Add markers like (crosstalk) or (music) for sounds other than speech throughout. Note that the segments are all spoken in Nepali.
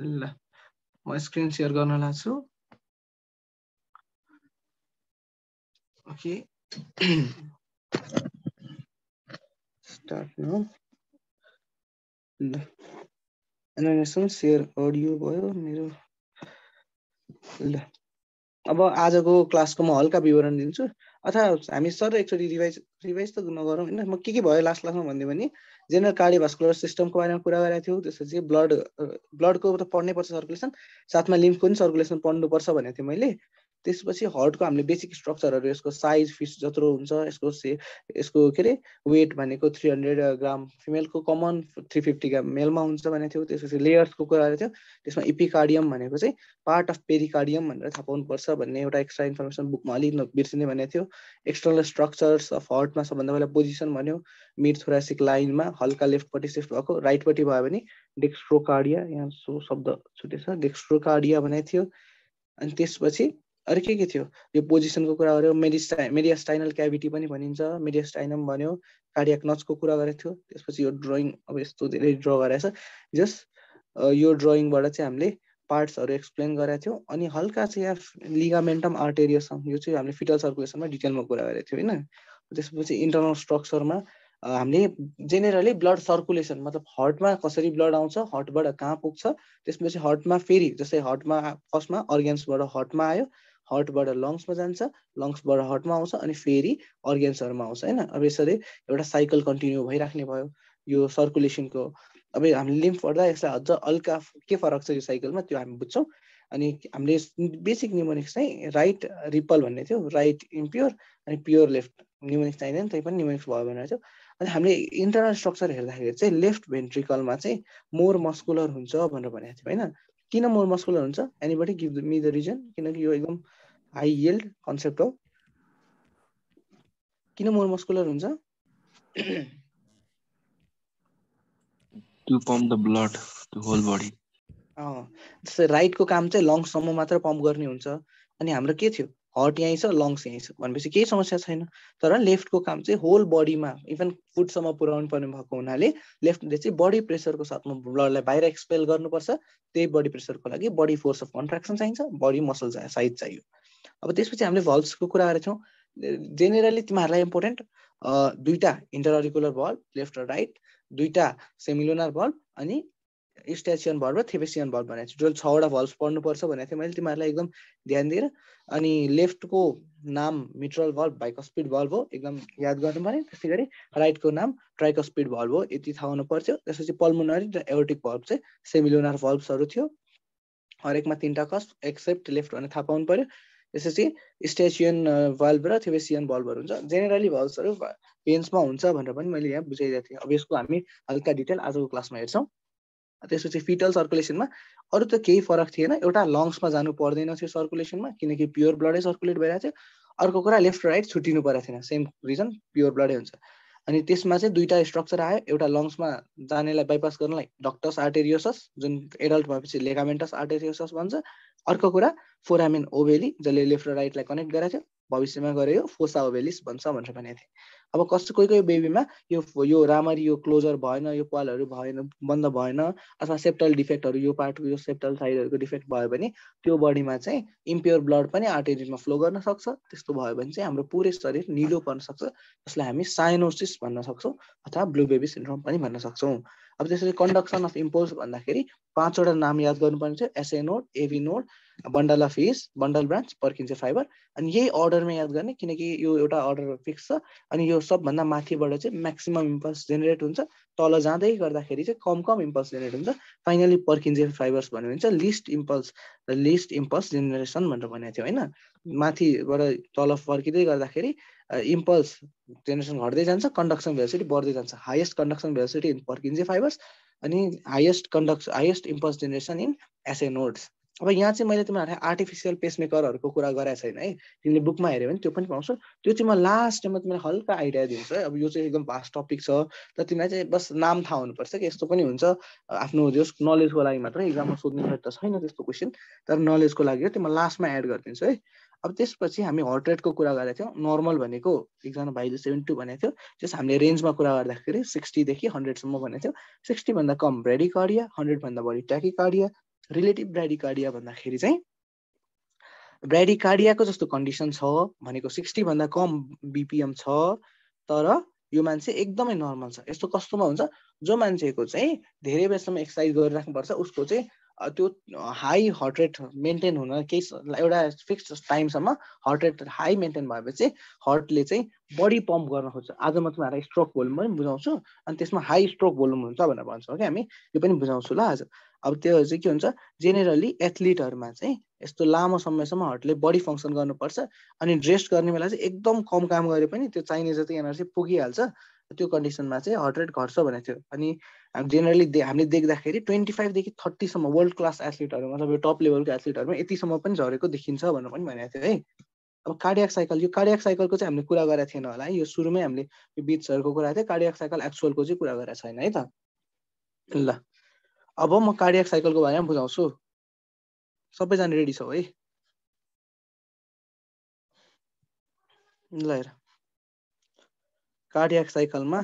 ल म स्क्रिन सेयर गर्न लाग्छु ओके स्टार्ट नाउ ल सेयर अडियो भयो मेरो ल अब आजको क्लासको म हल्का विवरण दिन्छु अथवा हामी सर एकचोटि रिभाइज रिभाइज त नगरौँ होइन म के के भयो लास्ट लास्टमा भन्दै भने जेनरल कार्डियोभास्कुलर सिस्टमको बारेमा कुरा गरेको थियौँ त्यसपछि ब्लड ब्लडको त पढ्नै पर्छ सर्कुलेसन साथमा लिम्फको पनि सर्कुलेसन पढ्नुपर्छ भनेको थिएँ मैले त्यसपछि हर्टको हामीले बेसिक स्ट्रक्चरहरू यसको साइज फिस जत्रो हुन्छ यसको से यसको के अरे वेट भनेको थ्री हन्ड्रेड ग्राम फिमेलको कमन थ्री फिफ्टी ग्राम मेलमा हुन्छ भनेको थियो त्यसपछि लेयर्सको कुराहरू थियो त्यसमा इपिकार्डियम भनेको चाहिँ पार्ट अफ पेरिकार्डियम भनेर थाहा पाउनुपर्छ भन्ने एउटा एक्स्ट्रा इन्फर्मेसन बुकमा अलिक बिर्सिने भनेको थियो एक्सटर्नल स्ट्रक्चर्स अफ हर्टमा सबभन्दा पहिला पोजिसन भन्यो मिड थोरासिक लाइनमा हल्का लेफ्टपट्टि सिफ्ट भएको राइटपट्टि भयो भने डेक्स्ट्रोकार्डिया यहाँ सो शब्द छुटेछ डेक्स्ट्रोकार्डिया भनेको थियो अनि त्यसपछि अरू के के थियो यो पोजिसनको कुरा गऱ्यो मेडिस्टा मेडियास्टाइनल क्याभिटी पनि भनिन्छ मेडियास्टाइनम भन्यो कार्डियाक नचको कुरा गरेको थियो त्यसपछि यो ड्रइङ अब यस्तो धेरै ड्र गराएछ जस यो ड्रइङबाट चाहिँ हामीले पार्ट्सहरू एक्सप्लेन गराएको थियौँ अनि हल्का चाहिँ यहाँ लिगामेन्टम आर्टेरियसम यो चाहिँ हामीले फिटल सर्कुलेसनमा डिटेलमा कुरा गरेको थियो होइन त्यसपछि इन्टरनल स्ट्रक्चरमा हामीले जेनेरली ब्लड सर्कुलेसन मतलब हर्टमा कसरी ब्लड आउँछ हर्टबाट कहाँ पुग्छ त्यसपछि हर्टमा फेरि जस्तै हर्टमा फर्स्टमा अर्ग्यान्सबाट हर्टमा आयो हर्टबाट लङ्समा जान्छ लङ्सबाट हर्टमा आउँछ अनि फेरि अर्ग्यान्सहरूमा आउँछ होइन अब यसरी एउटा साइकल कन्टिन्यू भइराख्ने भयो यो सर्कुलेसनको अब हामीले लिम्फ पढ्दा यसलाई अझ हल्का के फरक छ यो साइकलमा त्यो हामी बुझ्छौँ अनि हामीले बेसिक न्युमोनिक्स चाहिँ राइट रिपल भन्ने थियो राइट इम्प्योर अनि प्योर लेफ्ट न्युमोनिक्स चाहिँदैन त्यही पनि न्युमोनिक्स भयो भनेर थियो अनि हामीले इन्टरनल स्ट्रक्चर हेर्दाखेरि चाहिँ लेफ्ट भेन्ट्रिकलमा चाहिँ मोर मस्कुलर हुन्छ भनेर भनेको थियो होइन किन मोर मस्कुलर हुन्छ anybody give me the reason किनकि यो एकदम हाई यल्ड कन्सेप्ट हो किन मोर मस्कुलर हुन्छ to pump the blood to whole body जस्तै राइटको काम चाहिँ लङ्ससम्म मात्र पम्प गर्ने हुन्छ अनि हाम्रो के थियो हर्ट यहीँ छ लङ्स यहीँ छ भनेपछि केही समस्या छैन तर लेफ्टको काम चाहिँ होल बडीमा इभन फुडसम्म पुर्याउनु पर्ने भएको हुनाले लेफ्टले चाहिँ बडी प्रेसरको साथमा ब्लडलाई बाहिर एक्सपेल गर्नुपर्छ त्यही बडी प्रेसरको लागि बडी फोर्स अफ कन्ट्राक्सन चाहिन्छ बडी मसल साइज चाहियो अब त्यसपछि हामीले भल्भ्सको कुरा गरेछौँ जेनेरली तिमीहरूलाई इम्पोर्टेन्ट दुईवटा इन्टरअरिकुलर भल्भ लेफ्ट र राइट दुईवटा सेमिलोनर भल्भ अनि स्ट्याचियन भल्भ र थेपेसियन भल्भ भनेको छु जसले छवटा भल्भ पढ्नुपर्छ भनेको थिएँ मैले तिमीहरूलाई एकदम ध्यान दिएर अनि लेफ्टको नाम मिट्रल भल्भ स्पिड भल्भ हो एकदम याद गर्नु पऱ्यो त्यसै गरी राइटको नाम स्पिड भल्भ हो यति थाहा हुनु पर्थ्यो त्यसपछि पल्मोनरी र एरोटिक भल्भ चाहिँ सेमिलोनर भल्भ्सहरू थियो हरेकमा तिनवटा कस एक्सेप्ट लेफ्ट भनेर थाहा पाउनु पऱ्यो त्यसपछि स्टेसियन भल्भ र थेबेसियन भल्भहरू हुन्छ जेनरली भल्भ्सहरू पेन्समा हुन्छ भनेर पनि मैले यहाँ बुझाइरहेको थिएँ अब यसको हामी हल्का डिटेल आजको क्लासमा हेर्छौँ त्यसपछि फिटल सर्कुलेसनमा अरू त केही फरक थिएन एउटा लङ्समा जानु पर्दैन थियो सर्कुलेसनमा किनकि प्योर ब्लडै सर्कुलेट भइरहेको थियो अर्को कुरा लेफ्ट राइट छुट्टिनु परेको थिएन सेम रिजन प्योर ब्लडै हुन्छ अनि त्यसमा चाहिँ दुईवटा स्ट्रक्चर आयो एउटा लङ्समा जानेलाई बाइपास गर्नलाई डक्टस आर्टेरियोसस जुन एडल्ट भएपछि लेगामेन्टस आर्टेरियोसस भन्छ अर्को कुरा फोरामेन ओभेली जसले लेफ्ट र राइटलाई कनेक्ट गराएको थियो भविष्यमा गएर फोसा ओभेलिस भन्छ भनेर भनेको थिएँ अब कस्तो कोही कोही बेबीमा यो यो राम्ररी यो क्लोजर भएन यो पालहरू भएन बन्द भएन अथवा सेप्टल डिफेक्टहरू यो पार्टको यो सेप्टल साइडहरूको डिफेक्ट भयो भने त्यो बडीमा चाहिँ इम्प्योर ब्लड पनि आर्टेरीमा फ्लो गर्न सक्छ त्यस्तो भयो भने चाहिँ हाम्रो पुरै शरीर निलो पर्न सक्छ जसलाई हामी साइनोसिस भन्न सक्छौँ अथवा ब्लु बेबी सिन्ड्रोम पनि भन्न सक्छौँ अब त्यसरी कन्डक्सन अफ इम्पोज भन्दाखेरि पाँचवटा नाम याद गर्नुपर्ने छ SA node AV node bundle of His bundle branch Purkinje fiber अनि यही अर्डरमा याद गर्ने किनकि यो एउटा अर्डर फिक्स छ अनि यो सबभन्दा माथिबाट चाहिँ म्याक्सिमम् इम्पल्स जेनेरेट हुन्छ तल जाँदै गर्दाखेरि चाहिँ कम कम इम्पल्स जेनेरेट हुन्छ फाइनली पर्खिन्छ फाइबर्स भन्यो भने चाहिँ least impulse least impulse generation भनेर भनेको थियो होइन माथिबाट तल फर्किँदै गर्दाखेरि इम्पल्स जेनेरेसन घट्दै जान्छ कन्डक्सन भेलोसिटी बढ्दै जान्छ highest conduction velocity in Purkinje fibers अनि highest conduct highest impulse generation in SA nodes अब यहाँ चाहिँ मैले तिमीहरूलाई आर्टिफिसियल पेसमेकरहरूको कुरा गराएको छैन है तिमीले बुकमा हेऱ्यो भने त्यो पनि पाउँछौ त्यो चाहिँ म लास्टमा तिमीलाई हल्का आइडिया दिन्छु है अब यो चाहिँ एकदम भास्ट टपिक छ त तिमीलाई चाहिँ बस नाम थाहा हुनुपर्छ कि यस्तो पनि हुन्छ आफ्नो जस नलेजको लागि मात्रै इक्जाममा सोध्नु त छैन त्यस्तो क्वेसन तर नलेजको लागि हो त्यो म लास्टमा एड गरिदिन्छु है अब त्यसपछि हामी हर्ट रेटको कुरा गर्दै थियौँ नर्मल भनेको एकजना भाइले सेभेन टू भनेको थियो त्यस हामीले रेन्जमा कुरा गर्दाखेरि सिक्सटीदेखि हन्ड्रेडसम्म भनेको थियो सिक्सटीभन्दा कम कार्डिया हन्ड्रेडभन्दा बढी ट्याकी कार्डिया रिलेटिभ कार्डिया भन्दाखेरि चाहिँ कार्डियाको जस्तो कन्डिसन छ भनेको सिक्सटीभन्दा कम बिपिएम छ तर यो मान्छे एकदमै नर्मल छ यस्तो कस्तोमा हुन्छ जो मान्छेको चाहिँ धेरै बेरसम्म एक्सर्साइज गरिराख्नुपर्छ उसको चाहिँ त्यो हाई हर्ट रेट मेन्टेन हुन केही एउटा फिक्स टाइमसम्म हर्ट रेट हाई मेन्टेन भएपछि हर्टले चाहिँ बडी पम्प गर्न खोज्छ आज म तिमीहरूलाई स्ट्रोक भोल्युम पनि बुझाउँछु अनि त्यसमा हाई स्ट्रोक भोल्युम हुन्छ भनेर भन्छौँ कि हामी यो पनि बुझाउँछु ल आज अब त्यो चाहिँ के हुन्छ जेनेरली एथलिटहरूमा चाहिँ यस्तो लामो समयसम्म हर्टले बडी फङ्सन गर्नुपर्छ अनि ड्रेस्ट गर्ने बेला चाहिँ एकदम कम काम गरे पनि त्यो चाहिने जति एनर्जी पुगिहाल्छ त्यो कन्डिसनमा चाहिँ हर्ट रेट घट्छ भनेको थियो अनि जेनरली हामीले देख्दाखेरि ट्वेन्टी फाइभदेखि थर्टीसम्म वर्ल्ड क्लास एथलिटहरू मतलब यो टप लेभलको एथलिटहरूमा यतिसम्म पनि झरेको देखिन्छ भनेर पनि भनेको थियो है अब कार्डियाक साइकल यो कार्डियाक साइकलको चाहिँ हामीले कुरा गरेको थिएन होला है यो सुरुमै हामीले यो बिचहरूको कुरा थियो कार्डियाक साइकल एक्चुअलको चाहिँ कुरा गरेको छैन है त ल अब म कार्डियाक साइकलको बारेमा बुझाउँछु सबैजना रेडी छौ है ल हेर कार्डियाक साइकलमा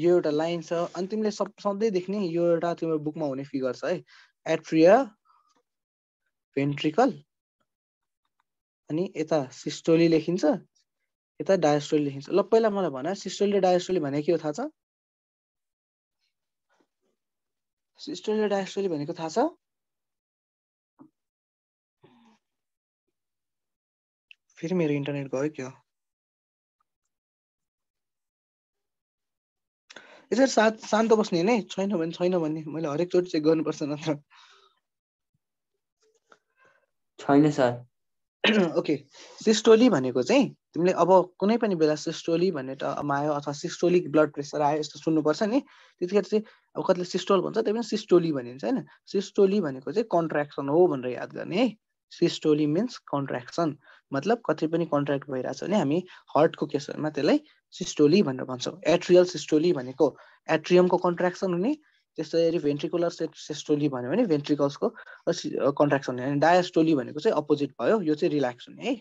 यो एउटा लाइन छ अनि तिमीले सब सधैँ देख्ने यो एउटा तिम्रो बुकमा हुने फिगर छ है एट्रिया भेन्ट्रिकल अनि यता सिस्टोली लेखिन्छ यता डायस्टोली लेखिन्छ ल पहिला मलाई भन सिस्टोली डायस्टोली भने के हो थाहा छ सिस्टोली डायस्टोली भनेको थाहा छ फेरि मेरो इन्टरनेट गयो क्या यसरी सा शान्त बस्ने नै छैन भने छैन भन्ने मैले हरेक चोटि चेक गर्नुपर्छ नत्र छैन सर (clears throat) ओके सिस्टोली भनेको चाहिँ तिमीले अब कुनै पनि बेला सिस्टोली भन्ने त आयो अथवा सिस्टोलिक ब्लड प्रेसर आयो यस्तो सुन्नुपर्छ नि त्यतिखेर चाहिँ अब कतिले सिस्टोल भन्छ त्यही पनि सिस्टोली भनिन्छ होइन सिस्टोली भनेको चाहिँ कन्ट्राक्सन हो भनेर याद गर्ने है सिस्टोली मिन्स कन्ट्राक्सन मतलब कतै पनि कन्ट्राक्ट भइरहेछ भने हामी हर्टको केसहरूमा त्यसलाई सिस्टोली भनेर भन्छौँ एट्रियल सिस्टोली भनेको एट्रियमको कन्ट्राक्सन हुने गरी भेन्ट्रिकुलर सिस्टोली भन्यो भने भेन्ट्रिकल्सको कन्ट्राक्सन हुने अनि डायस्टोली भनेको चाहिँ अपोजिट भयो यो चाहिँ रिल्याक्स हुने है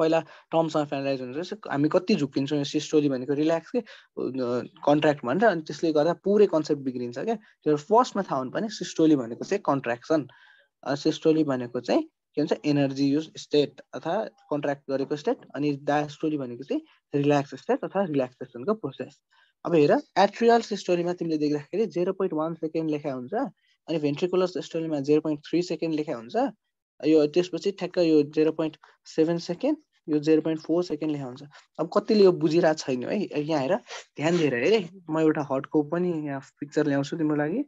पहिला टर्मसँग फेनलाइज हुन्छ हामी कति झुक्किन्छौँ यो सिस्टोली भनेको रिल्याक्स के कन्ट्र्याक्ट भनेर अनि त्यसले गर्दा पुरै कन्सेप्ट बिग्रिन्छ क्या त्यो फर्स्टमा थाहा हुनुपर्ने सिस्टोली भनेको चाहिँ कन्ट्राक्सन सिस्टोली भनेको चाहिँ के भन्छ एनर्जी युज स्टेट अथवा कन्ट्राक्ट गरेको स्टेट अनि डायस्टोरी भनेको चाहिँ रिल्याक्स स्टेट अथवा रिल्याक्सेसनको प्रोसेस अब हेर एट्रियल स्टोरीमा तिमीले देख्दाखेरि जेरो पोइन्ट वान सेकेन्ड लेखा हुन्छ अनि भेन्ट्रिकुलर स्टोरीमा जेरो पोइन्ट थ्री सेकेन्ड लेखा हुन्छ यो त्यसपछि ठ्याक्क यो जेरो पोइन्ट सेभेन सेकेन्ड यो जेरो पोइन्ट फोर सेकेन्ड लेखा हुन्छ अब कतिले यो बुझिरहेको छैन है यहाँ हेर ध्यान दिएर हेरे म एउटा हटको पनि यहाँ पिक्चर ल्याउँछु तिम्रो लागि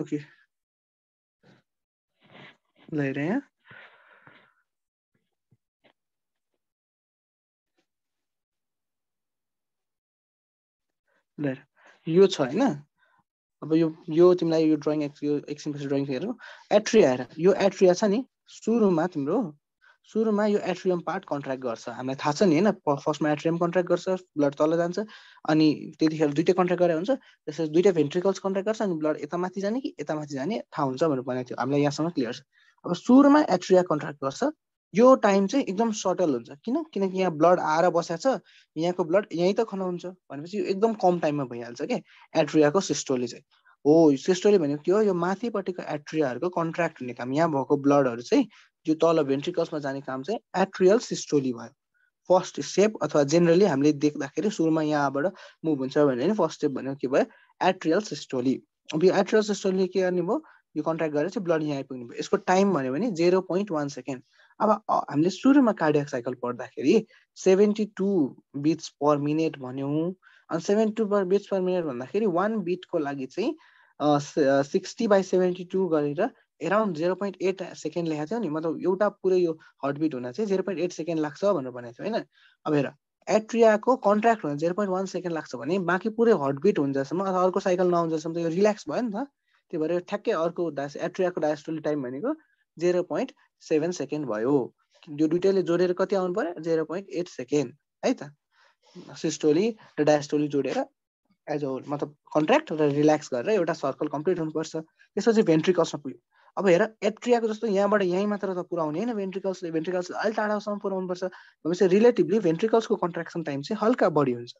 ओके ल हेर यहाँ यो छ होइन अब यो यो तिमीलाई यो ड्रइङ यो पछि ड्रइङ हेरौँ एट्रिया हेर यो एट्रिया छ नि सुरुमा तिम्रो सुरुमा यो एट्रियम पार्ट कन्ट्र्याक्ट गर्छ हामीलाई थाहा छ नि होइन फर्स्टमा एट्रियम कन्ट्र्याक्ट गर्छ ब्लड तल जान्छ अनि त्यतिखेर दुइटै कन्ट्र्याक्ट गरेर हुन्छ त्यसपछि दुइटै भेन्ट्रिकल्स कन्ट्र्याक्ट गर्छ अनि ब्लड यता माथि जाने कि यता माथि जाने थाहा हुन्छ भनेर भनेको थियो हामीलाई यहाँसम्म क्लियर छ अब सुरुमा एट्रिया कन्ट्र्याक्ट गर्छ यो टाइम चाहिँ एकदम सटल हुन्छ किन किनकि यहाँ ब्लड आएर बसेको छ यहाँको ब्लड यहीँ त खन हुन्छ भनेपछि यो एकदम कम टाइममा भइहाल्छ क्या एट्रियाको सिस्टोली चाहिँ हो सिस्टोली भनेको के हो यो माथिपट्टिको एट्रियाहरूको कन्ट्र्याक्ट हुने काम यहाँ भएको ब्लडहरू चाहिँ यो तल भेन्ट्रिकल्समा जाने काम चाहिँ एट्रियल सिस्टोली भयो फर्स्ट स्टेप अथवा जेनरली हामीले देख्दाखेरि सुरुमा यहाँबाट मुभ हुन्छ भने फर्स्ट स्टेप भनेको के भयो एट्रियल सिस्टोली अब यो एट्रियल सिस्टोली के गर्ने भयो यो कन्ट्याक्ट गरेर चाहिँ ब्लड यहाँ आइपुग्ने भयो यसको टाइम भन्यो भने जेरो पोइन्ट वान सेकेन्ड अब हामीले सुरुमा कार्डियाक साइकल पढ्दाखेरि seventy two beats per minute भन्यौँ अनि seventy two per beats per minute भन्दाखेरि वान बिटको लागि चाहिँ सिक्सटी बाई सेभेन्टी टू गरेर around zero point eight second लेखाएको थियो नि मतलब एउटा पुरै यो हर्टबिट हुन चाहिँ जेरो पोइन्ट एट सेकेन्ड लाग्छ भनेर भनेको थियो होइन अब हेर एट्रियाको कन्ट्राक्ट हुन जेरो पोइन्ट वान सेकेन्ड लाग्छ भने बाँकी पुरै हर्टबिट हुन्छसम्म अथवा अर्को साइकल नहुन्जसम्म त यो रिल्याक्स भयो नि त त्यही भएर ठ्याक्कै अर्को डायस एट्रियाको डायस्टोली टाइम भनेको जेरो पोइन्ट सेभेन सेकेन्ड भयो यो दुइटैले जोडेर कति आउनु पऱ्यो जेरो पोइन्ट एट सेकेन्ड है त सिस्टोली र डायस्टोली जोडेर एज अ होल मतलब कन्ट्राक्ट र रिल्याक्स गरेर एउटा सर्कल कम्प्लिट हुनुपर्छ त्यसपछि भेन्ट्रिकल्समा पुग्यो अब हेर एट्रियाको जस्तो यहाँबाट यहीँ मात्र त पुऱ्याउने होइन भेन्ट्रिकल्सले भेन्ट्रिकल्स अलि टाढासम्म पर्छ भनेपछि रिलेटिभली भेन्ट्रिकल्सको कन्ट्राक्सन टाइम चाहिँ हल्का बढी हुन्छ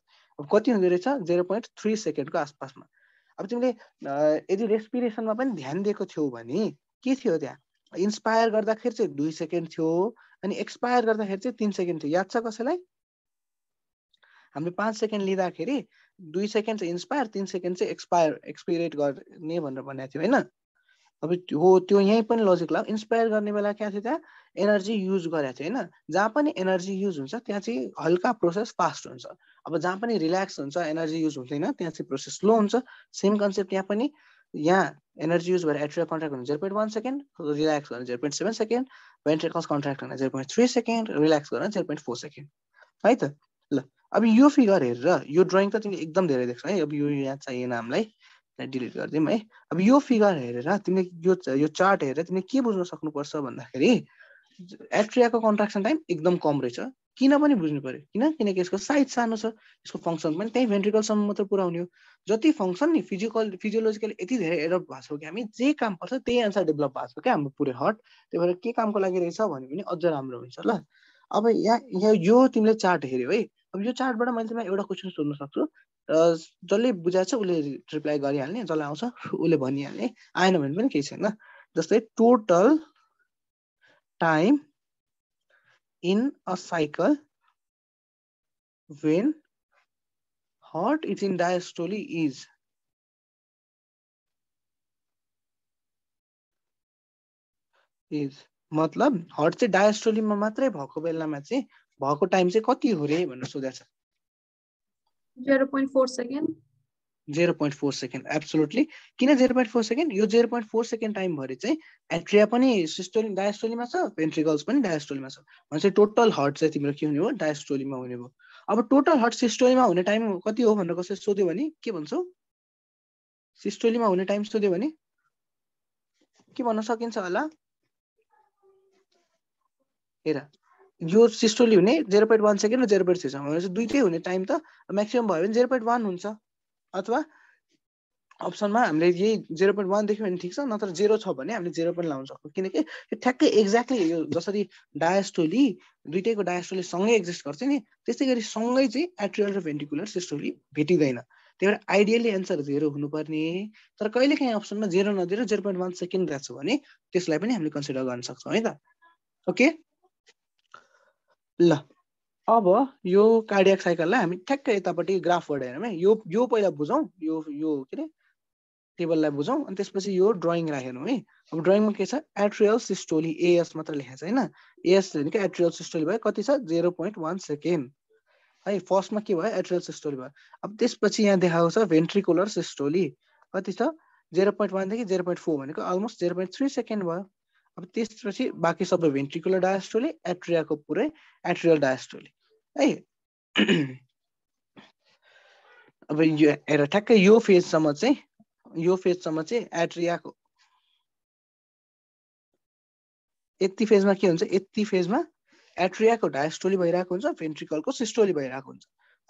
अब कति हुँदो रहेछ जेरो पोइन्ट थ्री सेकेन्डको आसपासमा अब तिमीले यदि रेस्पिरेसनमा पनि ध्यान दिएको थियौ भने के थियो त्यहाँ इन्सपायर गर्दाखेरि चाहिँ दुई सेकेन्ड थियो अनि एक्सपायर गर्दाखेरि चाहिँ तिन सेकेन्ड थियो याद छ कसैलाई हामीले पाँच सेकेन्ड लिँदाखेरि दुई सेकेन्ड चाहिँ इन्सपायर तिन सेकेन्ड चाहिँ एक्सपायर एक्सपिरेट गर्ने भनेर भनेको थियो होइन अब हो त्यो यहीँ पनि लजिक लग इन्सपायर गर्ने बेला क्या थियो त्यहाँ एनर्जी युज गरेको थियो होइन जहाँ पनि एनर्जी युज हुन्छ त्यहाँ चाहिँ हल्का प्रोसेस फास्ट हुन्छ अब जहाँ पनि रिल्याक्स हुन्छ एनर्जी युज हुँदैन त्यहाँ चाहिँ प्रोसेस स्लो हुन्छ सेम कन्सेप्ट यहाँ पनि यहाँ एनर्जी युज भएर एट्रिया कन्ट्राक्ट हुने zero point one second relax गर्ने zero point seven second ventricles contract हुने zero point three second relax गर्न जेरो पोइन्ट फोर सेकेन्ड है त ल अब यो फिगर हेरेर यो ड्रइङ त तिमीले एकदम धेरै देख्छौ है अब यो याद चाहिएन हामीलाई डिलिट गरिदिउँ है अब यो फिगर हेरेर तिमीले यो यो चार्ट हेरेर तिमीले के बुझ्न सक्नुपर्छ भन्दाखेरि एट्रियाको कन्ट्राक्सन टाइम एकदम कम रहेछ किन पनि बुझ्नु पऱ्यो किन किनकि यसको साइज सानो छ यसको फङ्सन पनि त्यहीँ भेन्ट्रिकलसम्म मात्र पुऱ्याउने हो जति फङ्सन नि फिजिकल फिजियोलोजिकल यति धेरै एडप्ट भएको छ कि हामी जे काम पर्छ त्यही अनुसार डेभलप भएको छ क्या हाम्रो पुरै हट त्यही भएर के कामको लागि रहेछ भन्यो भने अझ राम्रो हुन्छ ल अब यहाँ यहाँ यो तिमीले चार्ट हेऱ्यौ है अब यो चार्टबाट मैले तिमीलाई एउटा क्वेसन सोध्न सक्छु जसले बुझाएको छ उसले रिप्लाई गरिहाल्ने जसलाई आउँछ उसले भनिहाल्ने आएन भने पनि केही छैन जस्तै total time in a cycle when heart is in diastole is is मतलब हट चाहिँ डायस्टोलीमा मात्रै भएको बेलामा चाहिँ भएको टाइम चाहिँ कति हो रे भनेर सोधेको छ 0.4 0.4 सेकेन्ड 0.4 सेकेन्ड एब्सोलुटली किन 0.4 सेकेन्ड यो 0.4 सेकेन्ड टाइम भरि चाहिँ एट्रिया पनि सिस्टोली डायस्टोलीमा छ पेन्ट्रिकल्स पनि डायस्टोलीमा छ चाहिँ टोटल हर्ट चाहिँ तिम्रो के हुने हो डायस्टोलीमा हुने भयो अब टोटल हर्ट सिस्टोलीमा हुने टाइम कति हो भनेर कसैले सोध्यो भने के भन्छौ सिस्टोलीमा हुने टाइम सोध्यो भने के भन्न सकिन्छ होला हेर यो सिस्टोली हुने जेरो पोइन्ट वान सेकेन्ड र जेरो पोइन्ट थ्री सेकेन्ड भनेपछि दुइटै हुने टाइम त म्याक्सिमम भयो भने जेरो पोइन्ट वान हुन्छ अथवा अप्सनमा हामीले यही जेरो पोइन्ट वान देख्यो भने ठिक छ नत्र जेरो छ भने हामीले जेरो पोइन्ट लाउन सक्छौँ किनकि यो ठ्याक्कै एक्ज्याक्टली यो जसरी डायस्टोली दुइटैको डायस्टोली सँगै एक्जिस्ट गर्छ नि त्यस्तै गरी सँगै चाहिँ एट्रियल र भेन्टिकुलर सिस्टोली भेटिँदैन त्यही भएर आइडियली एन्सर जेरो हुनुपर्ने तर कहिलेकाहीँ अप्सनमा जेरो नदिएर जेरो पोइन्ट वान सेकेन्ड राख्छ भने त्यसलाई पनि हामीले कन्सिडर गर्न सक्छौँ है त ओके ल अब यो कार्डियक साइकललाई हामी ठ्याक्कै यतापट्टि ग्राफबाट हेरौँ है यो यो पहिला बुझौँ यो यो के अरे टेबललाई बुझौँ अनि त्यसपछि यो ड्रइङ राखेनौँ है अब ड्रइङमा के छ एट्रियल सिस्टोली एएस मात्र लेखेको छ होइन एएस भनेको एट्रियल सिस्टोली भयो कति छ जेरो पोइन्ट वान सेकेन्ड है फर्स्टमा के भयो एट्रियल सिस्टोली भयो अब त्यसपछि यहाँ देखाएको छ भेन्ट्रिकुलर सिस्टोली कति छ जेरो पोइन्ट वानदेखि जेरो पोइन्ट फोर भनेको almost zero point three second भयो अब त्यसपछि बाँकी सबै भेन्ट्रिकुलर डायस्टोली एट्रियाको पुरै एट्रियल डायस्टोली है अब यो हेर ठ्याक्कै यो फेजसम्म चाहिँ यो फेजसम्म चाहिँ एट्रियाको यति फेजमा के हुन्छ यति फेजमा एट्रियाको डायस्टोली भइरहेको हुन्छ भेन्ट्रिकलको सिस्टोली भइरहेको हुन्छ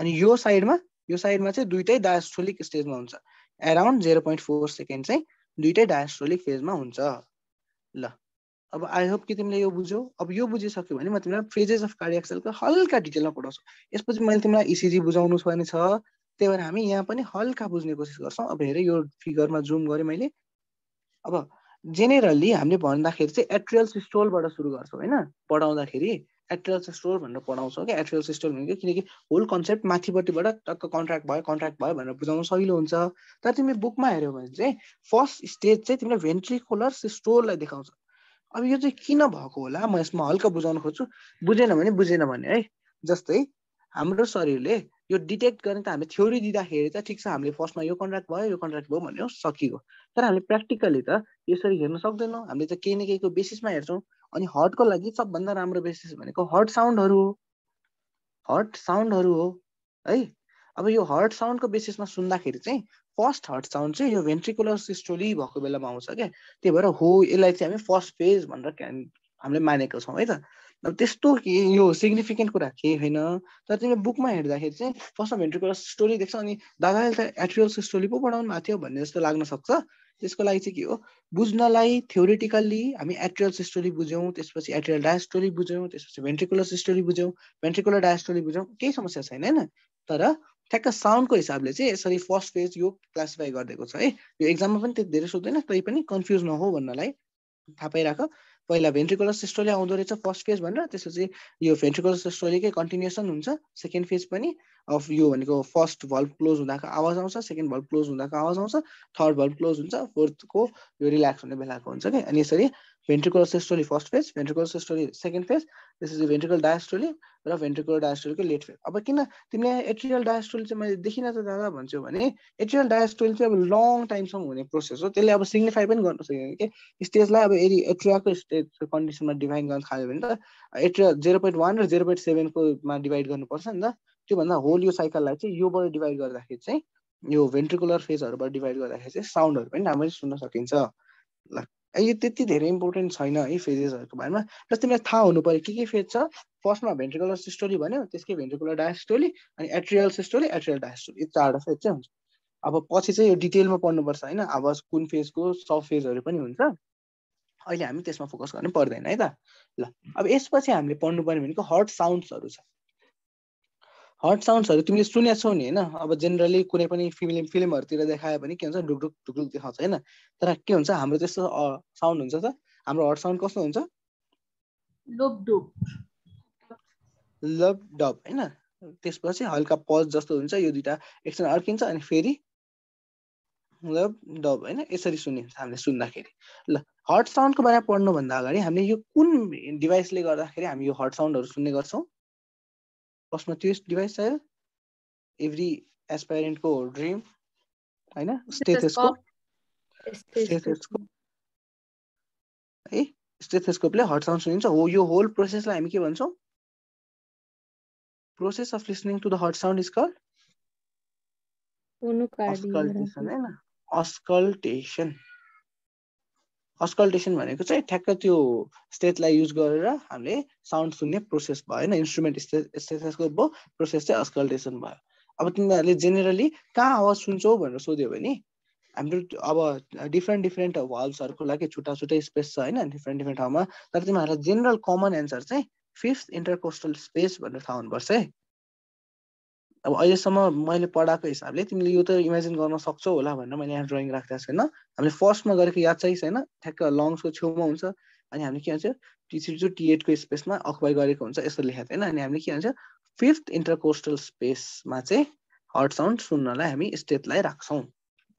अनि यो साइडमा यो साइडमा चाहिँ दुइटै डायस्टोलिक स्टेजमा हुन्छ around zero point four second चाहिँ दुइटै डायस्टोलिक फेजमा हुन्छ ल अब आई होप कि तिमीले यो बुझ्यौ अब यो बुझिसक्यो भने म तिमीलाई फेजेस अफ कार्डियक हल्का डिटेलमा पढाउँछु यसपछि मैले तिमीलाई इसिजी e बुझाउनु छ भने छ त्यही भएर हामी यहाँ पनि हल्का बुझ्ने कोसिस गर्छौँ अब हेरेँ यो फिगरमा जुम गरेँ मैले अब जेनेरली हामीले भन्दाखेरि चाहिँ एट्रियल सिस्टोलबाट सुरु गर्छौँ होइन पढाउँदाखेरि एट्रियल सिस्टोल भनेर पढाउँछौँ क्या एट्रियल सिस्टोल भनेको किनकि होल कन्सेप्ट माथिपट्टिबाट टक्क कन्ट्राक्ट भयो कन्ट्राक्ट भयो भनेर बुझाउनु सहिलो हुन्छ तर तिमी बुकमा हेऱ्यौ भने चाहिँ फर्स्ट स्टेज चाहिँ तिमीलाई भेन्ट्रिकुलर सिस्टोललाई देखाउँछ अब यो चाहिँ किन भएको होला म यसमा हल्का बुझाउन खोज्छु बुझेन भने बुझेन भने है जस्तै हाम्रो शरीरले यो डिटेक्ट गर्ने त हामीले थ्योरी दिँदाखेरि त ठिक छ हामीले फर्स्टमा यो कन्ट्राक्ट भयो यो कन्ट्राक्ट भयो भन्यो सकियो तर हामीले प्र्याक्टिकली त यसरी हेर्न सक्दैनौँ हामीले त केही न केहीको बेसिसमा हेर्छौँ अनि हर्टको लागि सबभन्दा राम्रो बेसिस भनेको हर्ट साउन्डहरू हो हर्ट साउन्डहरू हो है अब यो हर्ट साउन्डको बेसिसमा सुन्दाखेरि चाहिँ फर्स्ट हर्ट साउन्ड चाहिँ यो भेन्ट्रिकुलर सिस्टोली भएको बेलामा आउँछ क्या त्यही भएर हो यसलाई चाहिँ हामी फर्स्ट फेज भनेर हामीले मानेको छौँ है त अब त्यस्तो के यो सिग्निफिकेन्ट कुरा केही होइन तर तिमीले बुकमा हेर्दाखेरि चाहिँ फर्स्टमा भेन्ट्रिकुलर सिस्टोली देख्छ अनि दादाले त एट्रियल सिस्टोली पो पढाउनु भएको थियो भन्ने जस्तो लाग्न सक्छ त्यसको लागि चाहिँ के हो बुझ्नलाई थ्योरिटिकल्ली हामी एट्रियल सिस्टोली बुझ्यौँ त्यसपछि एट्रियल डायस्टोली बुझ्यौँ त्यसपछि भेन्ट्रिकुलर सिस्टोली बुझ्यौँ भेन्ट्रिकुलर डायस्टोली बुझ्यौँ केही समस्या छैन होइन तर ठ्याक्क साउन्डको हिसाबले चाहिँ यसरी फर्स्ट फेज यो क्लासिफाई गरिदिएको छ है यो एक्जाममा पनि त्यति धेरै सोध्दैन तै पनि कन्फ्युज नहो भन्नलाई थाहा पाइराख पहिला भेन्ट्रिकुलर सिस्टोले आउँदो रहेछ फर्स्ट फेज भनेर त्यसपछि यो भेन्ट्रिकुलर सिस्टोलेकै कन्टिन्युसन हुन्छ सेकेन्ड फेज पनि अफ यो भनेको फर्स्ट भल्भ क्लोज हुँदाको आवाज आउँछ सेकेन्ड भल्भ क्लोज हुँदाको आवाज आउँछ थर्ड भल्भ क्लोज हुन्छ फोर्थको यो रिल्याक्स हुने बेलाको हुन्छ कि अनि यसरी ventricular systole first phase ventricular systole second phase त्यसपछि भेन्ट्रिकल डायस्टोली र भेन्ट्रिकुलर डायस्टोलीको लेट फेज अब किन तिमीले एट्रियल डायस्टोली चाहिँ मैले देखिन त दादा भन्छु भने एट्रियल डायस्टोली चाहिँ अब लङ टाइमसम्म हुने प्रोसेस हो त्यसले अब सिग्निफाई पनि गर्न सकेन कि स्टेजलाई अब यदि एट्रियाको स्टेजको कन्डिसनमा डिभाइड गर्न थाल्यो भने त एट्रिया जेरो पोइन्ट वान र जेरो पोइन्ट सेभेनकोमा डिभाइड गर्नुपर्छ नि त त्योभन्दा होल यो साइकललाई चाहिँ योबाट डिभाइड गर्दाखेरि चाहिँ यो भेन्ट्रिकुलर फेजहरूबाट डिभाइड गर्दाखेरि चाहिँ साउन्डहरू पनि राम्ररी सुन्न सकिन्छ ल यो त्यति धेरै इम्पोर्टेन्ट छैन है फेजेसहरूको बारेमा जस तिमीलाई थाहा हुनु पऱ्यो के के फेज छ फर्स्टमा भेन्ट्रिकुलर सिस्टोली भन्यो त्यसकै भेन्ट्रिकुलर डायस्टोली अनि एट्रियल सिस्टोली एट्रियल डायस्टोली यो चारवटा फेज चाहिँ हुन्छ अब पछि चाहिँ यो डिटेलमा पढ्नुपर्छ होइन अब कुन फेजको सब फेजहरू पनि हुन्छ अहिले हामी त्यसमा फोकस गर्नु पर्दैन है त ल अब यसपछि हामीले पढ्नु पर्ने भनेको हर्ट साउन्ड्सहरू छ हट साउन्ड्सहरू तिमीले सुनेको छौ नि होइन अब जेनरली कुनै पनि फिल्म फिल्महरूतिर देखायो भने के हुन्छ ढुकढुक ढुकढुक देखाउँछ होइन तर के हुन्छ हाम्रो त्यस्तो साउन्ड हुन्छ त हाम्रो हट साउन्ड कस्तो हुन्छ डब होइन त्यसपछि हल्का पज जस्तो हुन्छ यो दुइटा एकछिन अड्किन्छ अनि फेरि लभ डब होइन यसरी सुन्ने हुन्छ हामीले सुन्दाखेरि ल हट साउन्डको बारेमा पढ्नुभन्दा अगाडि हामीले यो कुन डिभाइसले गर्दाखेरि हामी यो हट साउन्डहरू सुन्ने गर्छौँ प्रश्नोत्युस तो चाहियो एभ्री एसपाइरेन्टको ड्रिम होइन स्टेथेस्को स्टेथेस्को है स्टेथेस्कोपले हट साउन्ड सुनिन्छ हो यो होल प्रोसेस हामी के भन्छौँ process of listening to the heart sound is called auscultation होइन अस्कल्टेसन अस्कल्टेसन भनेको चाहिँ ठ्याक्क त्यो स्टेजलाई युज गरेर हामीले साउन्ड सुन्ने प्रोसेस भयो होइन इन्स्ट्रुमेन्ट स्टेथेस्को भयो प्रोसेस चाहिँ अस्कल्टेसन भयो अब तिमीहरूले जेनरली कहाँ आवाज सुन्छौ भनेर सोध्यो भने हाम्रो अब डिफ्रेन्ट डिफ्रेन्ट वाल्सहरूको लागि छुट्टा छुट्टै स्पेस छ होइन डिफ्रेन्ट डिफ्रेन्ट ठाउँमा तर तिमीहरूलाई जेनरल कमन एन्सर चाहिँ फिफ्थ इन्टरकोस्टल स्पेस भनेर थाहा हुनुपर्छ है अब अहिलेसम्म मैले पढाएको हिसाबले तिमीले यो त इमेजिन गर्न सक्छौ होला भनेर मैले यहाँ ड्रइङ छु होइन हामीले फर्स्टमा गरेको याद चाहिँ छैन ठ्याक्क लङ्सको छेउमा हुन्छ अनि हामीले के भन्छ पछाडि चाहिँ टिएडको स्पेसमा अक्वाई गरेको हुन्छ यस्तो लेखेको थियो होइन अनि हामीले के भन्छ फिफ्थ इन्टरकोस्टल स्पेसमा चाहिँ हर्ट साउन्ड सुन्नलाई हामी स्टेटलाई राख्छौँ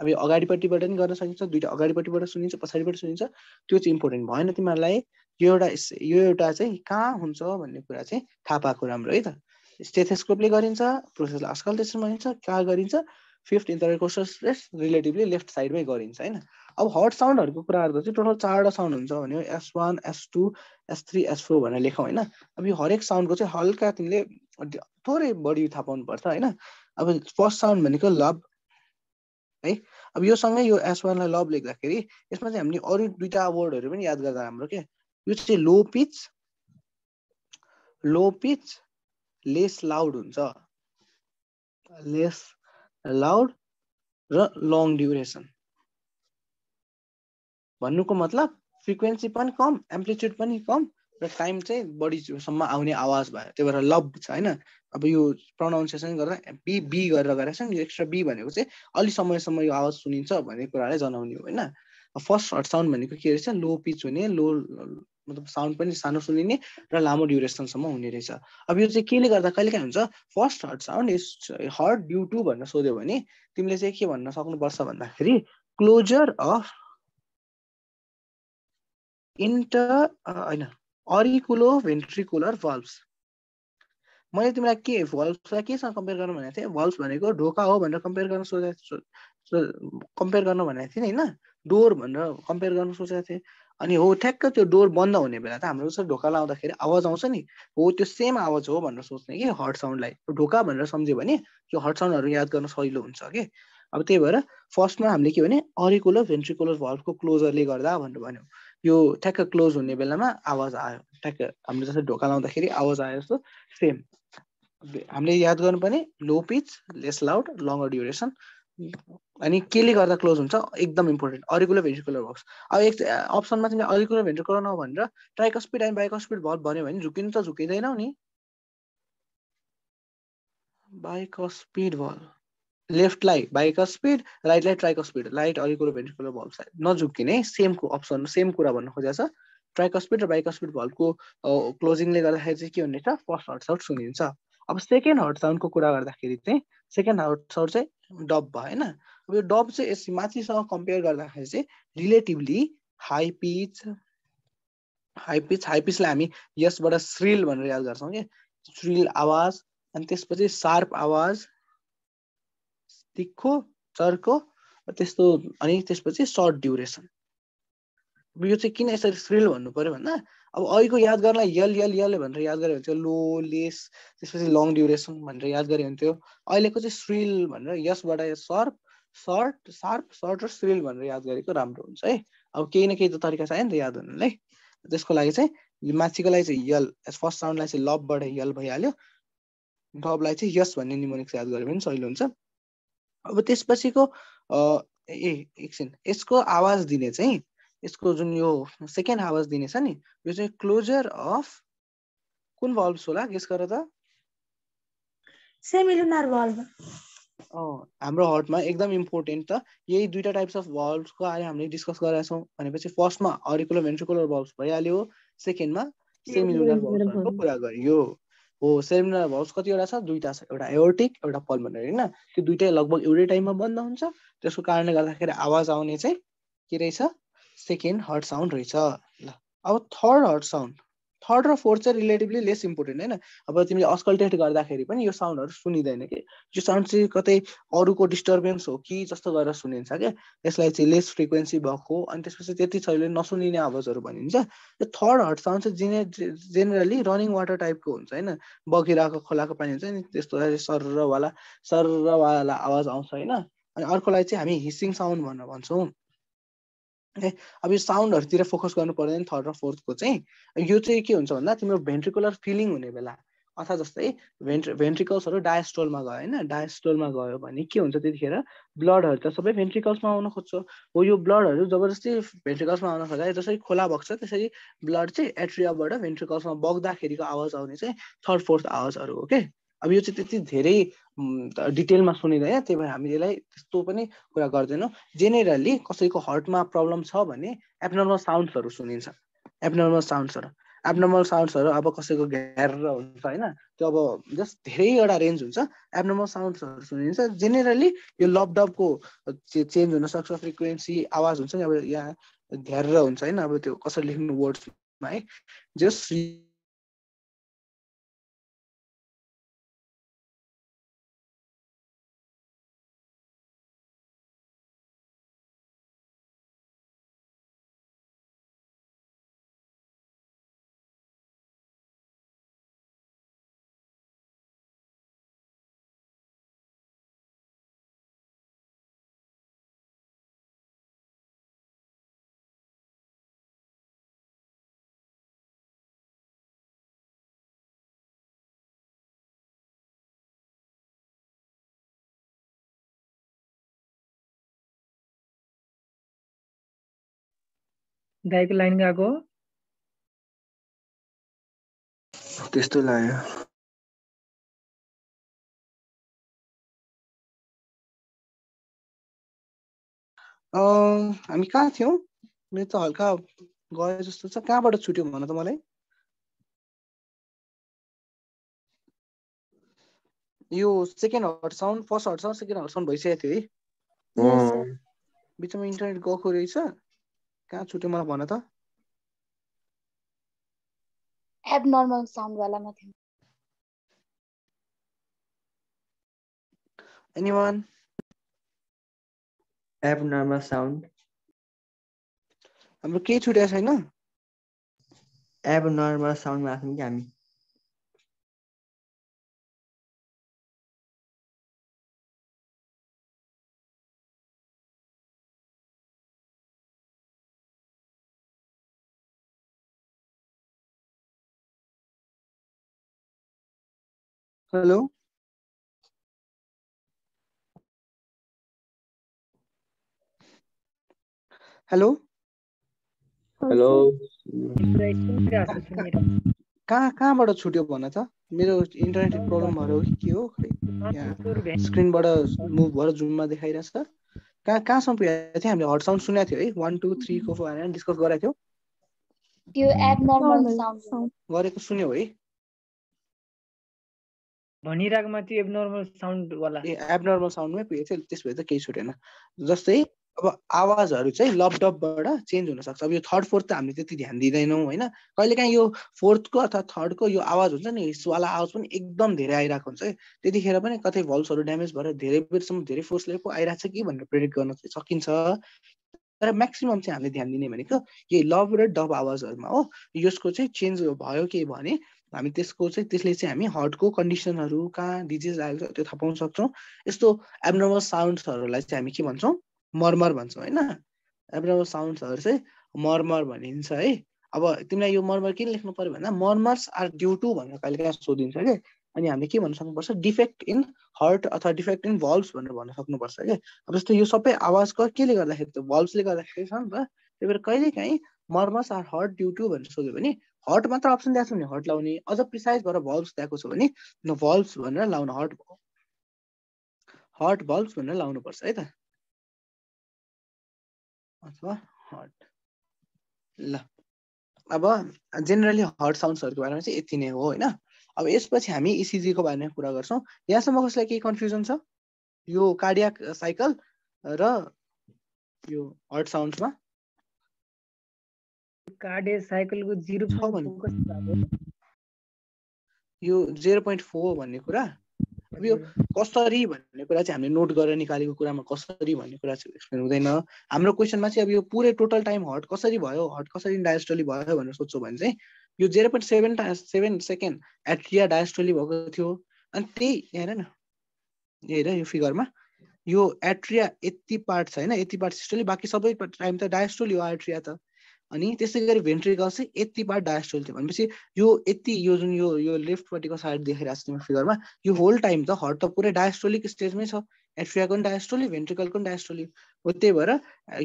अब यो अगाडिपट्टिबाट पनि गर्न सकिन्छ दुइटा अगाडिपट्टिबाट सुनिन्छ पछाडिबाट सुनिन्छ त्यो चाहिँ इम्पोर्टेन्ट भएन तिमीहरूलाई यो एउटा यो एउटा चाहिँ कहाँ हुन्छ भन्ने कुरा चाहिँ थाहा पाएको राम्रो है त स्टेथेस्कोपले गरिन्छ प्रोसेस त्यसमा गरिन्छ कहाँ गरिन्छ फिफ्थ इन्टरकोसस रिलेटिभली लेफ्ट साइडमै गरिन्छ होइन अब हट साउन्डहरूको कुरा गर्दा चाहिँ टोटल चारवटा साउन्ड हुन्छ भने S one S two S three S four भनेर लेखौँ होइन अब यो हरेक साउन्डको चाहिँ हल्का तिमीले थोरै बढी थाहा पाउनुपर्छ होइन अब फर्स्ट साउन्ड भनेको लभ है अब योसँगै यो एस वानलाई लभ लेख्दाखेरि यसमा चाहिँ हामीले अरू दुइटा वर्डहरू पनि याद गर्दा राम्रो के यो चाहिँ low pitch low pitch less loud हुन्छ लेस लाउड र लङ ड्युरेसन भन्नुको मतलब फ्रिक्वेन्सी पनि कम एम्प्लिच्युड पनि कम र टाइम चाहिँ बढीसम्म आउने आवाज भयो त्यही भएर लभ छ होइन अब यो प्रनाउन्सिएसन गर्दा बी बी गरेर नि यो एक्स्ट्रा बी भनेको चाहिँ अलि समयसम्म यो आवाज सुनिन्छ भन्ने कुरालाई जनाउने हो होइन फर्स्ट हट साउन्ड भनेको के रहेछ लो पिच हुने लो मतलब साउन्ड पनि सानो सुनिने र लामो ड्युरेसनसम्म हुने रहेछ अब यो चाहिँ केले गर्दा कहिले काहीँ हुन्छ first heart sound is heart due to भनेर सोध्यो भने तिमीले चाहिँ के भन्न सक्नुपर्छ भन्दाखेरि क्लोजर अफ इन्टर होइन अरिकुलो भेन्ट्रिकुलर भल्भ्स मैले तिमीलाई के भल्भलाई केसँग कम्पेयर गर्नु भनेको थिएँ भल्भ भनेको ढोका हो भनेर कम्पेयर गर्न सोचेको कम्पेयर गर्नु भनेको थिएँ नि होइन डोर भनेर कम्पेयर गर्नु सोचेको थिएँ अनि हो ठ्याक्क त्यो डोर बन्द हुने बेला त हाम्रो जस्तो ढोका लाउँदाखेरि आवाज आउँछ नि हो त्यो सेम आवाज हो भनेर सोच्ने कि हर्ट साउन्डलाई ढोका भनेर सम्झ्यो भने त्यो हट साउन्डहरू याद गर्न सजिलो हुन्छ कि अब त्यही भएर फर्स्टमा हामीले के भने अरिकुलर भेन्ट्रिकुलर भल्भको क्लोजरले गर्दा भनेर भन्यो यो ठ्याक्क क्लोज हुने बेलामा आवाज आयो ठ्याक्क हामीले जस्तै ढोका लाउँदाखेरि आवाज आयो जस्तो सेम हामीले याद गर्नुपर्ने low pitch less loud longer duration अनि केले गर्दा क्लोज हुन्छ एकदम इम्पोर्टेन्ट अरिकुलर भेन्टिकुलर बक्स अब एक अप्सनमा चाहिँ अरिकुलर भेन्टिकुलर नभनेर स्पिड एन्ड स्पिड भल्भ भन्यो भने झुकिनु त झुकिँदैनौ नि स्पिड भल लेफ्टलाई बाइकस्पिड राइटलाई स्पिड right auricular ventricular valve side नझुक्किने सेमको अप्सन सेम कुरा भन्नु खोजेको छ स्पिड र स्पिड भलको क्लोजिङले गर्दाखेरि चाहिँ के हुने त फर्स्ट हर्ट साउन्ड सुनिन्छ अब सेकेन्ड हर्ट साउन्डको कुरा गर्दाखेरि चाहिँ सेकेन्ड हाउट आउट चाहिँ डब भयो होइन अब यो डब चाहिँ यस माथिसँग कम्पेयर गर्दाखेरि चाहिँ relatively high pitch high pitch high पिचलाई हामी यसबाट श्रिल भनेर याद गर्छौँ कि श्रिल आवाज अनि त्यसपछि सार्प आवाज तिखो चर्को त्यस्तो अनि त्यसपछि सर्ट ड्युरेसन यो चाहिँ किन यसरी स्क्रिल भन्नु पऱ्यो भन्दा अब अहिलेको याद गर्नलाई यल यल यल भनेर याद गऱ्यो भने त्यो लो लेस त्यसपछि लङ ड्युरेसन भनेर याद गऱ्यो भने त्यो अहिलेको चाहिँ स्रिल भनेर यसबाट सर्प सर्ट सार्प सर्ट र स्रिल भनेर याद गरेको राम्रो हुन्छ है अब केही न केही त तरिका चाहियो नि त याद हुनुलाई त्यसको लागि चाहिँ माथिको लागि चाहिँ यल फर्स्ट साउन्डलाई चाहिँ लभबाट यल भइहाल्यो डबलाई चाहिँ यस भन्ने निमोनिक्स याद गऱ्यो भने सहिलो हुन्छ अब त्यसपछिको ए एकछिन यसको आवाज दिने चाहिँ यसको जुन यो सेकेन्ड हावर्स दिनेछ नि यो चाहिँ क्लोजर अफ कुन भल्भ्स होला गेस गर त सेमिलुनर भल्भ हाम्रो हर्टमा एकदम इम्पोर्टेन्ट त यही दुईवटा टाइप्स अफ भल्भको अहिले हामीले डिस्कस गरेका छौँ भनेपछि फर्स्टमा अरिकुलर भेन्ट्रिकुलर भल्भ भइहाल्यो सेकेन्डमा सेमिलुनर भल्भ्सको कुरा गरियो हो सेमिलुनर भल्भ्स कतिवटा छ दुईवटा छ एउटा एओर्टिक एउटा पल्मोनरी होइन त्यो दुइटै लगभग एउटै टाइममा बन्द हुन्छ त्यसको कारणले गर्दाखेरि आवाज आउने चाहिँ के रहेछ सेकेन्ड हर्ड साउन्ड रहेछ ल अब थर्ड हर्ड साउन्ड थर्ड र फोर्थ चाहिँ रिलेटिभली लेस इम्पोर्टेन्ट होइन अब तिमीले अस्कल्टेट गर्दाखेरि पनि यो साउन्डहरू सुनिँदैन कि यो साउन्ड चाहिँ कतै अरूको डिस्टर्बेन्स हो कि जस्तो गरेर सुनिन्छ क्या यसलाई चाहिँ लेस फ्रिक्वेन्सी भएको अनि त्यसपछि त्यति छैन नसुनिने आवाजहरू भनिन्छ यो थर्ड हर्ड साउन्ड चाहिँ जेने जेनरली रनिङ वाटर टाइपको हुन्छ होइन बगिरहेको खोलाको पानी हुन्छ नि त्यस्तो सर्रवाला सर्रवाला आवाज आउँछ होइन अनि अर्कोलाई चाहिँ हामी हिसिङ साउन्ड भनेर भन्छौँ अब यो साउन्डहरूतिर फोकस गर्नु पर्दैन थर्ड र फोर्थको चाहिँ यो चाहिँ के हुन्छ भन्दा तिम्रो भेन्ट्रिकुलर फिलिङ हुने बेला अथवा जस्तै भेन्ट्र भेन्ट्रिकल्सहरू डायस्टोलमा गयो होइन डायस्टोलमा गयो भने के हुन्छ त्यतिखेर ब्लडहरू त सबै भेन्ट्रिकल्समा आउन खोज्छ हो यो ब्लडहरू जबरजस्ती भेन्ट्रिकल्समा आउन खोज्दा जसरी खोला बग्छ त्यसरी ब्लड चाहिँ एट्रियाबाट भेन्ट्रिकल्समा बग्दाखेरिको आवाज आउने चाहिँ थर्ड फोर्थ आवाजहरू हो के अब यो चाहिँ त्यति धेरै डिटेलमा सुनिँदैन त्यही भएर हामीले यसलाई त्यस्तो पनि कुरा गर्दैनौँ जेनेरली कसैको हर्टमा प्रब्लम छ भने एबनर्मल साउन्ड्सहरू सुनिन्छ एबनर्मल साउन्ड्सहरू एबनर्मल साउन्ड्सहरू अब कसैको घेर हुन्छ होइन त्यो अब जस्ट धेरैवटा रेन्ज हुन्छ एबनर्मल साउन्ड्सहरू सुनिन्छ जेनेरली यो लपडपको चेन्ज हुनसक्छ फ्रिक्वेन्सी आवाज हुन्छ नि अब यहाँ घेर हुन्छ होइन अब त्यो कसरी लेख्नु वर्ड्समा है जस्ट गाईको लाइन गएको त्यस्तो लाग्यो हामी कहाँ थियौँ मेरो त हल्का गयो जस्तो छ कहाँबाट छुट्यो भन त मलाई यो second heart sound first heart sound second heart sound भइसकेको थियो है बिचमा इन्टरनेट गएको रहेछ कहाँ छुट्यो मलाई भन त एबनर्मल साउन्ड वालामा थियो एनीवन एबनर्मल साउन्ड हाम्रो केही छुट्या छैन एबनर्मल साउन्डमा आएको कि हामी हेलो हेलो हेलो कहाँ कहाँबाट छुट्यो भन त मेरो इन्टरनेट प्रब्लम भएर कि के हो स्क्रिनबाट मुभ भएर जुममा देखाइरहेछ कहाँ कहाँसम्म पुगेको थियो हामीले हट साउन्ड सुनेको थियो है वान टू थ्रीको भनेर डिस्कस गरेको थियो गरेको सुन्यो है भनिरहेकोमा त्यो एबनर्मल साउन्डवाला ए एबनर्मल साउन्डमै पुगेको थियो त्यस भए त केही छुटेन जस्तै अब आवाजहरू चाहिँ लपडपबाट चेन्ज हुनसक्छ अब यो थर्ड फोर्थ त हामीले त्यति ध्यान दिँदैनौँ होइन कहिलेकाहीँ यो फोर्थको अथवा थर्डको यो आवाज हुन्छ नि हिस्सवाला आवाज पनि एकदम धेरै आइरहेको हुन्छ है त्यतिखेर पनि कतै भल्सहरू ड्यामेज भएर धेरै बेरसम्म धेरै फोर्सले पो आइरहेको छ कि भनेर प्रेडिक्ट गर्न सकिन्छ तर म्याक्सिमम चाहिँ हामीले ध्यान दिने भनेको यही लभ र डब आवाजहरूमा हो यसको चाहिँ चेन्ज भयो के भने हामी त्यसको चाहिँ त्यसले चाहिँ हामी हर्टको कन्डिसनहरू कहाँ डिजिज आएको छ त्यो थाहा पाउन सक्छौँ यस्तो एब्नर्मल साउन्ड्सहरूलाई चाहिँ हामी के भन्छौँ मर्मर भन्छौँ होइन एब्नर्मल साउन्ड्सहरू चाहिँ मर्मर भनिन्छ है अब तिमीलाई यो मर्मर किन लेख्नु पऱ्यो भन्दा मर्मर्स आर ड्यु टु भनेर कहिले कहाँ सोधिन्छ कि अनि हामीले के भन्न सक्नुपर्छ डिफेक्ट इन हर्ट अथवा डिफेक्ट इन भल्भ्स भनेर भन्न सक्नुपर्छ कि अब जस्तो यो सबै आवाजको केले गर्दाखेरि त भल्भ्सले गर्दाखेरि छ नि त त्यही भएर कहिलेकाहीँ murmurs are heard due to भनेर सोध्यो भने हट मात्र अप्सन दिएको छ भने हट लाउने अझ प्रिसाइज भएर भल्भ्स दिएको छ भने भल्भ्स भनेर लाउनु हट हट भल्भ्स भनेर लाउनुपर्छ है त अथवा हट ल अब जेनरली हट साउन्ड्सहरूको बारेमा चाहिँ यति नै हो होइन अब यसपछि हामी इसिजीको e बारेमा कुरा गर्छौँ यहाँसम्म कसलाई केही कन्फ्युजन छ यो कार्डियाक साइकल र यो हट साउन्ड्समा कार्डे साइकलको जिरो यो जेरो पोइन्ट फोर भन्ने कुरा अब यो कसरी भन्ने कुरा चाहिँ हामीले नोट गरेर निकालेको कुरामा कसरी भन्ने कुरा चाहिँ एक्सप्लेन हुँदैन हाम्रो क्वेसनमा चाहिँ अब यो पुरै टोटल टाइम हट कसरी भयो हट कसरी डायस्टोली भयो भनेर सोध्छौँ भने चाहिँ यो zero point seven seven second atria diastole भएको थियो अनि त्यही हेर न हेर यो फिगरमा यो एट्रिया यति पार्ट छ होइन यति पार्ट सिस्टोली बाँकी सबै टाइम त डायस्टोली हो एट्रिया त अनि त्यसै गरी भेन्ट्रिकल चाहिँ यति पार्ट डायस्टोल थियो भनेपछि यो यति यो जुन यो यो लेफ्टपट्टिको साइड देखाइरहेको छ तिमी फिगरमा यो होल टाइम त हट त पुरै डायस्टोलिक स्टेजमै छ एट्रियाको पनि डायस्टोली भेन्ट्रिकलको पनि डायस्टोली हो त्यही भएर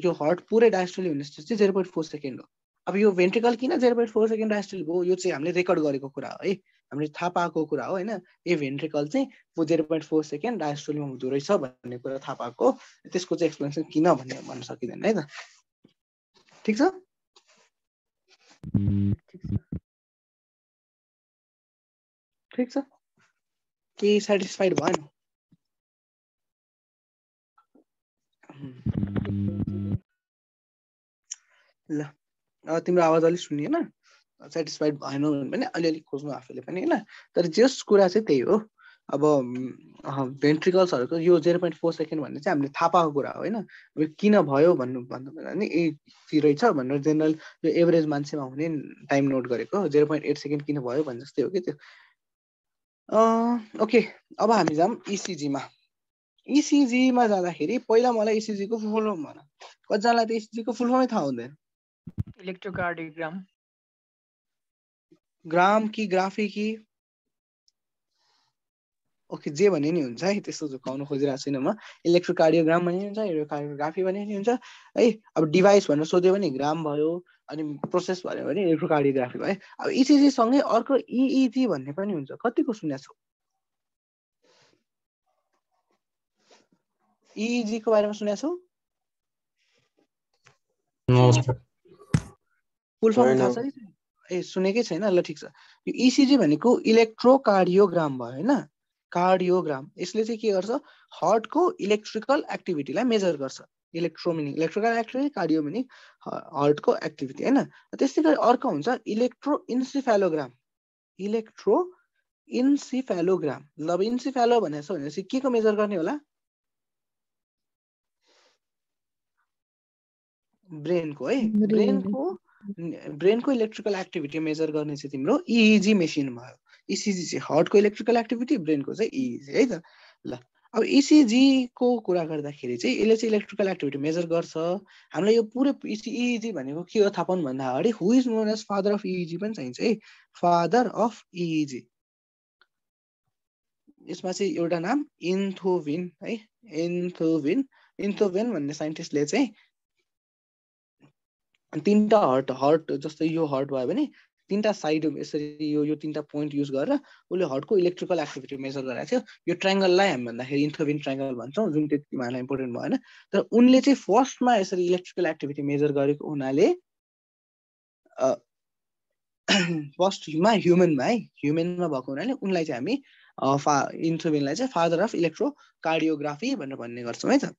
यो हट पुरै डायस्टोली हुने स्टेज चाहिँ जेरो पोइन्ट फोर सेकेन्ड हो अब यो भेन्ट्रिकल किन zero point four second diastole हो यो चाहिँ हामीले रेकर्ड गरेको कुरा हो है हामीले थाहा पाएको कुरा हो होइन ए भेन्ट्रिकल चाहिँ जेरो पोइन्ट फोर सेकेन्ड डायस्टोलीमा हुँदो रहेछ भन्ने कुरा थाहा पाएको त्यसको चाहिँ एक्सप्लेनेसन किन भन्ने भन्न सकिँदैन है त ठिक छ ठिक छ केही सेटिस्फाइड भएन ल तिम्रो आवाज अलिक सुनिएन सेटिस्फाइड भएन भने पनि अलिअलि खोज्नु आफूले पनि होइन तर जस कुरा चाहिँ त्यही हो अब भेन्ट्रिकल्सहरूको यो जेरो पोइन्ट फोर सेकेन्ड भन्ने चाहिँ हामीले थाहा पाएको कुरा हो होइन अब किन भयो भन्नु भन्नु भने यति रहेछ भनेर जेनरल यो एभरेज मान्छेमा हुने टाइम नोट गरेको जेरो पोइन्ट एट सेकेन्ड किन भयो भन्ने जस्तै हो कि त्यो ओके अब हामी जाऊँ इसिजीमा e इसिजीमा e जाँदाखेरि पहिला मलाई इसिजीको फुल फर्म भन कतिजनालाई त इसिजीको फुल फर्मै थाहा हुँदैन इलेक्ट्रोकार्डियोग्राम ग्राम कि ग्राफी कि ओके जे भने नि हुन्छ है त्यस्तो झुकाउनु खोजिरहेको छुइनँ म इलेक्ट्रोकार्डियोग्राम भने नि हुन्छ इलेक्ट्रोकार्डियोग्राफी भने नि हुन्छ है अब डिभाइस भनेर सोध्यो भने ग्राम भयो अनि प्रोसेस भन्यो भने इलेक्ट्रोकार्डियोग्राफी भयो है अब इसिजीसँगै अर्को इइजी e e भन्ने पनि हुन्छ कतिको सुनेको e छौ इइजीको बारेमा सुनेको छौ ए सुनेकै छैन ल ठिक छ यो इसिजी भनेको इलेक्ट्रोकार्डियोग्राम भयो होइन कार्डियोग्राम यसले चाहिँ के गर्छ हर्टको इलेक्ट्रिकल एक्टिभिटीलाई मेजर गर्छ electro electrical activity cardio meaning हार्टको एक्टिभिटी होइन त्यस्तै गरी अर्को हुन्छ इलेक्ट्रो इन्सिफेलोग्राम इलेक्ट्रो इन्सिफेलोग्राम ल इन्सिफेलो भनेको भनेपछि के को मेजर गर्ने होला ब्रेनको है ब्रेनको ब्रेनको इलेक्ट्रिकल एक्टिभिटी मेजर गर्ने चाहिँ तिम्रो इजी मेसिन भयो इसिजी e चाहिँ हार्टको इलेक्ट्रिकल एक्टिभिटी ब्रेनको चाहिँ इजी है त ल अब इसिजीको e कुरा गर्दाखेरि चाहिँ यसले चाहिँ इलेक्ट्रिकल एक्टिभिटी मेजर गर्छ हामीलाई यो पुरै इसिजी e भनेको के हो थाहा पाउनुभन्दा अगाडि who is known as father of EEG पनि चाहिन्छ है फादर अफ इइजी यसमा चाहिँ एउटा नाम इन्थोभिन है इन्थोभिन इन्थोभिन भन्ने साइन्टिस्टले चाहिँ तिनवटा हर्ट हर्ट जस्तै यो हर्ट भयो भने तिनवटा साइड यसरी यो यो तिनवटा पोइन्ट युज गरेर उसले हटको इलेक्ट्रिकल एक्टिभिटी मेजर गराएको थियो यो ट्राइङ्गललाई हामी भन्दाखेरि इन्थोभिन ट्राइङ्गल भन्छौँ जुन त्यति तिमीहरूलाई इम्पोर्टेन्ट भएन तर उनले चाहिँ फर्स्टमा यसरी इलेक्ट्रिकल एक्टिभिटी मेजर गरेको हुनाले फर्स्टमा ह्युमनमा है ह्युमेनमा भएको हुनाले उनलाई चाहिँ हामी फा इन्थोबिनलाई चाहिँ फादर अफ इलेक्ट्रो कार्डियोग्राफी भनेर भन्ने गर्छौँ है त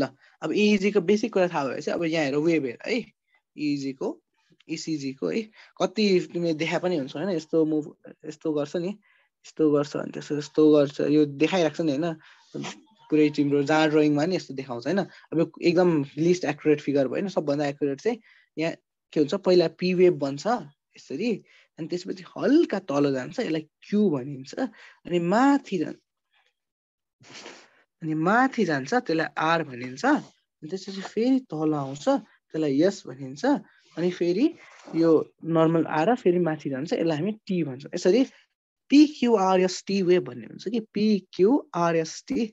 ल अब इइजीको बेसिक कुरा थाहा भएपछि अब यहाँ हेर वेभ हेर है इइजीको इसिजीको है कति तिमीले देखा पनि हुन्छ होइन यस्तो मुभ यस्तो गर्छ नि यस्तो गर्छ अनि त्यस्तो यस्तो गर्छ यो देखाइरहेको छ नि होइन पुरै तिम्रो जहाँ ड्रइङमा नि यस्तो देखाउँछ होइन अब एकदम लिस्ट एकुरेट फिगर भयो होइन सबभन्दा एकुरेट चाहिँ यहाँ के हुन्छ पहिला पी वेभ बन्छ यसरी अनि त्यसपछि हल्का तल जान्छ यसलाई क्यु भनिन्छ अनि माथि जान्छ अनि माथि जान्छ त्यसलाई आर भनिन्छ अनि त्यसपछि फेरि तल आउँछ त्यसलाई यस भनिन्छ अनि फेरि यो नर्मल आएर फेरि माथि जान्छ यसलाई हामी टी भन्छौँ यसरी पिक्युआरएसटी वे भन्ने हुन्छ कि पिक्युआरएसटी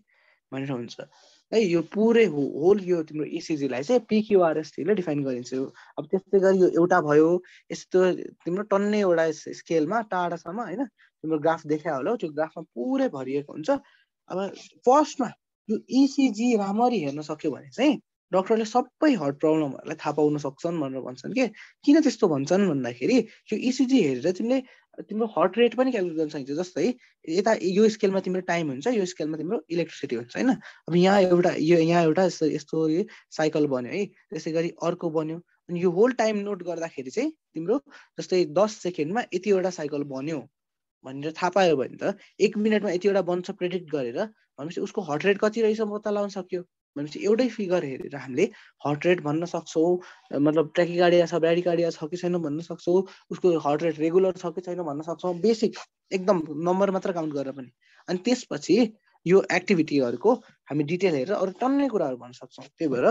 भनेर हुन्छ है यो पुरै हो होल यो तिम्रो इसिजीलाई e चाहिँ पिक्युआरएसटीले डिफाइन गरिन्छ अब त्यस्तै गरी यो एउटा भयो यस्तो तिम्रो टन्नै एउटा स्केलमा टाढासम्म होइन तिम्रो ग्राफ देखा होला त्यो ग्राफमा पुरै भरिएको हुन्छ अब फर्स्टमा यो इसिजी e राम्ररी हेर्न सक्यो भने चाहिँ डक्टरले सबै हर्ट प्रब्लमहरूलाई थाहा पाउन सक्छन् भनेर भन्छन् कि किन त्यस्तो भन्छन् भन्दाखेरि यो इसिजी e हेरेर तिमीले तिम्रो हर्ट रेट पनि क्यालकुलेट गर्न सकिन्छ जस्तै यता यो स्केलमा तिम्रो टाइम हुन्छ यो स्केलमा तिम्रो इलेक्ट्रिसिटी हुन्छ होइन अब यहाँ एउटा यो यहाँ एउटा यस्तो साइकल बन्यो है त्यसै गरी अर्को बन्यो अनि यो होल टाइम नोट गर्दाखेरि चाहिँ तिम्रो जस्तै दस सेकेन्डमा यतिवटा साइकल बन्यो भनेर थाहा पायो भने त एक मिनटमा यतिवटा बन्छ प्रेडिक्ट गरेर भनेपछि उसको हर्ट रेट कति रहेछ पत्ता लगाउन सक्यो भनेपछि एउटै फिगर हेरेर हामीले हर्ट रेट भन्न सक्छौँ मतलब गाडिया छ गाडिया छ कि छैन भन्न सक्छौँ उसको हर्ट रेट रेगुलर छ कि छैन भन्न सक्छौँ बेसिक एकदम नम्बर मात्र काउन्ट गरेर पनि अनि त्यसपछि यो एक्टिभिटीहरूको हामी डिटेल हेरेर अरू टन्नै कुराहरू भन्न सक्छौँ त्यही भएर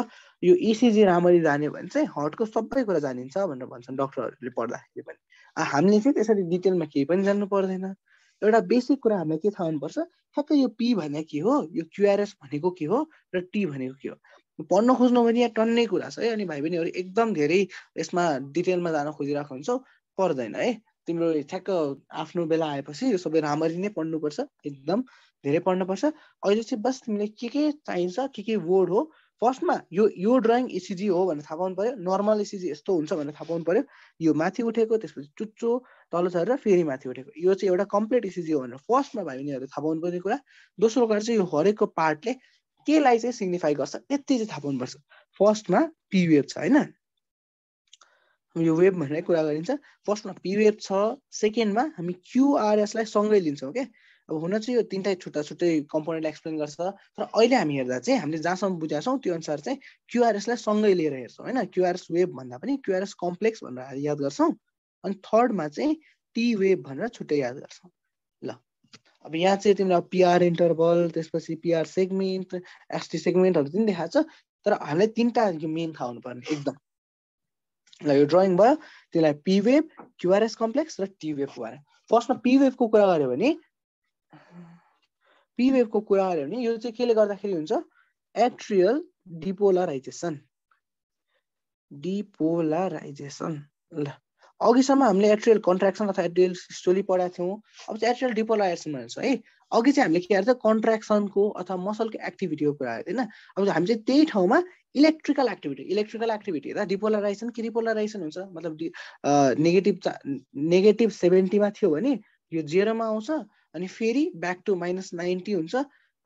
यो इसिजी e राम्ररी जाने भने चाहिँ हर्टको सबै कुरा जानिन्छ भनेर भन्छन् डक्टरहरूले पढ्दाखेरि पनि हामीले चाहिँ त्यसरी डिटेलमा केही पनि जान्नु पर्दैन एउटा बेसिक कुरा हामीलाई के थाहा हुनुपर्छ ठ्याक्कै यो पी भने के हो यो क्युआरएस भनेको के हो र टी भनेको के हो पढ्न खोज्नु भने यहाँ टन्नै कुरा छ है अनि भाइ बहिनीहरू एकदम धेरै यसमा डिटेलमा जान खोजिरहेको हुन्छौ पर्दैन है तिम्रो ठ्याक्क आफ्नो बेला आएपछि यो सबै राम्ररी नै पढ्नुपर्छ एकदम धेरै पढ्नुपर्छ अहिले चाहिँ बस तिमीले के के चाहिन्छ के के वर्ड हो फर्स्टमा यो यो ड्रइङ इसिजी हो भनेर थाहा पाउनु पऱ्यो नर्मल इसिजी यस्तो हुन्छ भनेर थाहा पाउनु पऱ्यो यो माथि उठेको त्यसपछि चुच्चो तल झरेर फेरि माथि उठेको यो चाहिँ एउटा कम्प्लिट इसिजी हो भनेर फर्स्टमा भाइ बहिनीहरूले थाहा पाउनु पर्ने कुरा दोस्रो कुरा चाहिँ यो हरेकको पार्टले केलाई चाहिँ सिग्निफाई गर्छ त्यति चाहिँ थाहा पाउनुपर्छ फर्स्टमा पी वेभ छ होइन यो वेब भनेर कुरा गरिन्छ फर्स्टमा पी वेभ छ सेकेन्डमा हामी क्युआरएसलाई सँगै लिन्छौँ क्या अब हुन चाहिँ यो तिनटै छुट्टा छुट्टै कम्पोनेन्टलाई एक्सप्लेन गर्छ तर अहिले हामी हेर्दा चाहिँ हामीले जहाँसम्म बुझाएको छौँ त्यो अनुसार चाहिँ क्युआरएसलाई सँगै लिएर हेर्छौँ होइन क्युआरएस वेब भन्दा पनि क्युआरएस कम्प्लेक्स भनेर याद गर्छौँ अनि थर्डमा चाहिँ टी वेभ भनेर छुट्टै याद गर्छौँ ल अब यहाँ चाहिँ तिमीलाई पिआर इन्टरभल त्यसपछि पिआर सेगमेन्ट एसटी सेगमेन्टहरू पनि देखाएको छ तर हामीलाई तिनवटा यो मेन थाहा हुनुपर्ने एकदम ल यो ड्रइङ भयो त्यसलाई पिवेभ क्युआरएस कम्प्लेक्स र टी वेभ फर्स्टमा पिवेभको कुरा गऱ्यो भने पिवेभको (laughs) कुरा गर्यो भने यो चाहिँ केले गर्दाखेरि हुन्छ एट्रियल डिपोलराइजेसन डिपोलराइजेसन ल अघिसम्म हामीले एट्रियल कन्ट्राक्सन अथवा एट्रियल स्टोरी पढाएको थियौँ अब चाहिँ एट्रियल डिपोलराइजेसन हेर्छौँ है अघि चाहिँ हामीले के हेर्थ्यो कन्ट्राक्सनको अथवा मसलको एक्टिभिटीको कुरा हेर्थ्यो होइन अब हामी चाहिँ त्यही ठाउँमा इलेक्ट्रिकल एक्टिभिटी इलेक्ट्रिकल एक्टिभिटी हेर्दा डिपोलराइजेसन कि रिपोलराइजेसन हुन्छ मतलब नेगेटिभ नेगेटिभ सेभेन्टीमा थियो भने यो जेरोमा आउँछ अनि फेरि ब्याक टु माइनस नाइन्टी हुन्छ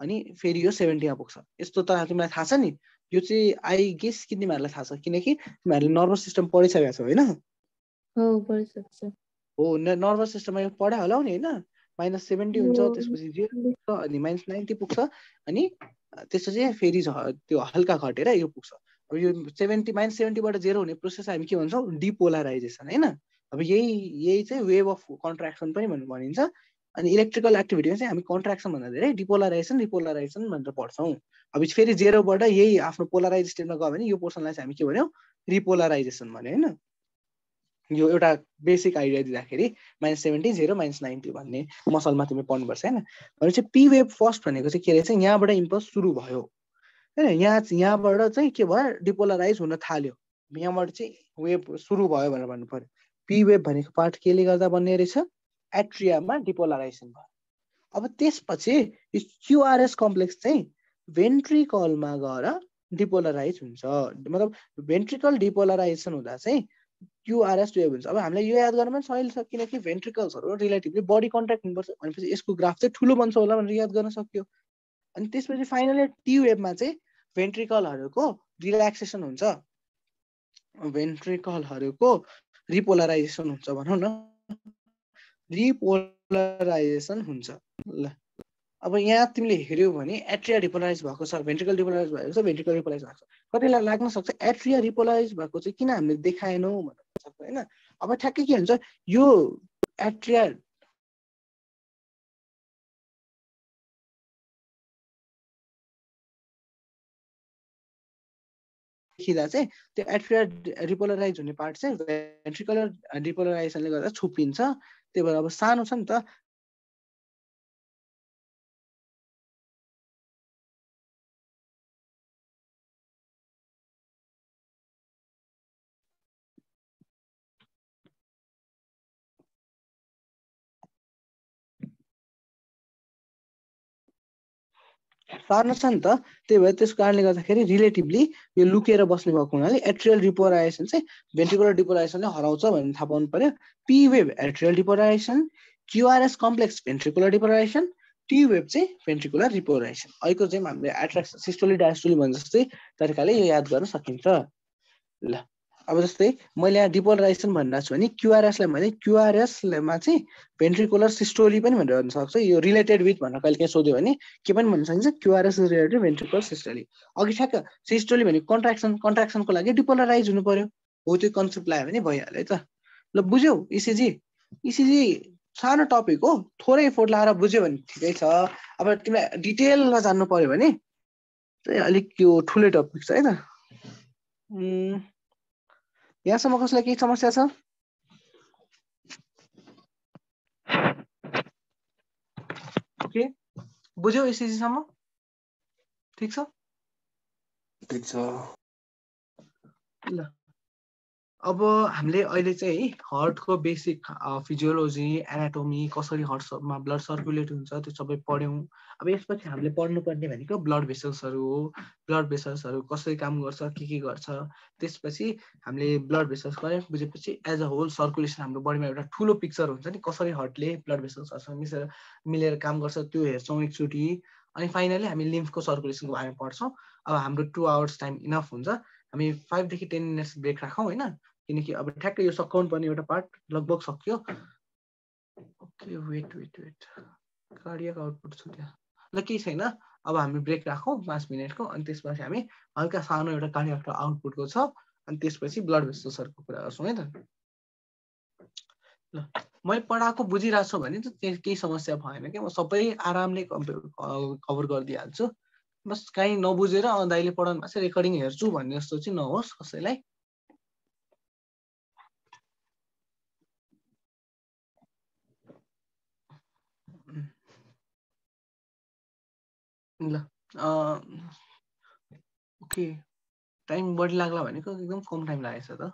अनि फेरि यो सेभेन्टीमा पुग्छ यस्तो त तिमीलाई थाहा छ नि यो चाहिँ आई गेस कि तिमीहरूलाई थाहा छ किनकि तिमीहरूले नर्भस सिस्टम पढिसकेको छौ होइन हो नर्भस सिस्टममा यो पढाइ होला नि होइन माइनस सेभेन्टी हुन्छ त्यसपछि जिरो पुग्छ अनि माइनस नाइन्टी पुग्छ अनि त्यसपछि फेरि त्यो हल्का घटेर यो पुग्छ अब यो सेभेन्टी माइनस सेभेन्टीबाट जेरो हुने प्रोसेस हामी के भन्छौँ डिपोलराइजेसन होइन अब यही यही चाहिँ वेभ अफ कन्ट्राक्सन पनि भनिन्छ अनि इलेक्ट्रिकल एक्टिभिटीमा चाहिँ हामी कन्ट्राक्सन भन्दा धेरै डिपोलराइजेसन रिपोलराइजेसन भनेर पढ्छौँ अब फेरि जेरोबाट यही आफ्नो पोलराइज स्टेटमा गयो भने यो पोर्सनलाई चाहिँ हामी के भन्यौँ रिपोलराइजेसन भन्यो होइन यो एउटा बेसिक आइडिया दिँदाखेरि minus seventy zero minus ninety भन्ने मसलमा तिमी पढ्नुपर्छ होइन भनेपछि पी वेभ फर्स्ट भनेको चाहिँ के रहेछ यहाँबाट इम्पल्स सुरु भयो होइन यहाँ यहाँबाट चाहिँ के भयो डिपोलराइज हुन थाल्यो यहाँबाट चाहिँ वेभ सुरु भयो भनेर भन्नु पऱ्यो पी वेभ भनेको पार्ट केले गर्दा बन्ने रहेछ एट्रियामा डिपोलराइजेसन भयो अब त्यसपछि यो क्युआरएस कम्प्लेक्स चाहिँ भेन्ट्रिकलमा गएर डिपोलराइज हुन्छ मतलब भेन्ट्रिकल डिपोलराइजेसन हुँदा चाहिँ क्युआरएस वेभ हुन्छ अब हामीलाई यो याद गर्न पनि सहिलो छ किनकि भेन्ट्रिकल्सहरू रिलेटिभली बडी कन्ट्याक्ट हुनुपर्छ भनेपछि यसको ग्राफ चाहिँ ठुलो बन्छ होला भनेर याद गर्न सक्यो अनि त्यसपछि फाइनली टी वेभमा चाहिँ भेन्ट्रिकलहरूको रिल्याक्सेसन हुन्छ भेन्ट्रिकलहरूको रिपोलराइजेसन हुन्छ भनौँ न रिपोलराइजेसन हुन्छ ल अब यहाँ तिमीले हेऱ्यौ भने एट्रिया रिपोलाइज भएको छ भेन्ट्रिकल रिपोलाइज भएको छ भेन्ट्रिकल रिपोलाइज भएको छ कतिलाई लाग्न सक्छ एट्रिया रिपोलाइज भएको चाहिँ किन हामीले देखाएनौँ भनेर सक्छ होइन अब ठ्याक्कै के हुन्छ यो एट्रिया खिदा चाहिँ त्यो एट्रिया रिपोलराइज हुने पार्ट चाहिँ भेन्ट्रिकुलर डिपोलराइजेसनले गर्दा छुपिन्छ त्यही भएर अब सानो छ नि त पार्न छ नि त त्यही भएर त्यसको कारणले गर्दाखेरि रिलेटिभली यो लुकेर बस्ने भएको हुनाले एट्रियल डिपोराइजेसन चाहिँ भेन्ट्रिकुलर डिपोराइजेसनले हराउँछ भनेर थाहा पाउनु पऱ्यो P wave atrial depolarisation QRS complex ventricular depolarisation T wave चाहिँ भेन्ट्रिकुलर रिपोराइजेसन अहिलेको चाहिँ हामीले एट्रेक्सन सिस्टोली डायस्टोली भन्छ जस्तै तरिकाले यो याद गर्न सकिन्छ ल अब जस्तै मैले यहाँ डिपोलराइजेसन भनिरहेको छु भने क्युआरएसलाई मैले क्युआरएसमा चाहिँ भेन्ट्रिकुलर सिस्टोली पनि भनेर भन्न सक्छु यो रिलेटेड विथ भनेर कहिले काहीँ सोध्यो भने के पनि भन्न सकिन्छ क्युआरएस रिलेटेड भेन्ट्रिकुलर सिस्टोली अघि ठ्याक्क सिस्टोली भनेको कन्ट्राक्सन कन्ट्राक्सनको लागि डिपोलराइज हुनु पऱ्यो हो त्यो कन्सेप्ट लगायो भने भइहाल्यो है त ल बुझ्यौ इसिजी e इसिजी e सानो टपिक हो थोरै फोर्ट लगाएर बुझ्यो भने ठिकै छ अब तिमीलाई डिटेलमा जान्नु पऱ्यो भने चाहिँ अलिक यो ठुलै टपिक छ है त यहाँसम्म कसलाई केही समस्या छ ओके बुझ्यौ एसएससीसम्म ठिक छ ठिक छ ल अब हामीले अहिले चाहिँ हर्टको बेसिक फिजियोलोजी एनाटोमी कसरी हर्टमा ब्लड सर्कुलेट हुन्छ त्यो सबै पढ्यौँ अब यसपछि हामीले पढ्नुपर्ने भनेको ब्लड भेसल्सहरू हो ब्लड भेसल्सहरू कसरी काम गर्छ के के गर्छ त्यसपछि हामीले ब्लड भेसल्स गऱ्यौँ बुझेपछि एज अ होल सर्कुलेसन हाम्रो बडीमा एउटा ठुलो पिक्चर हुन्छ नि कसरी हर्टले ब्लड भेसल्सहरूसँग मिसेर मिलेर काम गर्छ त्यो हेर्छौँ एकचोटि अनि फाइनली हामी लिम्फको सर्कुलेसनको बारेमा पढ्छौँ अब हाम्रो टु आवर्स टाइम इनफ हुन्छ हामी फाइभदेखि टेन मिनट्स ब्रेक राखौँ होइन किनकि अब ठ्याक्कै यो सकाउनु पर्ने एउटा पार्ट लगभग सक्यो okay wait wait wait output छ त्यहाँ ल केही छैन अब हामी ब्रेक राखौँ पाँच मिनटको अनि त्यसपछि हामी हल्का सानो एउटा कार्डियाको आउटपुटको छ अनि त्यसपछि ब्लड भेसल्सहरूको कुरा गर्छौँ है त ल मैले पढाएको बुझिरहेको छु भने त केही समस्या भएन क्या म सबै आरामले कभर गरिदिइहाल्छु बस काहीँ नबुझेर दाइले पढाउनु भएको छ रेकर्डिङ हेर्छु भन्ने जस्तो चाहिँ नहोस् कसैलाई ल ओके टाइम बढी लाग्ला भनेको एकदम कम टाइम लागेछ त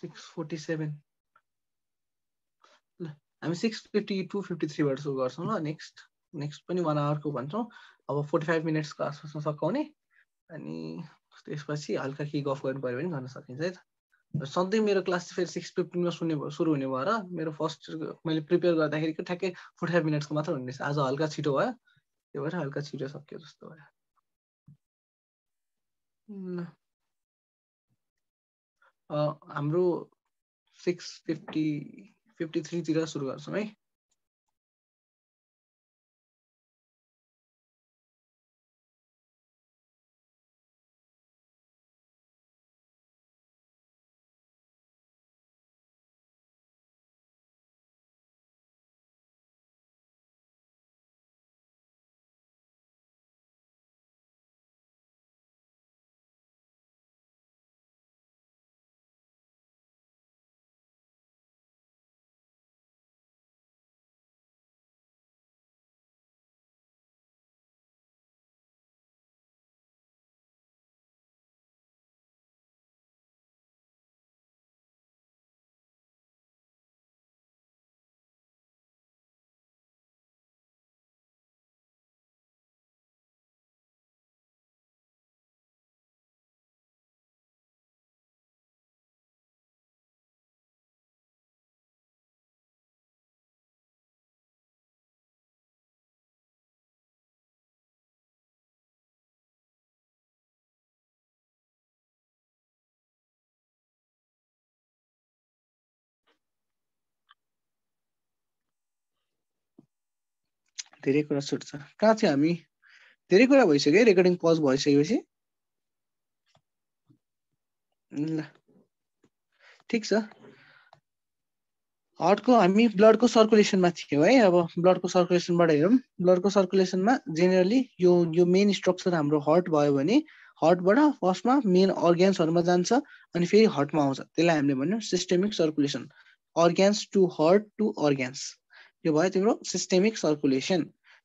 सिक्स फोर्टी सेभेन ल हामी सिक्स फिफ्टी टू फिफ्टी थ्रीबाट सुरु गर्छौँ ल नेक्स्ट नेक्स्ट पनि वान आवरको भन्छौँ अब फोर्टी फाइभ मिनट्सको आसपासमा सघाउने अनि त्यसपछि हल्का केही गफ गर्नु पऱ्यो भने गर्न सकिन्छ है त सधैँ मेरो क्लास चाहिँ फेरि सिक्स फिफ्टिनमा सुन्ने सुरु हुने भएर मेरो फर्स्ट मैले प्रिपेयर गर्दाखेरि ठ्याक्कै फोर्टी फाइभ मिनट्सको मात्र हुने आज हल्का छिटो भयो त्यो भएर हल्का छिटो सक्यो जस्तो भयो हाम्रो सिक्स फिफ्टी फिफ्टी थ्रीतिर सुरु गर्छौँ है धेरै कुरा छुट्छ कहाँ थियो हामी धेरै कुरा भइसक्यो रेकर्डिङ पज भइसकेपछि ल ठिक छ हर्टको हामी ब्लडको सर्कुलेसनमा थियौँ है अब ब्लडको सर्कुलेसनबाट हेरौँ ब्लडको सर्कुलेसनमा जेनरली यो यो मेन स्ट्रक्चर हाम्रो हर्ट भयो भने हर्टबाट फर्स्टमा मेन अर्ग्यान्सहरूमा जान्छ अनि फेरि हर्टमा आउँछ त्यसलाई हामीले भन्यौँ systemic circulation organs to heart to organs यो भयो तिम्रो सिस्टेमिक सर्कुलेसन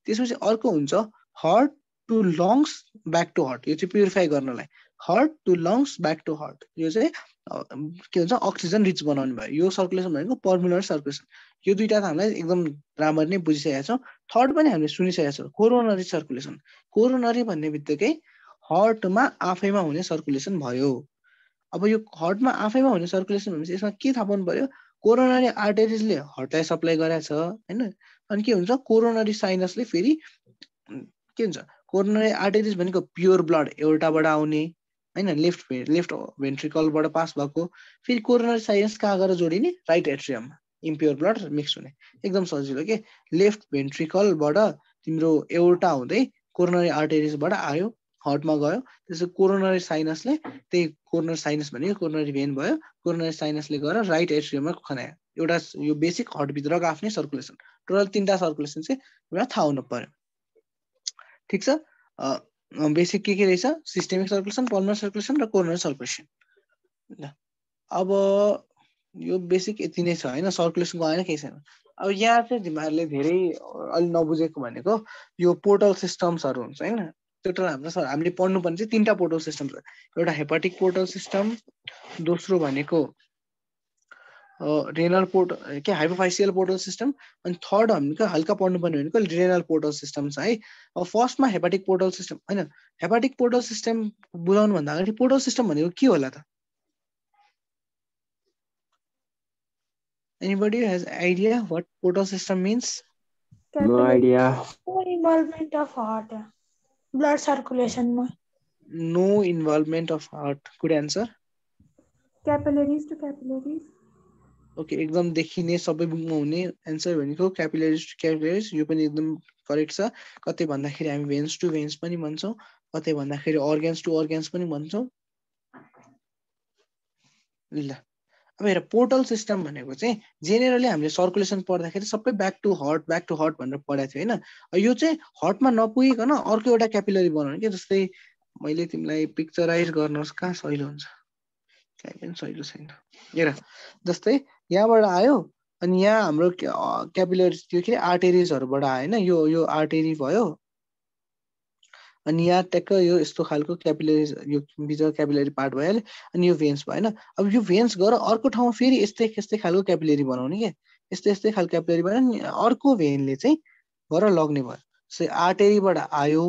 त्यसपछि अर्को हुन्छ heart to lungs back to heart यो चाहिँ प्युरिफाई गर्नलाई heart to lungs back to heart यो चाहिँ के भन्छ अक्सिजन रिच बनाउने भयो यो सर्कुलेसन भनेको पर्मुलर सर्कुलेसन यो दुइटा त हामीलाई एकदम राम्ररी नै बुझिसकेका छौँ थर्ड पनि हामीले सुनिसकेका छौँ कोरोनरी सर्कुलेसन कोरोनरी भन्ने बित्तिकै हर्टमा आफैमा हुने सर्कुलेसन भयो अब यो हर्टमा आफैमा हुने सर्कुलेसन भनेपछि यसमा के थाहा पाउनु पर्यो कोरोनरी आर्टेरिजले हर्टाइ सप्लाई गराएको छ होइन अनि के हुन्छ कोरोनरी साइनसले फेरि के हुन्छ कोरोनरी आर्टेरिस भनेको प्योर ब्लड एउटाबाट आउने होइन लेफ्ट लेफ्ट भेन्ट्रिकलबाट पास भएको फेरि कोरोनरी साइनस कहाँ गएर जोडिने राइट एट्रियममा इम्प्योर ब्लड मिक्स हुने एकदम सजिलो के लेफ्ट भेन्ट्रिकलबाट तिम्रो एउटा हुँदै कोरोनरी आर्टेरिसबाट आयो हर्टमा गयो त्यसपछि कोरोनरी साइनसले त्यही कोरोनरी साइनस भनेको कोरोनरी भेन भयो कोरोनरी साइनसले गएर राइट एट्रियममा खनायो एउटा यो बेसिक हर्टभित्रको आफ्नै सर्कुलेसन टोटल तिनवटा सर्कुलेसन चाहिँ एउटा थाहा हुनु पऱ्यो ठिक छ बेसिक के के रहेछ सिस्टेमिक सर्कुलेसन पल्मर सर्कुलेसन र कोरोनरी सर्कुलेसन ल अब यो बेसिक यति नै छ होइन सर्कुलेसनको आएन केही छैन अब यहाँ चाहिँ तिमीहरूले धेरै अलि नबुझेको भनेको यो पोर्टल सिस्टम्सहरू हुन्छ होइन टोटल हाम्रो हामीले पढ्नुपर्ने चाहिँ तिनवटा पोर्टल सिस्टम छ एउटा हेपाटिक पोर्टल सिस्टम दोस्रो भनेको रेनल पोर्ट के हाइपोफाइसियल पोर्टल सिस्टम अनि थर्ड हामीले हल्का पढ्नुपर्ने भनेको रेनल पोर्टल सिस्टम छ है अब फर्स्टमा हेपाटिक पोर्टल सिस्टम होइन हेपाटिक पोर्टल सिस्टम बुझाउनुभन्दा अगाडि पोर्टल सिस्टम भनेको के होला त Anybody has idea what portal system means? No idea. Involvement of water. blood circulation ma no involvement of heart good answer capillaries to capillaries okay एकदम देखिने सबै बुकमा हुने एन्सर भनेको क्यापिलरिज टु क्यापिलरिज यो पनि एकदम करेक्ट छ कतै भन्दाखेरि हामी भेन्स टु भेन्स पनि भन्छौँ कतै भन्दाखेरि अर्ग्यान्स टु अर्ग्यान्स पनि भन्छौँ ल अब हेर पोर्टल सिस्टम भनेको चाहिँ जेनेरली हामीले सर्कुलेसन पढ्दाखेरि सबै back to heart back to heart भनेर पढाएको थियो होइन यो चाहिँ हटमा नपुगिकन अर्को एउटा क्यापिलरी बनाउने कि जस्तै मैले तिमीलाई पिक्चराइज गर्नुहोस् कहाँ सहिलो हुन्छ कहीँ पनि सहिलो छैन हेर जस्तै यहाँबाट आयो अनि यहाँ हाम्रो क्यापिलरी त्यो के अरे आर्टेरिजहरूबाट आयो होइन यो यो आर्टेरी भयो अनि यहाँ ट्याक्क यो यस्तो खालको क्यापिलरी यो बिचको क्यापिलरी पार्ट भइहाल्यो अनि यो भेन्स भएन अब यो भेन्स गएर अर्को ठाउँमा फेरि यस्तै यस्तै खालको क्यापिलरी बनाउने क्या यस्तै यस्तै खालको क्यापिलरी बनाउने अनि अर्को भेनले चाहिँ गर लग्ने भयो जस्तै आर्टेरीबाट आयो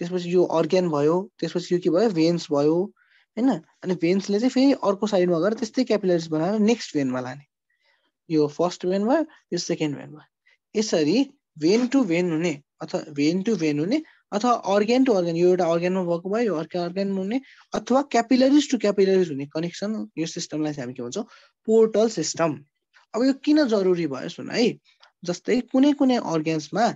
त्यसपछि यो अर्ग्यान भयो त्यसपछि यो के भयो भेन्स भयो होइन अनि भेन्सले चाहिँ फेरि अर्को साइडमा गएर त्यस्तै क्यापिलरिज बनाएर नेक्स्ट भेनमा लाने यो फर्स्ट भेन भयो यो सेकेन्ड भेनमा यसरी भेन टु भेन हुने अथवा भेन टु भेन हुने अथवा अर्ग्यान टु अर्ग्यान यो एउटा अर्ग्यानमा भएको भयो यो अर्को अर्ग्यानमा हुने अथवा क्यापिलरिज टु क्यापिलरिज हुने कनेक्सन यो सिस्टमलाई चाहिँ हामी के भन्छौँ पोर्टल सिस्टम अब यो किन जरुरी भयो सुन है जस्तै कुनै कुनै अर्ग्यान्समा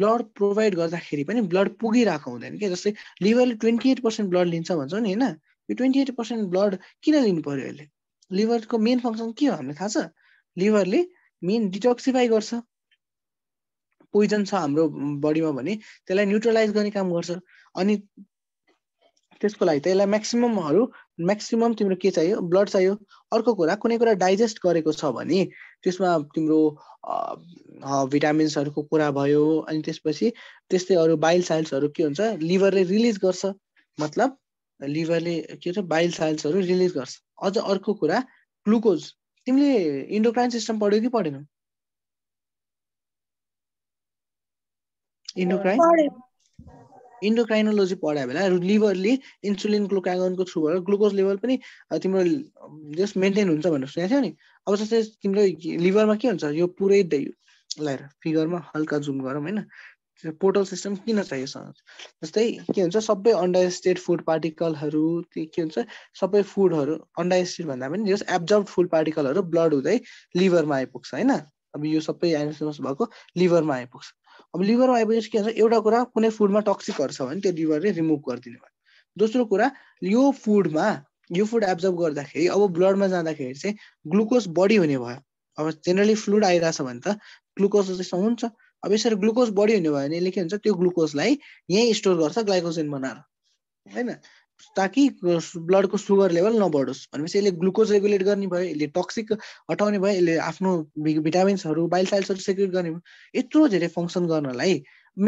ब्लड प्रोभाइड गर्दाखेरि पनि ब्लड पुगिरहेको हुँदैन कि जस्तै लिभरले ट्वेन्टी एट पर्सेन्ट ब्लड लिन्छ भन्छौँ नि होइन यो ट्वेन्टी एट पर्सेन्ट ब्लड किन लिनु पऱ्यो यसले लिभरको मेन फङ्सन के हो हामीलाई थाहा छ लिभरले मेन डिटोक्सिफाई गर्छ पोइजन छ हाम्रो बडीमा भने त्यसलाई न्युट्रलाइज गर्ने काम गर्छ अनि त्यसको लागि त यसलाई म्याक्सिममहरू म्याक्सिमम् तिम्रो के चाहियो ब्लड चाहियो अर्को कुरा कुनै कुरा डाइजेस्ट गरेको छ भने त्यसमा तिम्रो भिटामिन्सहरूको कुरा भयो अनि त्यसपछि त्यस्तै अरू बाइल साइल्सहरू के हुन्छ लिभरले रिलिज गर्छ मतलब लिभरले के भन्छ बाइल साइल्सहरू रिलिज गर्छ अझ अर्को कुरा ग्लुकोज तिमीले इन्डोक्राइन सिस्टम पढ्यौ कि पढेनौ इन्डोक्राइन इन्डोक्राइनोलोजी पढायो बेला लिभरले इन्सुलिन ग्लुकागनको थ्रुबाट ग्लुकोज लेभल पनि तिम्रो जस्ट मेन्टेन हुन्छ भनेर सुनेको थियौ नि अब जस्तै तिम्रो लिभरमा के हुन्छ यो पुरै लगाएर फिगरमा हल्का जुम गरौँ होइन पोर्टल सिस्टम किन चाहियो जस्तै के हुन्छ सबै अन्डाइस्टेड फुड पार्टिकलहरू के हुन्छ सबै फुडहरू अन्डाइस्टेड भन्दा पनि जस एब्जर्भ फुड पार्टिकलहरू ब्लड हुँदै लिभरमा आइपुग्छ होइन अब यो सबै एनसिमस भएको लिभरमा आइपुग्छ अब लिभरमा आएपछि के छ एउटा कुरा कुनै फुडमा टक्सिकहरू छ भने त्यो लिभरले रिमुभ गरिदिने भयो दोस्रो कुरा यो फुडमा यो फुड एब्जर्भ गर्दाखेरि अब ब्लडमा जाँदाखेरि चाहिँ ग्लुकोज बढी हुने भयो अब जेनरली फ्लुड आइरहेछ भने त ग्लुकोज त्यस्तो हुन्छ अब यसरी ग्लुकोज बढी हुने भयो भने के हुन्छ त्यो ग्लुकोजलाई यहीँ स्टोर गर्छ ग्लाइकोजेन बनाएर होइन ताकि ब्लडको सुगर लेभल नबढोस् भनेपछि यसले ग्लुकोज रेगुलेट गर्ने भयो यसले टक्सिक हटाउने भयो यसले आफ्नो भिटामिन्सहरू बाइल साइल्सहरू सेक्युरेट गर्ने भयो यत्रो धेरै फङ्सन गर्नलाई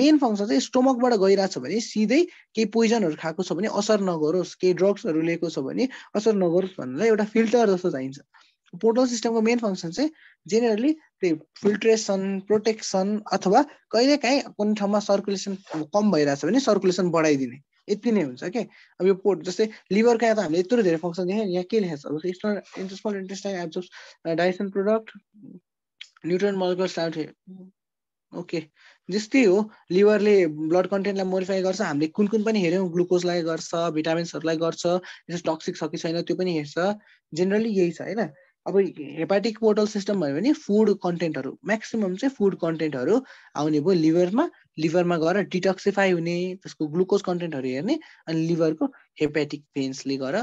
मेन फङ्सन चाहिँ स्टोमकबाट गइरहेछ भने सिधै केही पोइजनहरू खाएको छ भने असर नगरोस् केही ड्रग्सहरू लिएको छ भने असर नगरोस् भन्नलाई एउटा फिल्टर जस्तो चाहिन्छ पोर्टल सिस्टमको मेन फङ्सन चाहिँ जेनरली त्यो फिल्ट्रेसन प्रोटेक्सन अथवा कहिलेकाहीँ कुनै ठाउँमा सर्कुलेसन कम भइरहेछ भने सर्कुलेसन बढाइदिने यति नै हुन्छ कि अब यो पोर्ट जस्तै लिभरका यहाँ त हामीले यत्रो धेरै फङ्सन देखेँ यहाँ के लेखेको छ एक्सटर्नल इन्टरस्मल इन्टेस्टाइन एब्जोस digestion product nutrient molecular start okay जस्तै हो लिभरले ब्लड कन्टेन्टलाई मोडिफाई गर्छ हामीले कुन कुन पनि हेऱ्यौँ ग्लुकोजलाई गर्छ भिटामिन्सहरूलाई गर्छ यसो टक्सिक छ कि छैन त्यो पनि हेर्छ जेनरली यही छ होइन अब हेपाटिक पोर्टल सिस्टम भयो भने फुड कन्टेन्टहरू म्याक्सिमम चाहिँ फुड कन्टेन्टहरू आउने भयो लिभरमा लिभरमा गएर डिटक्सिफाई हुने त्यसको ग्लुकोज कन्टेन्टहरू हेर्ने अनि लिभरको हेपेटिक पेन्सले गएर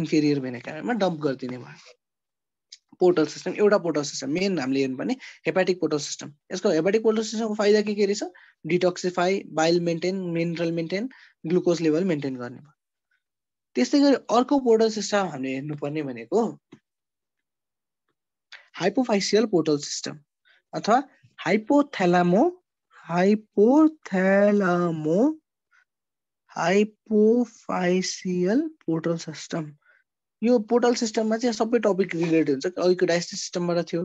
इन्फेरियर कारणमा डम्प गरिदिने भयो पोर्टल सिस्टम एउटा पोर्टल सिस्टम मेन हामीले हेर्नु हेर्नुपर्ने हेपाटिक पोर्टल सिस्टम यसको हेपाटिक पोर्टल सिस्टमको फाइदा के के रहेछ detoxify bile maintain mineral maintain glucose level maintain गर्ने भयो त्यस्तै गरी अर्को पोर्टल सिस्टम हामीले हेर्नुपर्ने भनेको हाइपोफाइसियल पोर्टल सिस्टम अथवा hypothalamo hypothalamo hypophyseal portal system यो पोर्टल सिस्टममा चाहिँ सबै टपिक रिलेटेड हुन्छ अघिको डाइजेस्टिभ सिस्टमबाट थियो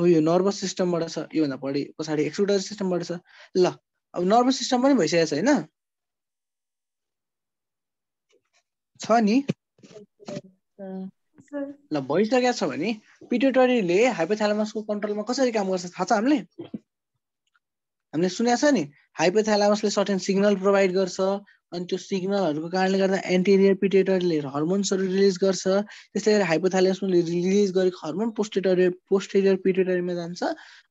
अब यो नर्भस सिस्टमबाट छ योभन्दा पढि पछाडि एक्सुटर सिस्टमबाट छ ल अब नर्भस सिस्टम पनि भइसकेको छ होइन छ नि ल भइसकेको छ भने पिटोटरीले हाइपोथालामसको कन्ट्रोलमा कसरी काम गर्छ थाहा छ हामीले हामीले सुनेको छ नि हाइपोथ्यालामसले सर्टेन सिग्नल प्रोभाइड गर्छ अनि त्यो सिग्नलहरूको कारणले गर्दा एन्टेरियर पिटेटरले हर्मोन्सहरू रिलिज गर्छ त्यसले गर्दा हाइपोथ्यालामसले रिलिज गरेको हर्मोन पोस्टेटरियर पोस्टेरियर पिटेटरीमा जान्छ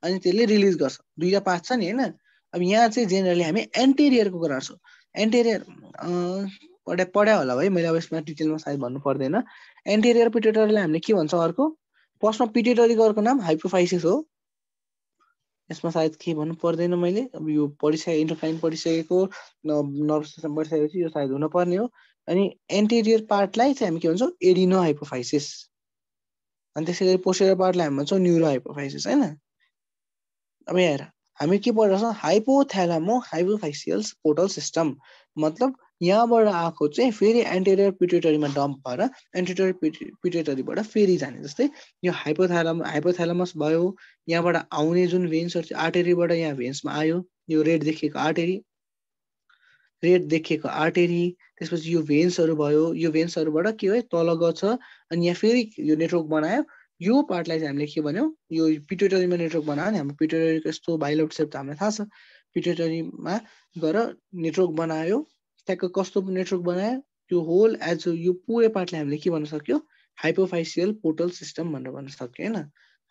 अनि त्यसले रिलिज गर्छ दुईवटा पाँच छ नि होइन अब यहाँ चाहिँ जेनरली हामी एन्टेरियरको कुरा गर्छौँ एन्टेरियर पढा पढायो होला है मैले अब यसमा डिटेलमा सायद भन्नु पर्दैन एन्टेरियर पिटेटरीलाई हामीले के भन्छ अर्को फर्स्टमा पिटेटरीको अर्को नाम हाइपोफाइसिस हो यसमा सायद केही भन्नु पर्दैन मैले अब यो पढिसके इन्टरफाइन पढिसकेको नर्भस सिस्टम पढिसकेपछि यो सायद हुनुपर्ने हो अनि एन्टेरियर पार्टलाई चाहिँ हामी के भन्छौँ एडिनो हाइपोफाइसिस अनि त्यसै गरी पोस्टेरियर पार्टलाई हामी भन्छौँ न्युरो हाइपोफाइसिस होइन अब यहाँ हेर हामी के पढिरहेछौँ हाइपोथ्यालामो हाइपोफाइसियल पोर्टल सिस्टम मतलब यहाँबाट आएको चाहिँ फेरि एन्टेरियर पिटेटरीमा डम्प भएर एन्टेरियर पिटेटरीबाट फेरि जाने जस्तै यो हाइपोथालाम हाइपोथालामस भयो यहाँबाट आउने जुन भेन्सहरू चाहिँ आर्टेरीबाट यहाँ भेन्समा आयो यो रेड देखिएको आर्टेरी रेड देखिएको आर्टेरी त्यसपछि यो भेन्सहरू भयो यो भेन्सहरूबाट के भयो तल गछ अनि यहाँ फेरि यो नेटवर्क बनायो यो पार्टलाई चाहिँ हामीले के भन्यौँ यो पिटोटरीमा नेटवर्क बनायो भने हाम्रो पिटोटरीको यस्तो भाइलोट सेप त हामीलाई थाहा छ पिटोटरीमा गएर नेटवर्क बनायो त्यहाँको कस्तो नेटवर्क बनायो त्यो होल एज यो पुरै पार्टले हामीले के भन्न सक्यो हाइपोफाइसियल पोर्टल सिस्टम भनेर भन्न सक्यो होइन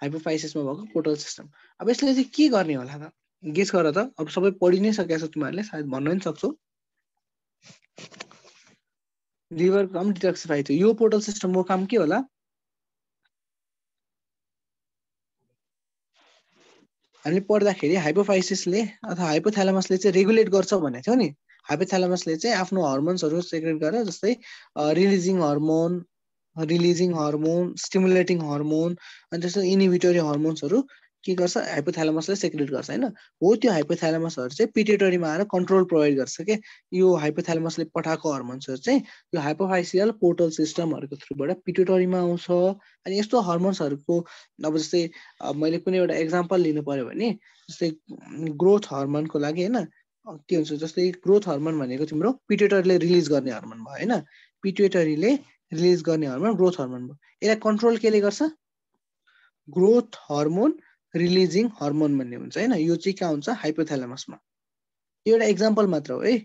हाइपोफाइसिसमा भएको पोर्टल सिस्टम अब यसले चाहिँ के गर्ने होला त गेस गर त अब सबै पढि नै सकेको छ तिमीहरूले सायद भन्न पनि सक्छौ लिभर कम डिटक्सिफाई थियो यो पोर्टल सिस्टमको काम के होला हामीले पढ्दाखेरि हाइपोफाइसिसले अथवा हाइपोथालामसले चाहिँ रेगुलेट गर्छ भनेको थियो नि हापेथालामसले चाहिँ आफ्नो हर्मोन्सहरू सेक्रेट गरेर जस्तै releasing hormone releasing hormone stimulating hormone अनि त्यस्तो इनिभिटोरी हर्मोन्सहरू के गर्छ हाइपोथालामसले सेक्रेट गर्छ होइन हो त्यो हाइपोथालामसहरू चाहिँ पिटेटोरीमा आएर कन्ट्रोल प्रोभाइड गर्छ के यो हाइपोथालामसले पठाएको हर्मोन्सहरू चाहिँ यो हाइपोफाइसियल पोर्टल सिस्टमहरूको थ्रुबाट पिटेटोरीमा आउँछ अनि यस्तो हर्मोन्सहरूको अब जस्तै मैले कुनै एउटा इक्जाम्पल लिनु पऱ्यो भने जस्तै ग्रोथ हर्मोनको लागि होइन के हुन्छ जस्तै ग्रोथ हर्मोन भनेको तिम्रो पिट्युटरीले रिलिज गर्ने हर्मोन भयो होइन पिट्युटरीले रिलिज गर्ने हर्मोन ग्रोथ हर्मोन भयो यसलाई कन्ट्रोल केले गर्छ ग्रोथ हर्मोन रिलिजिङ हर्मोन भन्ने हुन्छ होइन यो चाहिँ कहाँ हुन्छ हाइपोथ्यालामसमा यो एउटा इक्जाम्पल मात्र हो है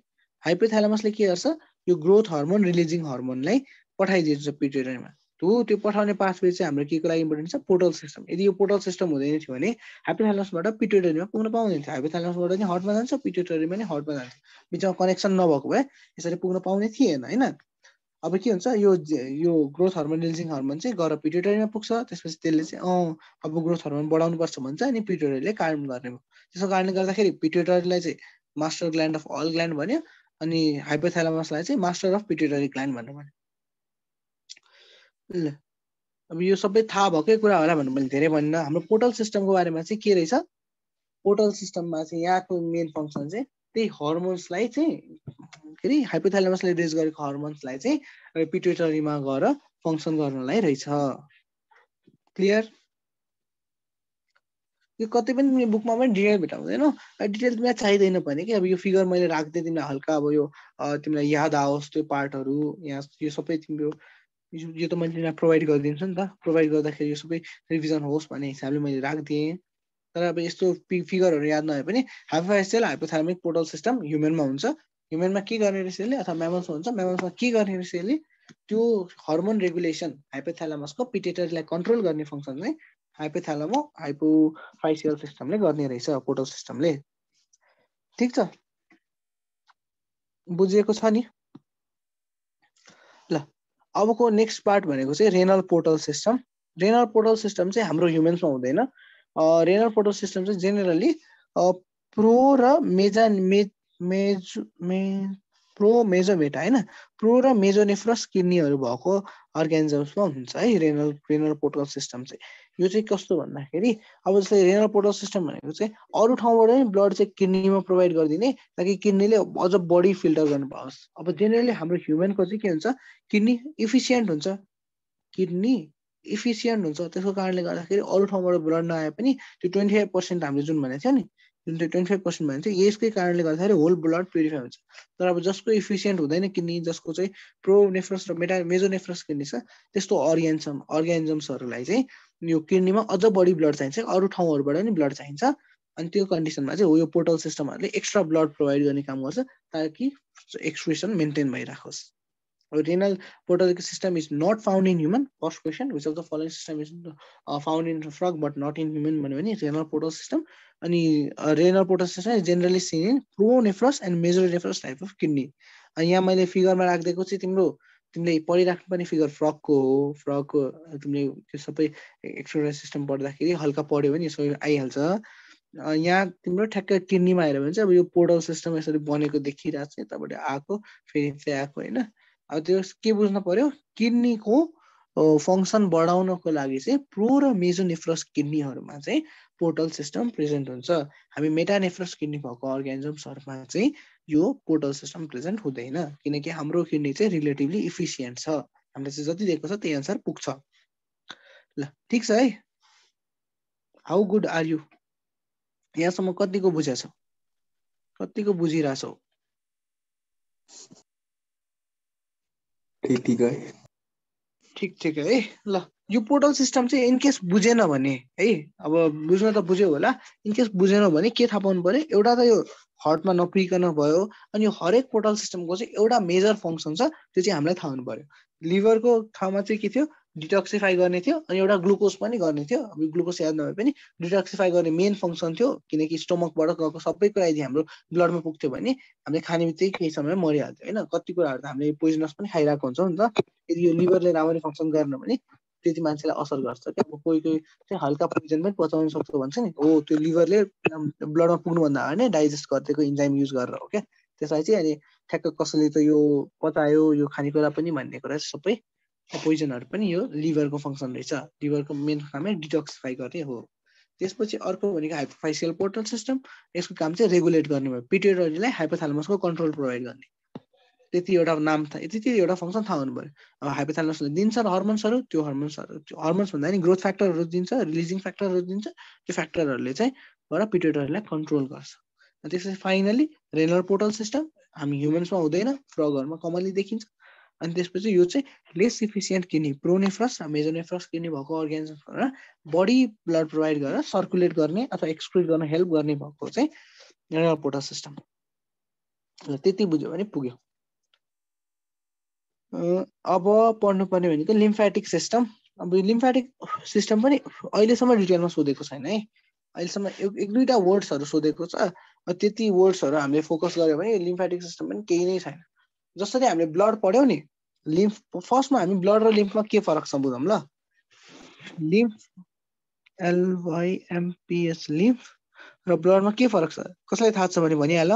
हाइपोथ्यालामसले के गर्छ यो ग्रोथ हर्मोन रिलिजिङ हर्मोनलाई पठाइदिन्छ पिट्युटरीमा त्यो त्यो पठाउने पासवे चाहिँ हाम्रो के को लागि इम्पोर्टेन्ट छ पोर्टल सिस्टम यदि यो पोर्टल सिस्टम हुँदैन थियो भने ह्यापिथालसबाट पिट्युटरीमा पुग्न पाउँदैन थियो नि हटमा जान्छ पिटोटरीमा नै हटमा जान्छ बिचमा कनेक्सन नभएको भए यसरी पुग्न पाउने थिएन होइन अब के हुन्छ यो यो ग्रोथ हर्मोन रिलिजिङ हर्मोन चाहिँ गएर पिट्युटरीमा पुग्छ त्यसपछि त्यसले चाहिँ अँ अब ग्रोथ हर्मोन बढाउनुपर्छ भन्छ अनि पिट्युटरीले कार्बन गर्ने भयो त्यसको कारणले गर्दाखेरि पिट्युटरीलाई चाहिँ master gland of all gland भन्यो अनि हाइपोथालामसलाई चाहिँ मास्टर अफ पिट्युटरी ग्ल्यान्ड भनेर भन्यो अब यो सबै थाहा भएकै कुरा होला भनेर मैले धेरै भनिनँ हाम्रो पोर्टल सिस्टमको बारेमा चाहिँ के रहेछ पोर्टल सिस्टममा चाहिँ यहाँको मेन फङ्सन चाहिँ त्यही हर्मोन्सलाई चाहिँ के अरे हाइपोथालेमसले रेज गरेको हर्मोन्सलाई चाहिँ पिट्युटरीमा गएर फङ्सन गर्नलाई रहेछ क्लियर यो कतै पनि बुकमा पनि डिटेल भेटाउँदैन डिटेल तिमीलाई चाहिँदैन भने कि अब यो फिगर मैले राख्दै तिमीलाई हल्का अब यो तिमीलाई याद आओस् त्यो पार्टहरू यहाँ यो सबै तिम्रो यो त मैले यहाँ प्रोभाइड गरिदिन्छु नि त प्रोभाइड गर्दाखेरि यो सबै रिभिजन होस् भन्ने हिसाबले मैले राखिदिएँ तर अब यस्तो फिगरहरू याद नभए पनि हाइपोफाइसेल हाइपोथार्मिक पोर्टल सिस्टम ह्युमेनमा हुन्छ ह्युमेनमा के गर्ने रहेछ अथवा म्यामल्समा हुन्छ म्यामल्समा के गर्ने रहेछ त्यो हर्मोन रेगुलेसन हाइपोथालामसको पिटेटरीलाई कन्ट्रोल गर्ने फङ्सन चाहिँ हाइपोथालामो हाइपोफाइसियल सिस्टमले गर्ने रहेछ पोर्टल सिस्टमले ठिक छ बुझिएको छ नि अबको नेक्स्ट पार्ट भनेको चाहिँ renal portal system renal portal system चाहिँ हाम्रो ह्युमेन्समा हुँदैन रेनल पोर्टल सिस्टम चाहिँ जेनरली प्रो र मेजा मे मेज मे प्रो भेटा होइन प्रो र मेजोनेफ्रस किडनीहरू भएको अर्ग्यानिजम्समा हुन्छ है रेनल रेनल पोर्टल सिस्टम चाहिँ यो चाहिँ कस्तो भन्दाखेरि अब जस्तै रेनल पोर्टल सिस्टम भनेको चाहिँ अरू ठाउँबाट नै ब्लड चाहिँ किडनीमा प्रोभाइड गरिदिने ताकि किडनीले अझ बडी फिल्टर गर्नु पाओस् अब जेनरली हाम्रो ह्युमनको चाहिँ के हुन्छ किडनी इफिसियन्ट हुन्छ किडनी इफिसियन्ट हुन्छ त्यसको कारणले गर्दाखेरि अरू ठाउँबाट ब्लड नआए पनि त्यो ट्वेन्टी फाइभ पर्सेन्ट हामीले जुन भनेको थियो नि जुन चाहिँ ट्वेन्टी फाइभ पर्सेन्ट भन्छ यसकै कारणले गर्दाखेरि होल ब्लड प्युरिफाई हुन्छ तर अब जसको इफिसियन्ट हुँदैन किडनी जसको चाहिँ प्रो नेफ्रस र मेटा मेजो नेफ्रस किडनी छ त्यस्तो अर्ग्यान्सम अर्ग्यानिजम्सहरूलाई चाहिँ यो किडनीमा अझ बढी ब्लड चाहिन्छ अरू ठाउँहरूबाट पनि ब्लड चाहिन्छ अनि त्यो कन्डिसनमा चाहिँ हो यो पोर्टल सिस्टमहरूले एक्स्ट्रा ब्लड प्रोभाइड गर्ने काम गर्छ ताकि एक्सप्रेसन मेन्टेन भइराखोस् renal proteolytic system is not found in human first question which of the following system is uh, found in frog but not in human भन्यो भने renal portal system अनि renal portal system is generally seen in pro-nephrous and major nephros type of kidney and my figure मैले फिगरमा राखिदिएको चाहिँ तिम्रो तिमीले पढिराख्नु पनि फिगर फ्रकको हो फ्रकको तिमीले त्यो सबै एक्सोरा सिस्टम पढ्दाखेरि हल्का पढ्यो भने यसो आइहाल्छ यहाँ तिम्रो ठ्याक्कै किडनीमा हेऱ्यो भने चाहिँ अब यो पोर्टल सिस्टम यसरी बनेको देखिरहेको छ यताबाट आएको फेरि यतै आएको होइन अब त्यो के बुझ्नु पर्यो किडनीको फङ्सन बढाउनको लागि चाहिँ प्रो र मेजोनेफ्रस किडनीहरूमा चाहिँ पोर्टल सिस्टम प्रेजेन्ट हुन्छ हामी मेटानेफ्रस किडनी भएको अर्ग्यानिजम्सहरूमा चाहिँ यो पोर्टल सिस्टम प्रेजेन्ट हुँदैन किनकि हाम्रो किडनी चाहिँ रिलेटिभली इफिसियन्ट छ हामीले चाहिँ जति दिएको छ त्यही अनुसार पुग्छ ल ठिक छ है हाउ गुड आर यु यहाँसम्म कतिको बुझेछौ कतिको बुझिरहेछौ ठिक ठिक है ठिक है ल यो पोर्टल सिस्टम चाहिँ इनकेस बुझेन भने है अब बुझ्न त बुझ्यो होला इनकेस बुझेन भने के थाहा पाउनु पर्यो एउटा त यो हटमा नपुगिकन भयो अनि यो हरेक पोर्टल सिस्टमको चाहिँ एउटा मेजर फङ्सन छ त्यो चाहिँ हामीलाई थाहा हुनु पर्यो लिभरको ठाउँमा चाहिँ के थियो डिटक्सिफाई गर्ने थियो अनि एउटा ग्लुकोज पनि गर्ने थियो अब ग्लुकोज याद नभए पनि डिटक्सिफाई गर्ने मेन फङ्सन थियो किनकि स्टोमकबाट गएको सबै कुरा यदि हाम्रो ब्लडमा पुग्थ्यो भने हामीले खाने बित्तिकै केही समय मरिहाल्थ्यो होइन कति कुराहरू त हामीले पोइजनस पनि खाइरहेको हुन्छौँ नि त यदि यो लिभरले राम्ररी फङ्सन गरेन भने त्यति मान्छेलाई असर गर्छ क्या अब कोही कोही चाहिँ हल्का पोइजन पनि पचाउन सक्छ भन्छ नि हो त्यो लिभरले ब्लडमा पुग्नुभन्दा अगाडि नै डाइजेस्ट गरिदिएको इन्जाइम युज गरेर हो क्या त्यसलाई चाहिँ अनि ठ्याक्क कसैले त यो पचायो यो खानेकुरा पनि भन्ने कुरा सबै पोइजनहरू पनि यो लिभरको फङ्सन रहेछ लिभरको मेन कामै डिटोक्सिफाई गर्ने हो त्यसपछि अर्को भनेको हाइपोफाइसियल पोर्टल सिस्टम यसको काम चाहिँ रेगुलेट गर्ने भयो पिटेडरीलाई हाइपोथालमसको कन्ट्रोल प्रोभाइड गर्ने त्यति एउटा नाम थाहा त्यति एउटा फङ्सन थाहा हुनु पऱ्यो अब हाइपोथालमसले दिन्छ हर्मोन्सहरू त्यो हर्मोन्सहरू त्यो हर्मोन्स भन्दा नि ग्रोथ फ्याक्टरहरू दिन्छ रिलिजिङ फ्याक्टरहरू दिन्छ त्यो फ्याक्टरहरूले चाहिँ बाट पिटेडरीलाई कन्ट्रोल गर्छ त्यसपछि फाइनली रेनल पोर्टल सिस्टम हामी ह्युमन्समा हुँदैन फ्रगहरूमा कमनली देखिन्छ अनि त्यसपछि यो चाहिँ लेस इफिसियन्ट किन्ने प्रोनेफ्रस र मेजोनेफ्रस किन्ने भएको अर्ग्यानिजम्सबाट बडी ब्लड प्रोभाइड गरेर सर्कुलेट गर्ने अथवा एक्सक्रिट गर्न हेल्प गर्ने भएको चाहिँ पोटा सिस्टम र त्यति बुझ्यो भने पुग्यो अब पढ्नुपर्ने भनेको लिम्फेटिक सिस्टम अब लिम्फ्याटिक सिस्टम पनि अहिलेसम्म डिटेलमा सोधेको छैन है अहिलेसम्म एक दुईवटा वर्ड्सहरू सोधेको छ त्यति वर्ड्सहरू हामीले फोकस गऱ्यो भने लिम्फेटिक सिस्टम पनि केही नै छैन जसरी हामीले ब्लड पढ्यौँ नि लिम्फ फर्स्टमा हामी ब्लड र लिम्फमा के फरक छ बुझौँ ल लिम्फ एलवाइएमपिएस लिम्फ र ब्लडमा के फरक छ कसलाई थाहा छ भने भनिहाल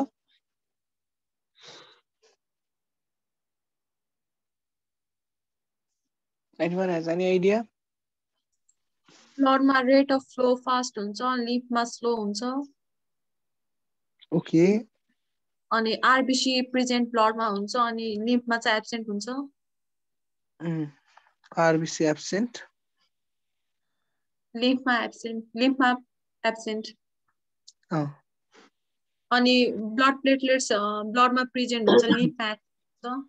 एनिवन हेज एनी आइडिया ब्लडमा रेट अफ फ्लो फास्ट हुन्छ लिम्फमा स्लो हुन्छ ओके अनि आरबिसी प्रेजेन्ट ब्लडमा हुन्छ अनि लिम्फमा चाहिँ एब्सेन्ट हुन्छ आरबिसी एब्सेन्ट लिम्फमा एब्सेन्ट लिम्फमा एब्सेन्ट अनि ब्लड प्लेटलेट्स ब्लडमा प्रेजेन्ट हुन्छ लिम्फमा हुन्छ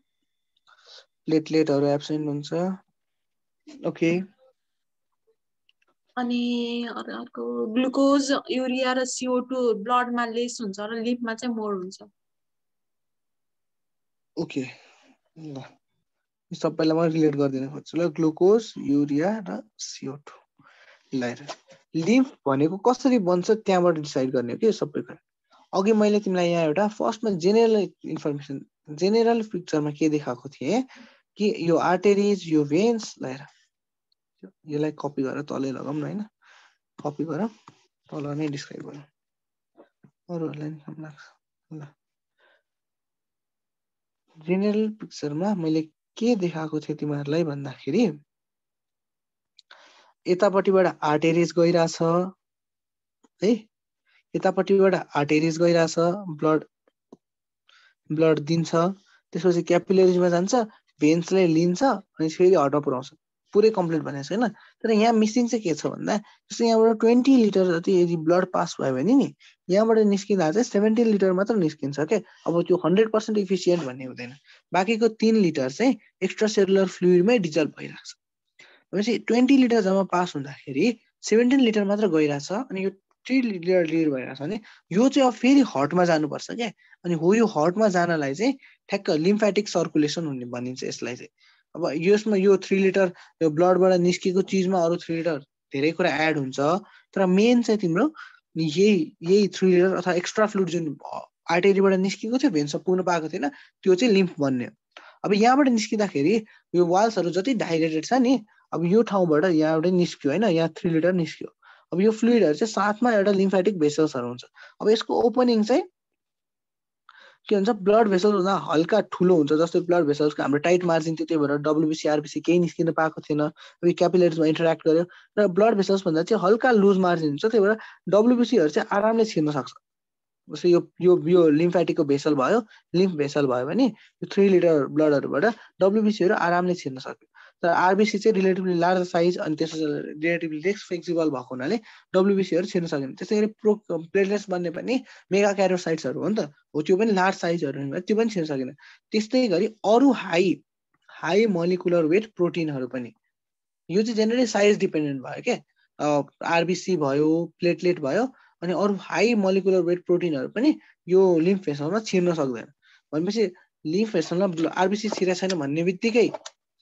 प्लेटलेटहरू एब्सेन्ट हुन्छ ओके अनि अर्को ग्लुकोज युरिया र सिओ टू ब्लडमा लेस हुन्छ र लिम्फमा चाहिँ मोर हुन्छ ओके ल सबैलाई म रिलेट गरिदिनु खोज्छु ल ग्लुकोज युरिया र सिओ टू लिम्फ भनेको कसरी बन्छ त्यहाँबाट डिसाइड गर्ने हो कि सबै कुरा अघि मैले तिमीलाई यहाँ एउटा फर्स्टमा जेनेरल इन्फर्मेसन जेनेरल पिक्चरमा के देखाएको थिएँ कि यो आर्टेरिज यो भेन्स लगाएर यसलाई कपी गरेर तलै लगाऊँ न होइन कपी गरौँ तल नै डिस्क्राइब गरौँ अरूहरूलाई पनि लाग्छ ल जेनरल पिक्चरमा मैले के देखाएको थिएँ तिमीहरूलाई भन्दाखेरि यतापट्टिबाट आर्टेरिज गइरहेछ है यतापट्टिबाट आर्टेरिज गइरहेछ ब्लड ब्लड दिन्छ त्यसपछि क्यापिलरिजमा जान्छ भेन्सलाई लिन्छ अनि फेरि हटमा पुऱ्याउँछ पुरै कम्प्लिट भनेको छ होइन तर यहाँ मिसिङ चाहिँ के छ भन्दा जस्तो यहाँबाट ट्वेन्टी लिटर जति यदि ब्लड पास भयो भने नि यहाँबाट निस्किँदा चाहिँ सेभेन्टी लिटर मात्र निस्किन्छ क्या अब त्यो हन्ड्रेड पर्सेन्ट इफिसियन्ट भन्ने हुँदैन बाँकीको तिन लिटर चाहिँ एक्स्ट्रा सेलुलर फ्लुइडमै डिजल्भ भइरहेको छ भनेपछि ट्वेन्टी लिटर जम्मा पास हुँदाखेरि सेभेन्टिन लिटर मात्र गइरहेछ अनि यो थ्री लिटर लिटर भइरहेको छ भने यो चाहिँ अब फेरि हटमा जानुपर्छ क्या अनि हो यो हटमा जानलाई चाहिँ ठ्याक्क लिम्फेटिक सर्कुलेसन हुने भनिन्छ यसलाई चाहिँ अब यसमा यो थ्री लिटर यो ब्लडबाट निस्केको चिजमा अरू थ्री लिटर धेरै कुरा एड हुन्छ तर मेन चाहिँ तिम्रो यही यही थ्री लिटर अथवा एक्स्ट्रा फ्लुड जुन आर्टेरीबाट निस्केको थियो भेन्समा पुग्न पाएको थिएन त्यो चाहिँ लिम्फ बन्ने अब यहाँबाट निस्किँदाखेरि यो वाल्सहरू जति डाइरेटेड छ नि अब यो ठाउँबाट यहाँबाट निस्क्यो होइन यहाँ थ्री लिटर निस्क्यो अब यो फ्लुइडहरू चाहिँ साथमा एउटा लिम्फेटिक भेसल्सहरू हुन्छ अब यसको ओपनिङ चाहिँ के भन्छ ब्लड भेसल्सभन्दा हल्का ठुलो हुन्छ जस्तो ब्लड भेसल्सको हाम्रो टाइट मार्जिन थियो त्यही भएर डब्लुबिसी आरबिसी केही निस्किनु पाएको थिएन अब क्यापिलेटमा इन्टरेक्ट गर्यो र ब्लड भेसल्सभन्दा चाहिँ हल्का लुज मार्जिन हुन्छ त्यही भएर डब्लुबिसीहरू चाहिँ आरामले छिर्न सक्छ जस्तै यो यो यो लिम्फ्याटिकको भेसल भयो लिम्फ भेसल भयो भने यो थ्री लिटर ब्लडहरूबाट डब्लुबिसीहरू आरामले छिर्न सक्यो तर आरबिसी चाहिँ रिलेटिभली लार्ज साइज अनि त्यस रिलेटिभली लेस फ्लेक्सिबल भएको हुनाले डब्लुबिसीहरू छिर्न सकेन त्यसै गरी प्रो प्लेटलेट्स भन्ने पनि मेगा क्यारोसाइट्सहरू हो नि त हो त्यो पनि लार्ज साइजहरू त्यो पनि छिर्न सकेन त्यस्तै गरी अरू हाई हाई मलिकुलर वेट प्रोटिनहरू पनि यो चाहिँ जेनरली साइज डिपेन्डेन्ट भयो क्या आरबिसी भयो प्लेटलेट भयो अनि अरू हाई मलिकुलर वेट प्रोटिनहरू पनि यो लिम्फ फेसनमा छिर्न सक्दैन भनेपछि लिम्फ फेसनमा आरबिसी छिरेको छैन भन्ने बित्तिकै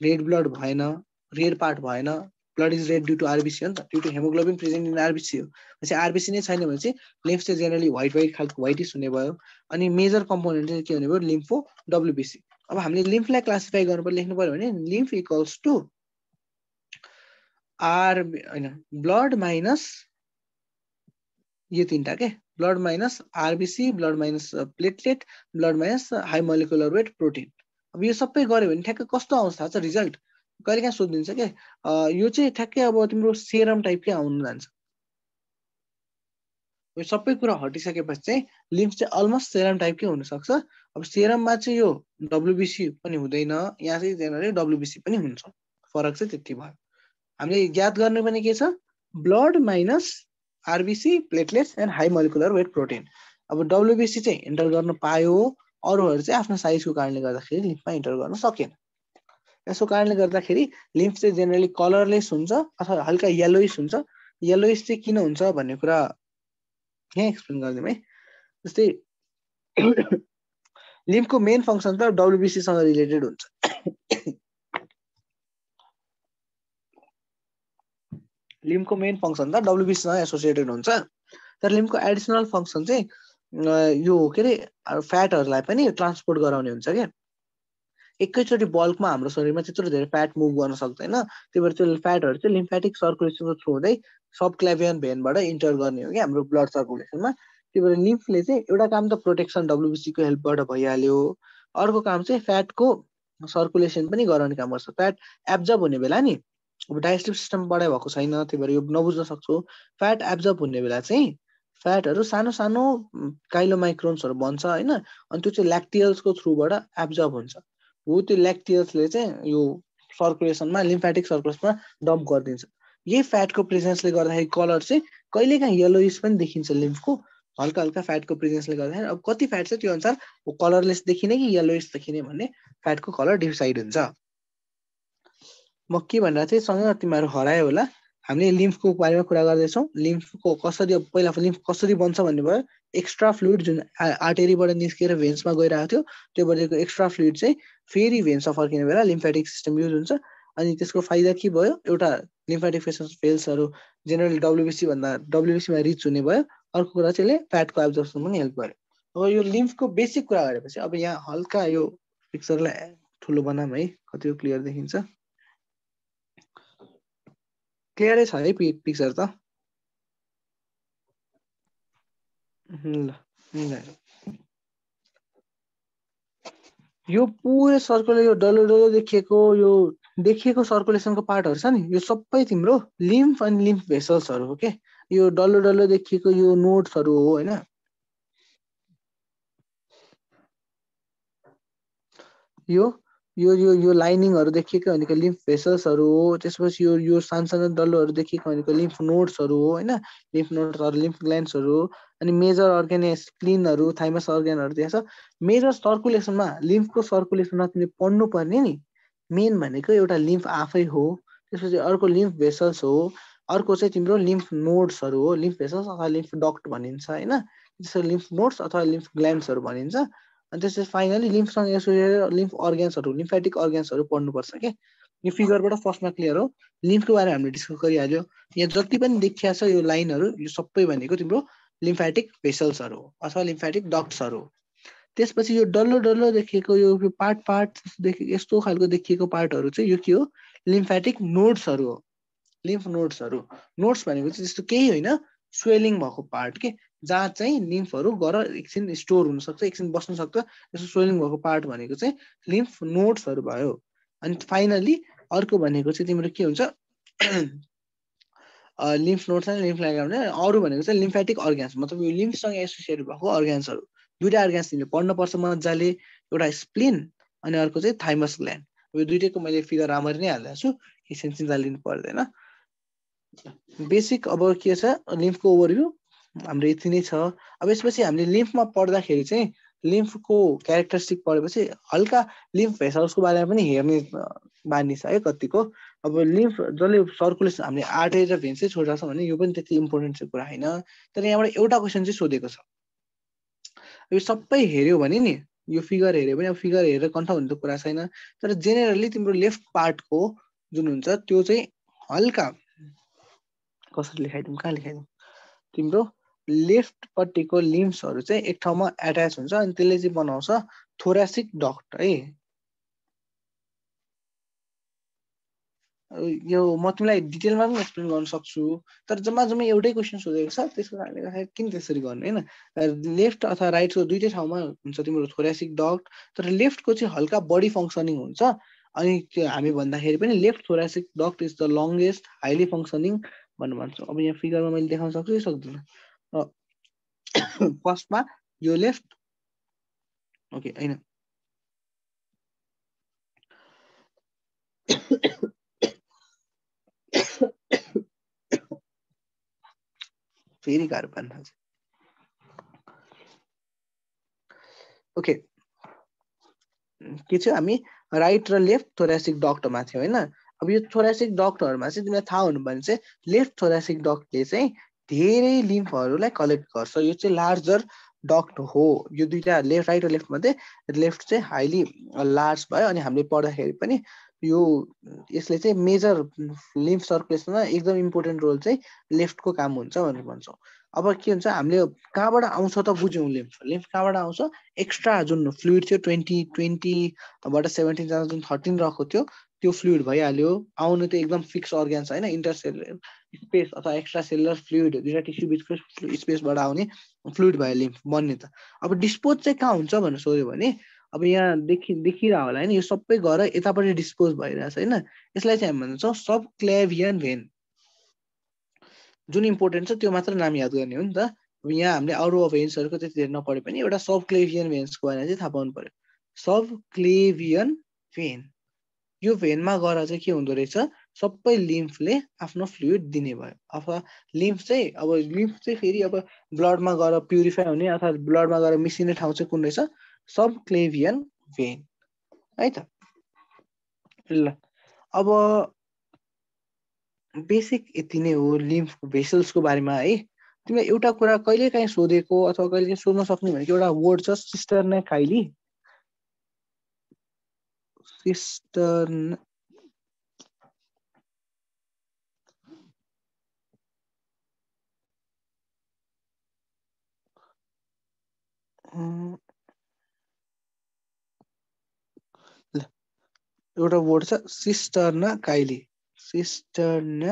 रेड ब्लड भएन रेड पार्ट भएन blood is red due to RBC हो नि त due to haemoglobin present in RBC हो भनेपछि आरबिसी नै छैन भने चाहिँ लिम्फ चाहिँ जेनरली व्हाइट व्हाइट खालको व्हाइटिस हुने भयो अनि मेजर कम्पोनेन्ट चाहिँ के हुने भयो लिम्फो डब्लुबिसी अब हामीले लिम्फलाई क्लासिफाई गर्नु पर्यो लेख्नु पऱ्यो भने लिम्फ इक्वल्स टु आर होइन ब्लड माइनस यो तिनवटा के blood minus RBC blood minus platelet blood minus high molecular weight protein अब यो सबै गऱ्यो भने ठ्याक्कै कस्तो आउँछ थाहा छ रिजल्ट कहिले काहीँ सोधिदिन्छ क्या यो चाहिँ ठ्याक्कै अब तिम्रो सेरम टाइपकै आउनु जान्छ यो सबै कुरा हटिसकेपछि चाहिँ लिम्स चाहिँ अलमोस्ट सेरम टाइपकै हुनसक्छ अब सेरममा चाहिँ यो डब्लुबिसी पनि हुँदैन यहाँ चाहिँ जेनरली डब्लुबिसी पनि हुन्छ फरक चाहिँ त्यति भयो हामीले याद गर्ने पनि के छ blood minus RBC platelets and high molecular weight protein अब डब्लुबिसी चाहिँ इन्टर गर्न पायो अरूहरू चाहिँ आफ्नो साइजको कारणले गर्दाखेरि लिम्फमा इन्टर गर्न सकेन यसको कारणले गर्दाखेरि लिम्फ चाहिँ जेनरली कलरलेस हुन्छ अथवा हल्का येलोइस हुन्छ येलोइस चाहिँ किन हुन्छ भन्ने कुरा यहाँ एक्सप्लेन गरिदिउँ है जस्तै (coughs) लिम्फको मेन फङ्सन त डब्लुबिसीसँग रिलेटेड हुन्छ (coughs) लिम्फको मेन फङ्सन त डब्लुबिसीसँग एसोसिएटेड हुन्छ तर लिम्फको एडिसनल फङ्सन चाहिँ यो के अरे फ्याटहरूलाई पनि ट्रान्सपोर्ट गराउने हुन्छ क्या एकैचोटि बल्कमा हाम्रो शरीरमा त्यत्रो धेरै फ्याट मुभ गर्न सक्दैन त्यही भएर त्यो फ्याटहरू चाहिँ लिम्फेटिक सर्कुलेसनको थ्रु हुँदै सब क्ल्याभियन भेनबाट इन्टर गर्ने हो कि हाम्रो ब्लड सर्कुलेसनमा त्यही भएर लिम्फले चाहिँ एउटा काम त प्रोटेक्सन डब्लुबिसीको हेल्पबाट भइहाल्यो अर्को काम चाहिँ फ्याटको सर्कुलेसन पनि गराउने काम गर्छ फ्याट एब्जर्ब हुने बेला नि अब डाइजेस्टिभ सिस्टमबाटै भएको छैन त्यही भएर यो नबुझ्न सक्छौ फ्याट एब्जर्ब हुने बेला चाहिँ फ्याटहरू सानो सानो काइलो माइक्रोन्सहरू भन्छ होइन अनि त्यो चाहिँ ल्याक्टियल्सको थ्रुबाट एब्जर्भ हुन्छ हो त्यो ल्याक्टियल्सले चाहिँ यो सर्कुलेसनमा लिम्फेटिक सर्कुलेसनमा डम्प गरिदिन्छ यही फ्याटको प्रेजेन्सले गर्दाखेरि कलर चाहिँ कहिलेकाहीँ यल्लोइस पनि देखिन्छ लिम्फको हल्का हल्का फ्याटको प्रेजेन्सले गर्दाखेरि अब कति फ्याट छ त्यो अनुसार कलरलेस देखिने कि यल्लोइस देखिने भन्ने फ्याटको कलर डिसाइड हुन्छ म के भनेर चाहिँ सँगै तिमीहरू हरायो होला हामीले लिम्फको बारेमा कुरा गर्दैछौँ लिम्फको कसरी पहिला लिम्फ कसरी बन्छ भन्ने भयो एक्स्ट्रा फ्लुइड जुन आर्टेरीबाट निस्केर भेन्समा गइरहेको थियो बढेको एक्स्ट्रा फ्लुइड चाहिँ फेरि भेन्समा फर्किने बेला लिम्फेटिक सिस्टम युज हुन्छ अनि त्यसको फाइदा के भयो एउटा लिम्फेटिक फेसन फेल्सहरू जेनरली डब्लुबिसी भन्दा डब्लुबिसीमा रिच हुने भयो अर्को कुरा चाहिँ यसले फ्याटको एब्जर्सन पनि हेल्प गर्यो अब यो लिम्फको बेसिक कुरा गरेपछि अब यहाँ हल्का यो पिक्चरलाई ठुलो बनाऊँ है कति क्लियर देखिन्छ क्लियरै छ है पि पिक्चर त ल यो पुरै सर्कुलर यो डल्लो डल्लो देखिएको यो देखिएको सर्कुलेसनको पार्टहरू छ नि यो सबै तिम्रो लिम्फ अनि लिम्फ भेसल्सहरू हो के यो डल्लो डल्लो देखिएको यो नोट्सहरू हो होइन यो यो यो यो लाइनिङहरू देखिएको भनेको लिम्फ भेसल्सहरू हो त्यसपछि यो यो सानो सानो डल्लोहरू देखिएको भनेको लिम्फ नोट्सहरू हो होइन लिम्फ नोट्सहरू लिम्फ ग्ल्यान्ड्सहरू अनि मेजर अर्ग्यान स्प्लिनहरू थाइमस अर्ग्यानहरू देखाएको छ मेजर सर्कुलेसनमा लिम्फको सर्कुलेसनमा तिमीले पढ्नुपर्ने नि मेन भनेको एउटा लिम्फ आफै हो त्यसपछि अर्को लिम्फ भेसल्स हो अर्को चाहिँ तिम्रो लिम्फ नोड्सहरू हो लिम्फ भेसल्स अथवा लिम्फ डक्ट भनिन्छ होइन त्यसरी लिम्फ नोड्स अथवा लिम्फ ग्ल्यान्ड्सहरू भनिन्छ अनि त्यसपछि फाइनली लिम्फसँग एसोसिएटेड लिम्फ अर्ग्यान्सहरू लिम्फेटिक अर्ग्यान्सहरू पढ्नुपर्छ क्या यो फिगरबाट फर्स्टमा क्लियर हो लिम्फको बारेमा हामीले डिस्कस गरिहाल्यो यहाँ जति पनि देखिया छ यो लाइनहरू यो सबै भनेको तिम्रो लिम्फेटिक भेसल्सहरू हो अथवा लिम्फेटिक डक्ट्सहरू हो त्यसपछि यो डल्लो डल्लो देखिएको यो पार्ट पार्ट देखि यस्तो खालको देखिएको पार्टहरू चाहिँ यो के हो लिम्फेटिक नोट्सहरू हो लिम्फ नोट्सहरू नोड्स भनेको चाहिँ त्यस्तो केही होइन स्वेलिङ भएको पार्ट के जहाँ चाहिँ लिम्फहरू गएर एकछिन स्टोर हुनसक्छ एकछिन बस्न सक्छ जस्तो स्वेलिङ भएको पार्ट भनेको चाहिँ लिम्फ नोट्सहरू भयो अनि फाइनली अर्को भनेको चाहिँ तिम्रो के हुन्छ लिम्फ नोट्स अनि लिम्फ लाइन हुन्छ अरू भनेको चाहिँ लिम्फेटिक अर्ग्यान्स मतलब यो लिम्फसँग एसोसिएट भएको अर्ग्यान्सहरू दुइटा अर्ग्यान्स तिमीले पर्छ मजाले एउटा स्प्लिन अनि अर्को चाहिँ थाइमस ग्ल्यान्ड यो दुइटैको मैले फिगर राम्ररी नै हालिदिएको छु एकछिन चिन्ता लिनु पर्दैन बेसिक अब के छ लिम्फको ओभरभ्यू हाम्रो यति नै छ अब यसपछि हामीले लिम्फमा पढ्दाखेरि चाहिँ लिम्फको क्यारेक्टरिस्टिक पढेपछि हल्का लिम्फ भेसल्सको बारेमा पनि हेर्ने बानी है कतिको अब लिम्फ जसले सर्कुलेसन हामीले आर्टरी र भेन्सै चाहिँ भने यो पनि त्यति इम्पोर्टेन्ट चाहिँ कुरा होइन तर यहाँबाट एउटा क्वेसन चाहिँ सोधेको छ यो सबै हेऱ्यो भने नि यो फिगर हेऱ्यो भने अब फिगर हेरेर कन्फर्म हुने त कुरा छैन तर जेनरली तिम्रो लेफ्ट पार्टको जुन हुन्छ त्यो चाहिँ हल्का कसरी लेखाइदिउँ कहाँ लेखाइदिउँ तिम्रो लेफ्टपट्टिको लिम्सहरू चाहिँ एक ठाउँमा एट्याच हुन्छ अनि त्यसले चाहिँ बनाउँछ थोरासिक डक्ट है यो म तिमीलाई डिटेलमा पनि एक्सप्लेन गर्न सक्छु तर जम्मा जम्मा एउटै क्वेसन सोधेको छ त्यसको कारणले गर्दाखेरि किन त्यसरी गर्ने होइन लेफ्ट अथवा राइटको दुइटै ठाउँमा हुन्छ तिम्रो थोरासिक डक्ट तर लेफ्टको चाहिँ हल्का बडी फङ्सनिङ हुन्छ अनि त्यो हामी भन्दाखेरि पनि left thoracic duct is the longest highly functioning भन्नु भन्छौँ अब यहाँ फिगरमा मैले देखाउन सक्छु कि सक्दिनँ (coughs) फर्स्टमा यो लेफ्ट ओके होइन (coughs) फेरि गाह्रो पार्न थाल्छ ओके के थियो हामी राइट र लेफ्ट थोरासिक डक्टमा थियौँ होइन अब यो थोरासिक डक्टहरूमा चाहिँ तिमीलाई थाहा भने चाहिँ लेफ्ट थोरासिक डक्टले चाहिँ धेरै लिम्फहरूलाई कलेक्ट गर्छ यो चाहिँ लार्जर डक्ट हो यो दुइटा लेफ्ट राइट र लेफ्ट मध्ये लेफ्ट चाहिँ हाइली लार्ज भयो अनि हामीले पढ्दाखेरि पनि यो यसले चाहिँ मेजर लिम्फ सर्कुलेसनमा एकदम इम्पोर्टेन्ट रोल चाहिँ लेफ्टको काम हुन्छ भनेर भन्छौँ अब के हुन्छ हामीले कहाँबाट आउँछ त बुझ्यौँ लिम्फ लिम्फ कहाँबाट आउँछ एक्स्ट्रा जुन फ्लुइड थियो ट्वेन्टी ट्वेन्टीबाट सेभेन्टिन जाँदा जुन थर्टिन रहेको थियो त्यो फ्लुइड भइहाल्यो आउनु त एकदम फिक्स अर्ग्यान्स होइन इन्टरसेलर स्पेस अथवा एक्स्ट्रा सेलर फ्लुइड दुइटा टिस्यु बिचको स्पेसबाट आउने फ्लुइड भयो लिम्फ बन्ने त अब डिस्पोज चाहिँ कहाँ हुन्छ भनेर सोध्यो भने अब यहाँ देखि देखिरह होला होइन यो सबै गएर यतापट्टि डिस्पोज भइरहेछ होइन यसलाई चाहिँ हामी भन्छौँ सब क्ल्याभियन भेन जुन इम्पोर्टेन्ट छ त्यो मात्र नाम याद गर्ने हो नि त अब यहाँ हामीले अरू भेन्सहरूको त्यति धेरै नपढे पनि एउटा सब क्लेभियन भेन्सको बारेमा चाहिँ थाहा पाउनु पऱ्यो सब क्लेभियन भेन यो भेनमा गएर चाहिँ के हुँदो रहेछ सबै लिम्फले आफ्नो फ्लुइड दिने भयो अथवा लिम्फ चाहिँ अब लिम्फ चाहिँ फेरि अब ब्लडमा गएर प्युरिफाई हुने अथवा ब्लडमा गएर मिसिने ठाउँ चाहिँ कुन रहेछ सब क्लेभियन भेन है त ल अब बेसिक यति नै हो लिम्फ भेसल्सको बारेमा है तिमीलाई एउटा कुरा कहिलेकाहीँ सोधेको अथवा कहिले सोध्न सक्ने भनेको एउटा वर्ड छ सिस्टर नै खाइली Pakistan एउटा वर्ड छ सिस्टर्न काइली सिस्टर्न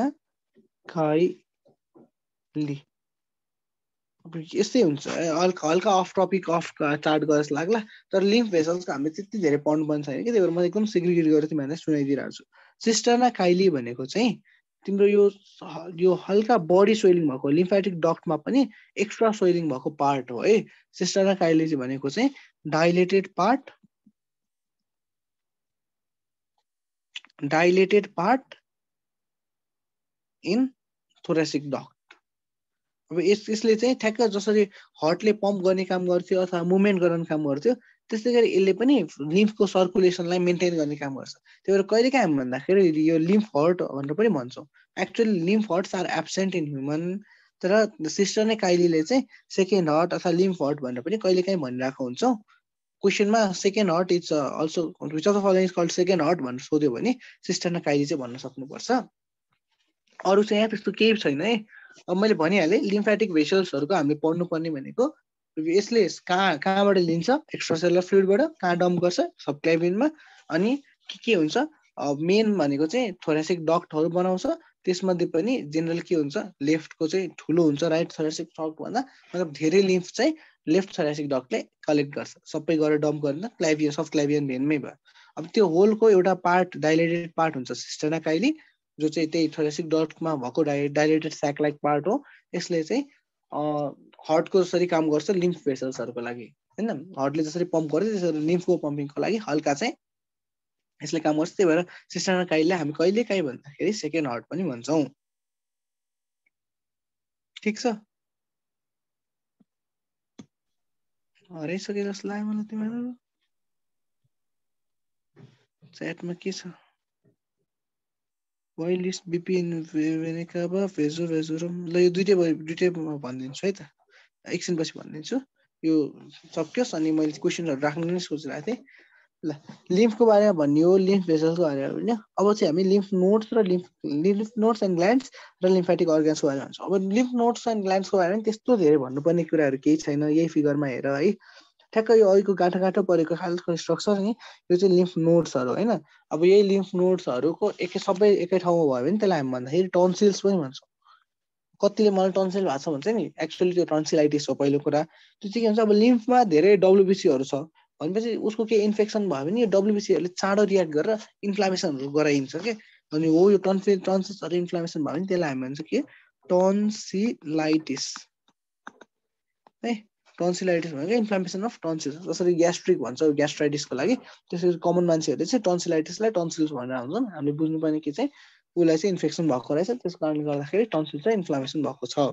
काइली यस्तै हुन्छ हल्का हल्का अफ टपिक अफ चार्ट गरेर जस्तो लाग्ला तर लिम्फ भेसल्सको हामीले त्यति धेरै पढ्नु पर्ने छैन कि त्यही भएर म एकदम सिग्रिगेट गरेर तिमीहरूलाई सुनाइदिइरहेको छु सिस्टर्ना काइली भनेको चाहिँ तिम्रो यो यो हल्का बडी स्वेलिङ भएको लिम्फेटिक डक्टमा पनि एक्स्ट्रा सोइलिङ भएको पार्ट हो है सिस्टर्ना काइली भनेको चाहिँ dilated part dilated part in thoracic duct अब यस यसले चाहिँ ठ्याक्क जसरी हर्टले पम्प गर्ने काम गर्थ्यो अथवा मुभमेन्ट गराउने काम गर्थ्यो त्यस्तै गरी यसले पनि लिम्फको सर्कुलेसनलाई मेन्टेन गर्ने काम गर्छ त्यही भएर कहिलेकाहीँ हामी भन्दाखेरि यो लिम्फ हर्ट भनेर पनि भन्छौँ actually lymph hearts are absent in human तर सिस्टर नै काइलीले चाहिँ सेकेन्ड हर्ट अथवा लिम्फ हर्ट भनेर पनि कहिले काहीँ भनिरहेको हुन्छौँ क्वेसनमा second heart is also which of the is called second heart भनेर सोध्यो भने सिस्टर न काइली चाहिँ भन्न सक्नुपर्छ अरू चाहिँ यहाँ त्यस्तो केही छैन है अब मैले भनिहालेँ लिम्फेटिक भेसल्सहरूको हामीले पढ्नुपर्ने भनेको यसले कहाँ कहाँबाट लिन्छ एक्स्ट्रासेलर फ्लुइडबाट कहाँ डम्प गर्छ सबक्लाइबिनमा अनि के के हुन्छ मेन भनेको चाहिँ थोरेसिक डक्टहरू बनाउँछ त्यसमध्ये पनि जेनरल के हुन्छ लेफ्टको चाहिँ ठुलो हुन्छ राइट थोरेसिक भन्दा मतलब धेरै लिम्फ चाहिँ लेफ्ट थोरेसिक डक्टले कलेक्ट गर्छ सबै गरेर डम्प गरेर क्लाइबियन सफ्ट क्लाइबियन भेनमै भयो अब त्यो होलको एउटा पार्ट डाइलेटेड पार्ट हुन्छ सिस्टेनाकाइली जो चाहिँ त्यही थोरेसिक डटमा भएको डाइ डाइरेक्टेड स्याकलाइट पार्ट हो यसले चाहिँ हर्टको जसरी काम गर्छ लिम्फ भेसल्सहरूको लागि होइन हर्टले जसरी पम्प गर्छ त्यसरी लिम्फको पम्पिङको लागि हल्का चाहिँ यसले काम गर्छ त्यही भएर सिस्टानाकाइलाई हामी कहिले काहीँ भन्दाखेरि सेकेन्ड हर्ट पनि भन्छौँ ठिक छ हराइसके जस्तो लाग्यो मलाई तिमीहरू च्याटमा के छ वाइलिस्ट बिपिएन भेनेकाबा भेजो भेजोरम ल यो दुइटै दुइटै म भनिदिन्छु है त एकछिनपछि भनिदिन्छु यो सकियोस् अनि मैले क्वेसनहरू राख्नु नै सोचिरहेको थिएँ ल लिम्फको बारेमा भन्ने हो लिम्फ भेसल्सको बारेमा भन्यो अब चाहिँ हामी लिम्फ नोट्स र lymph lymph nodes and glands र लिम्फेटिक अर्ग्यान्सको बारेमा भन्छौँ अब लिम्फ नोट्स एन्ड ग्ल्यान्ड्सको बारेमा त्यस्तो धेरै भन्नुपर्ने कुराहरू केही छैन यही फिगरमा हेर है ठ्याक्कै यो अघिको गाँठा गाँठो परेको खालको स्ट्रक्चर नि यो चाहिँ लिम्फ नोट्सहरू होइन अब यही लिम्फ नोट्सहरूको एकै सबै एकै ठाउँमा भयो भने त्यसलाई हामी भन्दाखेरि टन्सिल्स पनि भन्छौँ कतिले मलाई टन्सिल भएको छ भन्छ नि एक्चुअली त्यो टन्सिलाइटिस हो पहिलो कुरा त्यो चाहिँ के हुन्छ अब लिम्फमा धेरै डब्लुबिसीहरू छ भनेपछि उसको केही इन्फेक्सन भयो भने यो डब्लुबिसीहरूले चाँडो रियाक्ट गरेर इन्फ्लामेसनहरू गराइन्छ कि अनि हो यो टन्सिल टन्सिल्सहरू इन्फ्लामेसन भयो भने त्यसलाई हामी भन्छ कि टन्सिलाइटिस है टन्सिलाइटिस भनेको इन्फ्लामेसन अफ टन्सिल्स जसरी ग्यास्ट्रिक भन्छ ग्यास्ट्राइटिसको लागि त्यसरी कमन मान्छेहरूले चाहिँ टन्सिलाइटिसलाई टन्सिल्स भनेर आउँछन् हामीले बुझ्नुपर्ने कि चाहिँ उसलाई चाहिँ इन्फेक्सन भएको रहेछ त्यस कारणले गर्दाखेरि टन्सिल्स चाहिँ इन्फ्लामेसन भएको छ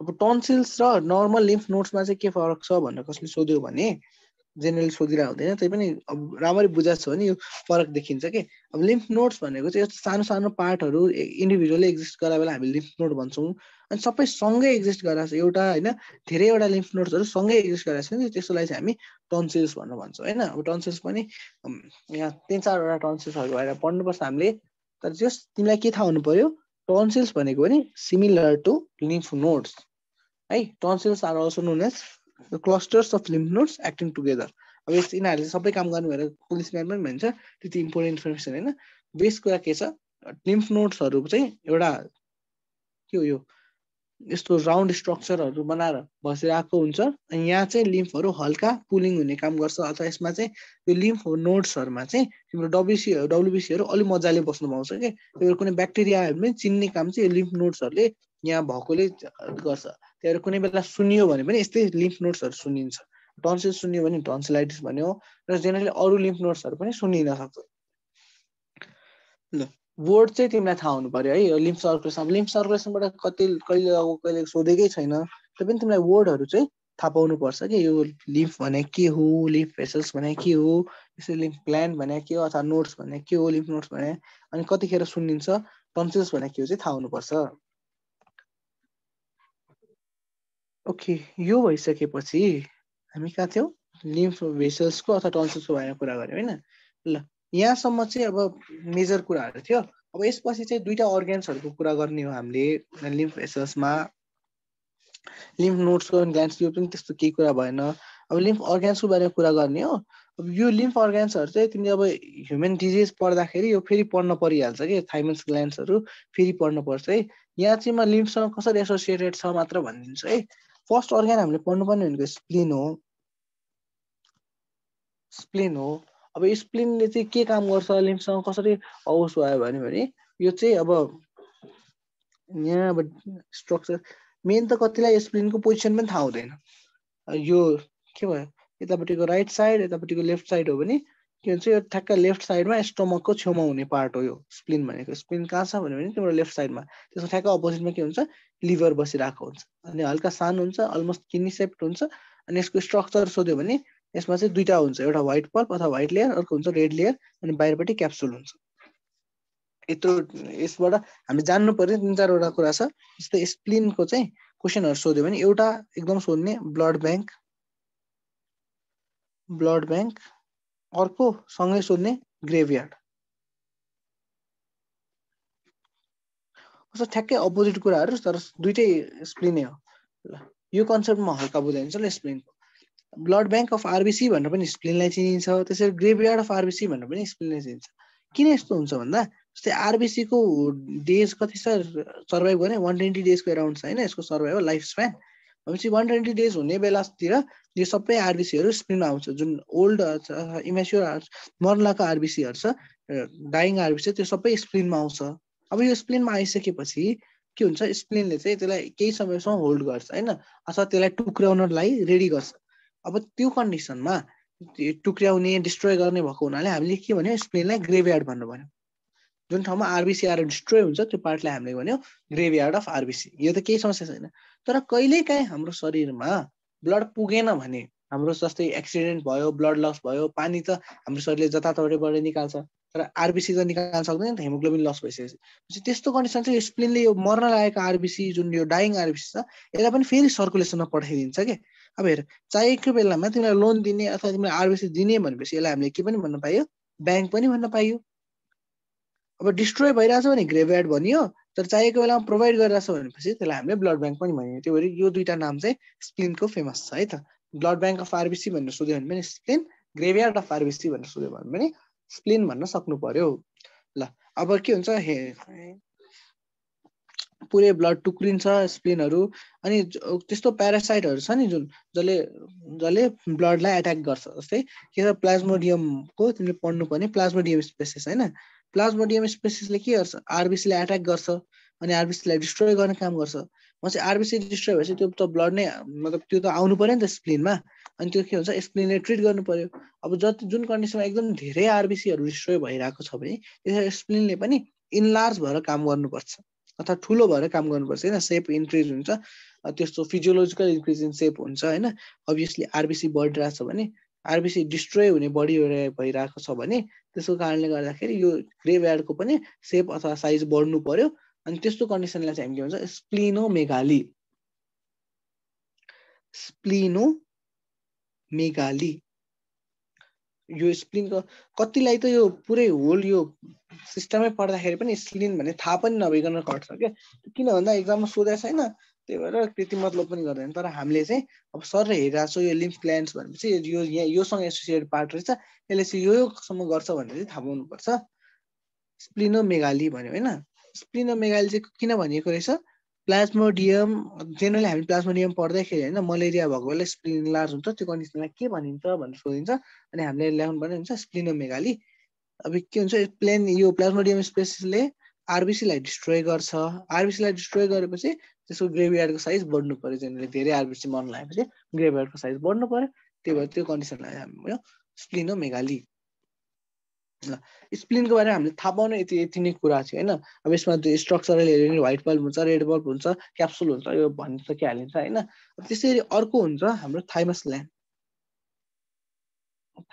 अब टन्सिल्स र नर्मल लिम्फ नोट्समा चाहिँ के फरक छ भनेर कसले सोध्यो भने जेनरली सोधिरहेको हुँदैन त्यही पनि अब राम्ररी बुझाएको छ भने यो फरक देखिन्छ कि अब लिम्फ नोट्स भनेको चाहिँ यस्तो सानो सानो पार्टहरू इन्डिभिजुअली एक्जिस्ट गरेर बेला हामी लिम्फ नोट भन्छौँ अनि सबै सँगै एक्जिस्ट गराएको छ एउटा होइन धेरैवटा लिम्फ नोट्सहरू सँगै एक्जिस्ट गराएको छ नि त्यसोलाई चाहिँ हामी टन्सिल्स भनेर भन्छौँ होइन अब टन्सिल्स पनि यहाँ तिन चारवटा टन्सिल्सहरू भएर पढ्नुपर्छ हामीले तर जस तिमीलाई के थाहा हुनु पर्यो टन्सिल्स भनेको पनि सिमिलर टु लिम्फ नोट्स है tonsils are also known as clusters of lymph nodes acting together अब यस यिनीहरूले सबै काम गर्नु भएर पुलिसम्यान पनि भन्छ त्यति इम्पोर्टेन्ट इन्फर्मेसन होइन बेस कुरा के छ लिम्फ नोट्सहरू चाहिँ एउटा के हो यो यस्तो राउन्ड स्ट्रक्चरहरू बनाएर बसिरहेको हुन्छ अनि यहाँ चाहिँ लिम्फहरू हल्का पुलिङ हुने काम गर्छ अथवा यसमा चाहिँ यो लिम्फ नोट्सहरूमा चाहिँ तिम्रो डब्लुसी डब्लुबिसीहरू अलिक मजाले बस्नु पाउँछ कि त्यो कुनै ब्याक्टेरियाहरू पनि चिन्ने काम चाहिँ यो लिम्फ नोट्सहरूले यहाँ भएकोले गर्छ त्यहाँबाट कुनै बेला सुनियो भने पनि यस्तै लिम्फ नोट्सहरू सुनिन्छ टन्सिल सुन्यो भने टन्सिलाइटिस भन्यो र जेनरली अरू लिम्फ नोट्सहरू पनि सुनिन सक्छ ल वर्ड चाहिँ तिमीलाई थाहा हुनु पर्यो है यो लिम्फ सर्कुलेसन लिम्फ सर्कुलेसनबाट कति कहिले अब कहिले सोधेकै छैन त्यो पनि तिमीलाई वर्डहरू चाहिँ थाहा पाउनुपर्छ कि यो लिम्फ भने के हो लिम्फ भेसल्स भने के हो यसरी लिम्फ ग्ल्यान्ड भने के हो अथवा नोट्स भने के हो लिम्फ नोट्स भने अनि कतिखेर सुनिन्छ टन्सिल्स भने के हो चाहिँ थाहा हुनुपर्छ ओके यो भइसकेपछि हामी कहाँ थियौँ लिम्फ भेसल्सको अथवा टन्सिल्सको बारेमा कुरा गऱ्यौँ होइन ल यहाँसम्म चाहिँ अब मेजर कुराहरू थियो अब यसपछि चाहिँ दुईवटा अर्ग्यान्सहरूको कुरा गर्ने हो हामीले लिम्फ एसएसमा लिम्फ नोट्सको ग्यान्स यो पनि त्यस्तो केही कुरा भएन अब लिम्फ अर्ग्यान्सको बारेमा कुरा गर्ने हो अब यो लिम्फ अर्ग्यान्सहरू चाहिँ तिमीले अब ह्युमन डिजिज पढ्दाखेरि यो फेरि पढ्न परिहाल्छ कि थाइमन्स ग्ल्यान्सहरू फेरि पढ्न पर्छ है यहाँ चाहिँ म लिम्फसँग कसरी एसोसिएटेड छ मात्र भनिदिन्छु है फर्स्ट अर्ग्यान हामीले पढ्नुपर्ने भनेको स्प्लिन हो स्प्लिन हो अब स्प्लिनले चाहिँ के काम गर्छ लिम्फसँग कसरी हाउस भयो भन्यो भने यो चाहिँ अब यहाँ अब स्ट्रक्चर मेन त कतिलाई स्प्लिनको पोजिसन पनि थाहा हुँदैन यो के भयो यतापट्टिको राइट साइड यतापट्टिको लेफ्ट साइड हो भने के भन्छ यो ठ्याक्क लेफ्ट साइडमा स्टमकको छेउमा हुने पार्ट हो यो स्प्लिन भनेको स्प्लिन कहाँ छ भन्यो भने तिम्रो लेफ्ट साइडमा त्यसको ठ्याक्क अपोजिटमा के हुन्छ लिभर बसिरहेको हुन्छ अनि हल्का सानो हुन्छ अलमोस्ट किनी सेप्ट हुन्छ अनि यसको स्ट्रक्चर सोध्यो भने यसमा चाहिँ दुईवटा हुन्छ एउटा व्हाइट पल्प अथवा व्हाइट लेयर अर्को हुन्छ रेड लेयर अनि बाहिरपट्टि क्याप्सुल हुन्छ यत्रो यसबाट हामीले जान्नु पर्ने तिन चारवटा कुरा छ जस्तै स्प्लिनको चाहिँ क्वेसनहरू सोध्यो भने एउटा एकदम सोध्ने ब्लड ब्याङ्क ब्लड ब्याङ्क अर्को सँगै सोध्ने ग्रेभयार्ड कस्तो ठ्याक्कै अपोजिट कुराहरू तर दुइटै स्प्लिनै हो यो कन्सेप्टमा हल्का बुझाइन्छ ल स्प्लिनको ब्लड ब्याङ्क अफ आरबिसी भनेर पनि स्प्लिनलाई चिनिन्छ त्यसरी ग्रेभयार्ड अफ आरबिसी भनेर पनि स्प्लिनलाई चिनिन्छ किन यस्तो हुन्छ भन्दा जस्तै आरबिसीको डेज कति छ सर्भाइभ गर्ने वान ट्वेन्टी डेजको एराउन्ड छ होइन यसको सर्भाइभ लाइफ स्प्यान भनेपछि वान ट्वेन्टी डेज हुने बेलातिर यो सबै आरबिसीहरू स्प्लिनमा आउँछ जुन ओल्ड इमेस्योर मर्लाको आरबिसीहरू छ डाइङ आरबिसी त्यो सबै स्प्रिनमा आउँछ अब यो स्प्लिनमा आइसकेपछि के हुन्छ स्प्लिनले चाहिँ त्यसलाई केही समयसम्म होल्ड गर्छ होइन अथवा त्यसलाई टुक्राउनलाई रेडी गर्छ अब त्यो कन्डिसनमा टुक्र्याउने डिस्ट्रोय गर्ने भएको हुनाले हामीले के भन्यो स्पेनलाई ग्रेभयार्ड भन्नु भन्यो जुन ठाउँमा आरबिसीआर डिस्ट्रोय हुन्छ त्यो पार्टलाई हामीले भन्यो ग्रेभयार्ड अफ आरबिसी यो त केही समस्या छैन तर कहिलेकाहीँ हाम्रो शरीरमा ब्लड पुगेन भने हाम्रो जस्तै एक्सिडेन्ट भयो ब्लड लस भयो पानी त हाम्रो शरीरले जताततैबाट निकाल्छ तर आरबिसी त निकाल्न सक्दैन नि त हेमोग्लोबिन लस भइसकेपछि त्यस्तो कन्डिसन चाहिँ स्प्लिनले यो मर्न लागेको आरबिसी जुन यो डाइङ आरबिसी छ यसलाई पनि फेरि सर्कुलेसनमा पठाइदिन्छ कि अब हेर चाहिएको बेलामा तिमीलाई लोन दिने अथवा तिमीलाई आरबिसी दिने भनेपछि यसलाई हामीले के पनि भन्न पायो ब्याङ्क पनि भन्न पाइयो अब डिस्ट्रोय भइरहेछ भने ग्रेभ्याड भनियो तर चाहिएको बेलामा प्रोभाइड गरिरहेछ भनेपछि त्यसलाई हामीले ब्लड ब्याङ्क पनि भनियो त्यो भएर यो दुईवटा नाम चाहिँ स्प्लिनको फेमस छ है त ब्लड ब्याङ्क अफ आरबिसी भनेर सोध्यो भने पनि स्प्लिन ग्रेभयार्ड अफ आरबिसी भनेर सोध्यो भने पनि स्प्लिन भन्न सक्नु पर्यो ल अब के हुन्छ पुरै ब्लड टुक्रिन्छ स्प्लिनहरू अनि त्यस्तो प्यारासाइटहरू छ नि जुन जसले जसले ब्लडलाई एट्याक गर्छ जस्तै के छ प्लाज्मोडियमको तिमीले पढ्नुपर्ने प्लाज्मोडियम स्पेसिस होइन प्लाज्मोडियम स्पेसिसले के गर्छ आरबिसीलाई एट्याक गर्छ अनि आरबिसीलाई डिस्ट्रोय गर्ने काम गर्छ चाहिँ आरबिसी डिस्ट्रोय भएपछि त्यो त ब्लड नै मतलब त्यो त आउनु पऱ्यो नि त स्प्लिनमा अनि त्यो के हुन्छ स्प्लिनले ट्रिट गर्नु पऱ्यो अब जति जुन कन्डिसनमा एकदम धेरै आरबिसीहरू डिस्ट्रोय भइरहेको छ भने त्यसरी स्प्लिनले पनि इन्लार्ज भएर काम गर्नुपर्छ अथवा ठुलो भएर काम गर्नुपर्छ होइन सेप इन्क्रिज हुन्छ त्यस्तो फिजियोलोजिकल इन्क्रिज इन सेप हुन्छ होइन अभियसली आरबिसी बढिरहेको छ भने आरबिसी डिस्ट्रोय हुने बढी भइरहेको छ भने त्यसको कारणले गर्दाखेरि यो ग्रेभयार्डको पनि सेप अथवा साइज बढ्नु पर्यो अनि त्यस्तो कन्डिसनलाई चाहिँ हामी के भन्छ स्प्लिनो मेघाली स्प्लिनो मेघाली यो स्प्लिन कतिलाई त यो पुरै होल यो सिस्टमै पढ्दाखेरि पनि स्प्लिन भन्ने थाहा पनि नभइकन घट्छ क्या किन भन्दा एक्जाममा सोधेको छैन त्यही भएर त्यति मतलब पनि गर्दैन तर हामीले चाहिँ अब सर हेरिरहेको छौँ यो लिम्फ प्लान्ट्स भनेपछि यो यहाँ योसँग एसोसिएट पार्ट रहेछ यसले चाहिँ यो योसम्म गर्छ भनेर चाहिँ थाहा पाउनुपर्छ स्प्लिनो मेगाली भन्यो होइन स्प्लिनो मेगाली चाहिँ किन भनिएको रहेछ प्लाज्मोडियम जेनरली हामी प्लाज्मोडियम पढ्दाखेरि होइन मलेरिया भएको बेला स्प्लिन लार्ज हुन्छ त्यो कन्डिसनलाई के भनिन्छ भनेर सोधिन्छ अनि हामीले ल्याउनु पर्ने हुन्छ स्प्लिनोमेगाली अब के हुन्छ प्लेन यो प्लाज्मोडियम स्पेसिसले आरबिसीलाई डिस्ट्रोय गर्छ आरबिसीलाई डिस्ट्रोय गरेपछि त्यसको ग्रेभियार्डको साइज बढ्नु पऱ्यो जेनरली धेरै आरबिसी मन लगाएपछि ग्रेभियार्डको साइज बढ्नु पऱ्यो त्यही भएर त्यो कन्डिसनलाई हामी स्प्लिनोमेगाली ल स्प्लिनको बारेमा हामीले थाहा पाउन यति यति नै कुरा थियो होइन अब यसमा त्यो स्ट्रक्चरल हेऱ्यो भने व्हाइट बल्ब हुन्छ रेड बल्ब हुन्छ क्याप्सुल हुन्छ यो भनिसकिहालिन्छ सकिहालिन्छ होइन त्यसरी अर्को हुन्छ हाम्रो थाइमस ल्यान्ड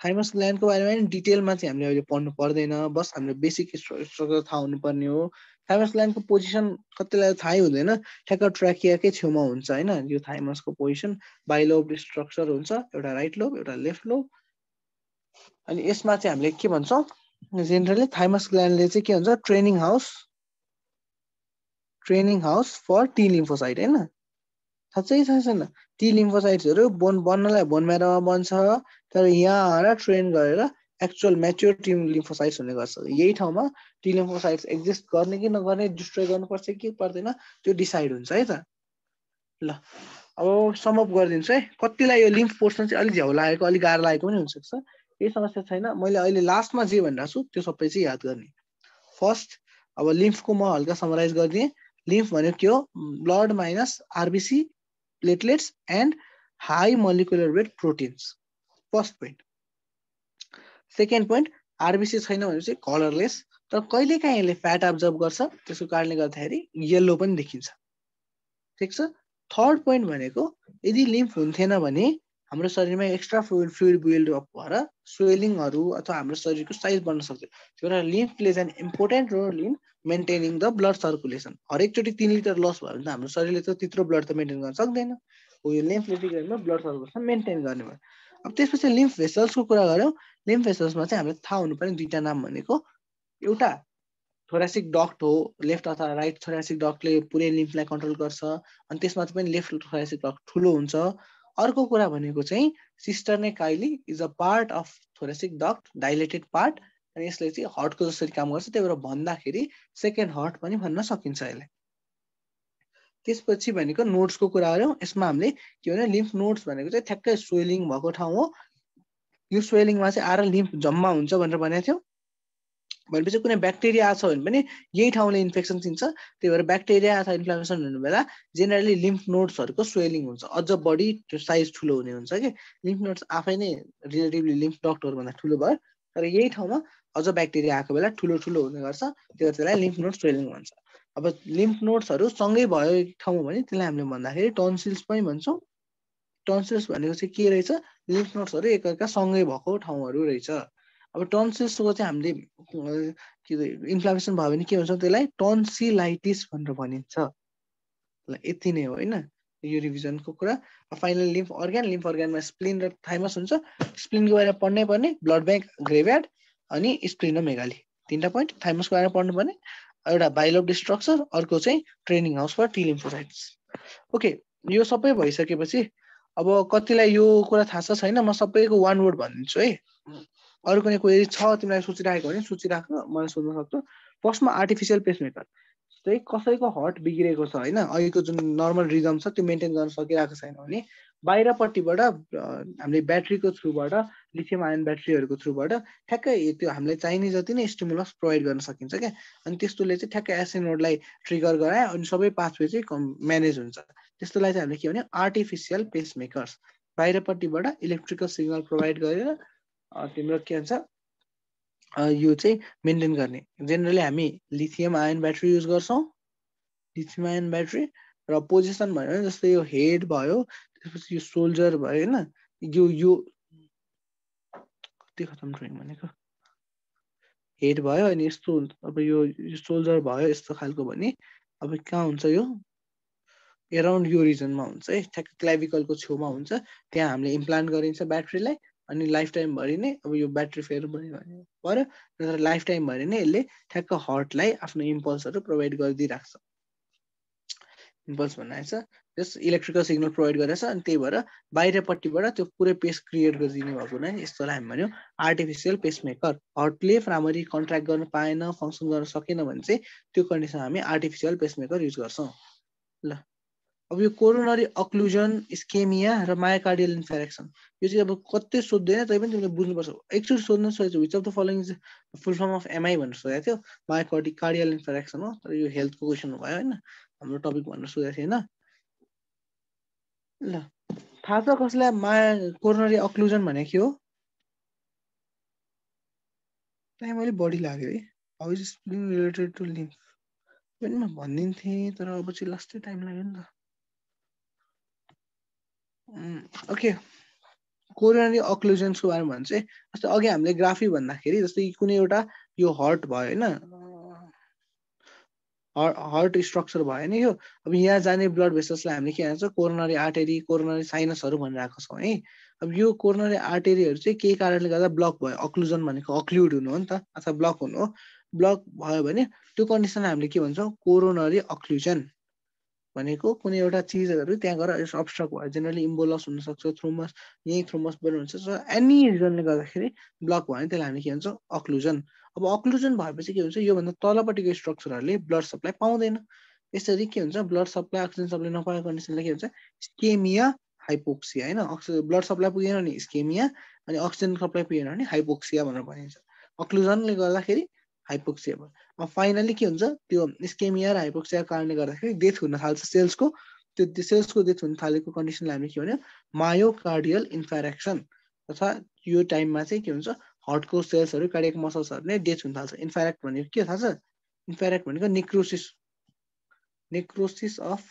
थाइमस ल्यान्डको बारेमा नि डिटेलमा चाहिँ हामीले अहिले पढ्नु पर्दैन बस हाम्रो बेसिक स्ट्रक्चर थाहा हुनुपर्ने हो थाइमस ल्यान्डको पोजिसन कतिलाई थाहै हुँदैन ठ्याक्क ट्र्याकियाकै छेउमा हुन्छ होइन यो थाइमसको पोजिसन बाइलोब स्ट्रक्चर हुन्छ एउटा राइट लोब एउटा लेफ्ट लोब अनि यसमा चाहिँ हामीले के भन्छौँ जेनरली थाइमस ग्ल्यान्डले चाहिँ के भन्छ training house training house for T lymphocyte होइन साँच्चै थाहा छैन टी लिम्फोसाइट्सहरू बोन बन्नलाई बोन मेरोमा बन्छ तर यहाँ आएर ट्रेन गरेर एक्चुअल म्याच्योर टी लिम्फोसाइट्स हुने गर्छ यही ठाउँमा टी लिम्फोसाइट्स एक्जिस्ट गर्ने कि नगर्ने डिस्ट्रोय गर्नुपर्छ कि पर्दैन त्यो डिसाइड हुन्छ है त ल अब समअप गरिदिन्छु है कतिलाई यो लिम्फ पोर्सन चाहिँ अलिक झ्याउ लागेको अलिक गाह्रो लागेको पनि हुनसक्छ केही समस्या छैन मैले अहिले लास्टमा जे भनिरहेको छु त्यो सबै चाहिँ याद गर्ने फर्स्ट अब लिम्फको म हल्का समराइज गरिदिएँ लिम्फ भनेको के हो blood minus RBC platelets and high molecular weight proteins first point second point RBC छैन भने चाहिँ कलरलेस तर कहिलेकाहीँ यसले फ्याट अब्जर्भ गर्छ त्यसको कारणले गर्दाखेरि येल्लो पनि देखिन्छ ठिक छ थर्ड पोइन्ट भनेको यदि लिम्फ हुन्थेन भने हाम्रो शरीरमा extra fluid fluid build up भएर स्वेलिङहरू अथवा हाम्रो शरीरको साइज बढ्न सक्छ त्यो लिम्फ लिम्फले चाहिँ important role in maintaining the blood circulation हरेकचोटि तिन लिटर लस भयो भने त हाम्रो शरीरले त त्यत्रो ब्लड त मेन्टेन गर्न सक्दैन हो यो लिम्फले ब्लड सर्कुलेसन मेन्टेन गर्ने भयो अब त्यसपछि लिम्फ भेसल्सको कुरा गऱ्यौँ लिम्फ भेसल्समा चाहिँ हामीले थाहा हुनुपर्ने दुईवटा नाम भनेको एउटा थोरासिक डक्ट हो लेफ्ट अथवा राइट थोरासिक डक्टले पुरै लिम्फलाई कन्ट्रोल गर्छ अनि त्यसमा पनि लेफ्ट थोरासिक डक्ट ठुलो हुन्छ अर्को कुरा भनेको चाहिँ cisterna chyli is a part of thoracic duct dilated part अनि यसले चाहिँ हर्टको जसरी काम गर्छ त्यही भएर भन्दाखेरि सेकेन्ड हर्ट पनि भन्न सकिन्छ यसलाई त्यसपछि भनेको नोट्सको कुरा गऱ्यौँ यसमा हामीले के भने लिम्फ नोट्स भनेको चाहिँ ठ्याक्कै स्वेलिङ भएको ठाउँ हो यो स्वेलिङमा चाहिँ आएर लिम्फ जम्मा हुन्छ भनेर भनेको थियौँ भनेपछि कुनै ब्याक्टेरिया आएको छ भने पनि यही ठाउँले इन्फेक्सन चिन्छ त्यही भएर ब्याक्टेरिया अथवा इन्फ्लामेसन हुने बेला जेनरली लिम्फ नोट्सहरूको स्वेलिङ हुन्छ अझ बढी त्यो साइज ठुलो हुने हुन्छ कि लिम्फ नोट्स आफै नै रिलेटिभली लिम्फ डक्टरहरूभन्दा ठुलो भयो तर यही ठाउँमा अझ ब्याक्टेरिया आएको बेला ठुलो ठुलो हुने गर्छ त्यो त्यसलाई लिम्फ नोट स्वेलिङ भन्छ अब लिम्फ नोट्सहरू सँगै भयो ठाउँमा भने त्यसलाई हामीले भन्दाखेरि टन्सिल्स पनि भन्छौँ टन्सिल्स भनेको चाहिँ के रहेछ लिम्फ नोट्सहरू एकअर्का सँगै भएको ठाउँहरू रहेछ अब टन्सिल्सको चाहिँ हामीले के अरे इन्फ्लामेसन भयो भने के हुन्छ त्यसलाई टन्सिलाइटिस भनेर भनिन्छ ल यति नै हो होइन यो रिभिजनको कुरा फाइनल लिम्फ अर्ग्यान लिम्फ अर्ग्यानमा स्प्लिन र थाइमस हुन्छ स्प्लिनको बारेमा पढ्नै पर्ने ब्लड ब्याङ्क ग्रेभ्यार्ड अनि स्प्लिन र मेगाली तिनवटा पोइन्ट थाइमसको बारेमा पढ्नु पढ्नुपर्ने एउटा बाइल अफ डिस्ट्रक्चर अर्को चाहिँ training house for T lymphocytes okay यो सबै भइसकेपछि अब कतिलाई यो कुरा थाहा छ छैन म सबैको वान वर्ड भनिदिन्छु है अरू कुनै क्वेरी छ तिमीलाई सोचिरहेको भने सोचिराख मैले सोध्न सक्छु फर्स्टमा आर्टिफिसियल पेसमेकर चाहिँ कसैको हट बिग्रेको छ होइन अहिलेको जुन नर्मल रिजम छ त्यो मेन्टेन गर्न सकिरहेको छैन भने बाहिरपट्टिबाट हामीले ब्याट्रीको थ्रुबाट लिथियम आयन ब्याट्रीहरूको थ्रुबाट ठ्याक्कै त्यो हामीलाई चाहिने जति नै स्टिमुलस प्रोभाइड गर्न सकिन्छ क्या अनि त्यस्तोले चाहिँ ठ्याक्कै एसेनोडलाई ट्रिगर गरायो अनि सबै पाथवे चाहिँ कम म्यानेज हुन्छ त्यस्तोलाई चाहिँ हामीले के भने आर्टिफिसियल पेसमेकर्स बाहिरपट्टिबाट इलेक्ट्रिकल सिग्नल प्रोभाइड गरेर तिम्रो के भन्छ यो चाहिँ मेन्टेन गर्ने जेनरली हामी लिथियम आयन ब्याट्री युज गर्छौँ लिथियम आयन ब्याट्री र पोजिसन भन्यो भने जस्तै यो हेड भयो त्यसपछि यो सोल्जर भयो होइन यो यो कति खतम ड्रइङ भनेको हेड भयो अनि यस्तो हुन्छ अब यो सोल्जर भयो यस्तो खालको भने अब कहाँ हुन्छ यो एराउन्ड यो रिजनमा हुन्छ है ठ्याक्क क्लाभिकलको छेउमा हुन्छ त्यहाँ हामीले इम्प्लान्ट गरिन्छ ब्याट्रीलाई अनि लाइफ टाइमभरि नै अब यो ब्याट्री फेयर भयो भने भयो नत्र लाइफ टाइमभरि नै यसले ठ्याक्क हर्टलाई आफ्नो इम्पल्सहरू प्रोभाइड गरिदिइराख्छ इम्पल्स भन्नु आएछ जस इलेक्ट्रिकल सिग्नल प्रोभाइड गरेछ अनि त्यही भएर बाहिरपट्टिबाट त्यो पुरै पेस क्रिएट गरिदिने भएको नै यस्तोलाई हामी भन्यो आर्टिफिसियल पेसमेकर हर्टले राम्ररी कन्ट्र्याक्ट गर्न पाएन फङ्सन गर्न सकेन भने चाहिँ त्यो कन्डिसनमा हामी आर्टिफिसियल पेसमेकर युज गर्छौँ ल अब यो कोरोनरी अक्लुजन स्केमिया र मायाकार्डियल इन्फेरेक्सन यो चाहिँ अब कतै सोध्दैन तै पनि तिमीले बुझ्नुपर्छ एकचोटि सोध्न सोधेको which of the following is full form of MI भनेर सोधेको थियो मायाकार्डि कार्डियल इन्फेरेक्सन हो तर यो हेल्थको क्वेसन भयो होइन हाम्रो टपिक भनेर सोधेको थियो होइन ल थाहा छ कसैलाई माया कोरोनरी अक्लुजन भनेको के हो टाइम अलिक बढी लाग्यो है how is related to lymph पनि म भनिदिन्थेँ तर अब चाहिँ लास्टै टाइम लाग्यो नि त ओके कोरोनरी अक्लुजन्सको बारेमा भन्छ जस्तै अघि हामीले ग्राफी भन्दाखेरि जस्तै कुनै एउटा यो हर्ट भयो होइन हर्ट स्ट्रक्चर भयो नि यो अब यहाँ जाने ब्लड भेसल्सलाई हामीले के भन्छ कोरोनरी आर्टेरी कोरोनरी साइनसहरू भनिरहेको छौँ है अब यो कोरोनरी आर्टेरीहरू चाहिँ केही कारणले गर्दा ब्लक भयो अक्लुजन भनेको अक्ल्युड हुनु हो नि त अथवा ब्लक हुनु हो ब्लक भयो भने त्यो कन्डिसनलाई हामीले के भन्छौँ कोरोनरी अक्लुजन भनेको कुनै एउटा चिजहरू त्यहाँ गएर अब्स्ट्रक्ट भयो जेनरली इम्बोलस हुनसक्छ थ्रोमस यहीँ थ्रोमस बल हुन्छ सो एनी रिजनले गर्दाखेरि ब्लक भयो भने त्यसलाई हामी के भन्छौँ अक्लुजन अब अक्लुजन भएपछि के हुन्छ योभन्दा तलपट्टिको स्ट्रक्चरहरूले ब्लड सप्लाई पाउँदैन यसरी के हुन्छ ब्लड सप्लाई अक्सिजन सप्लाई नपाएको कन्डिसनलाई के हुन्छ स्केमिया हाइपोक्सिया होइन अक्सि ब्लड सप्लाई पुगेन भने स्केमिया अनि अक्सिजन सप्लाई पुगेन भने हाइपोक्सिया भनेर भनिन्छ अक्लुजनले गर्दाखेरि हाइपोक्सिया अब फाइनली के हुन्छ त्यो स्केमिया र हाइपोक्सिया कारणले गर्दाखेरि डेथ हुन थाल्छ सेल्सको त्यो सेल्सको डेथ हुन थालेको कन्डिसनलाई हामीले के भन्यो मायोकार्डियल इन्फारेक्सन अथवा यो टाइममा चाहिँ के हुन्छ हर्टको सेल्सहरू कार्डियक मसल्सहरू नै डेथ हुन थाल्छ इन्फारेक्ट भनेको के थाहा छ इन्फारेक्ट भनेको नेक्रोसिस नेक्रोसिस अफ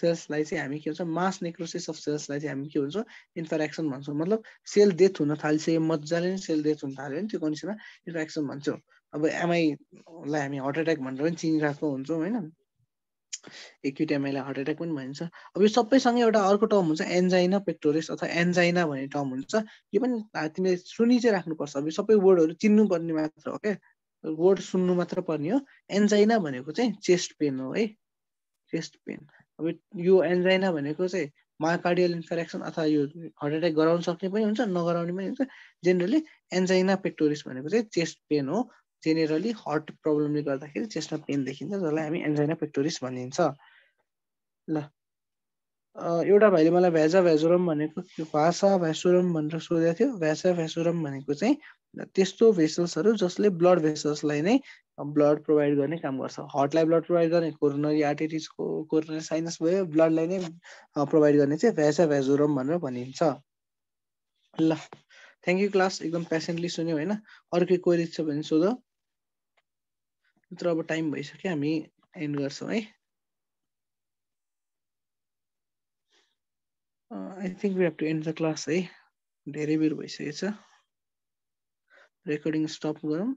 सेल्सलाई चाहिँ हामी के भन्छ मास नेक्रोसिस अफ सेल्सलाई चाहिँ हामी के भन्छौँ इन्फारेक्सन भन्छौँ मतलब सेल डेथ हुन थालिसक्यो मजाले नै सेल डेथ हुन थाल्यो भने त्यो कन्डिसनमा इन्फारेक्सन भन्छौँ अब एमआईलाई हामी हार्ट एट्याक भनेर पनि चिनिरहेको हुन्छौँ होइन एक्युट एमआईलाई हार्ट एट्याक पनि भनिन्छ अब यो सबैसँग एउटा अर्को टर्म हुन्छ एन्जाइना पेक्टोरिस अथवा एन्जाइना भन्ने टर्म हुन्छ यो पनि तिमीले सुनि चाहिँ राख्नुपर्छ अब यो सबै वर्डहरू चिन्नुपर्ने मात्र हो क्या वर्ड सुन्नु मात्र पर्ने हो एन्जाइना भनेको चाहिँ चेस्ट पेन हो है चेस्ट पेन अब यो एन्जाइना भनेको चाहिँ मायोकार्डियल इन्फेक्सन अथवा यो हार्ट एट्याक गराउन सक्ने पनि हुन्छ नगराउने पनि हुन्छ जेनरली एन्जाइना पेक्टोरिस भनेको चाहिँ चेस्ट पेन हो जेनेरली हर्ट प्रब्लमले गर्दाखेरि चेस्टमा पेन देखिन्छ जसलाई हामी एन्जाइना पेक्टोरिस भनिन्छ ल एउटा भाइले मलाई भ्याजा भ्याजोरम भनेको भाषा भ्यासोरम भनेर सोधेको थियो भ्यासा भ्यासोरम भनेको चाहिँ त्यस्तो भेसल्सहरू जसले ब्लड भेसल्सलाई नै ब्लड प्रोभाइड गर्ने काम गर्छ हर्टलाई ब्लड प्रोभाइड गर्ने कोरोनरी आर्टेरिजको कोरोनरी साइनस भयो ब्लडलाई नै प्रोभाइड गर्ने चाहिँ भ्यासा भ्याजोरम भनेर भनिन्छ ल थ्याङ्क यू क्लास एकदम पेसेन्टली सुन्यो होइन अर्कै क्वेरी छ भने सोध मित्र अब टाइम भइसक्यो हामी एन्ड गर्छौँ है I think we have to end the class है धेरै बेर भइसकेको छ रेकर्डिङ स्टप गरौँ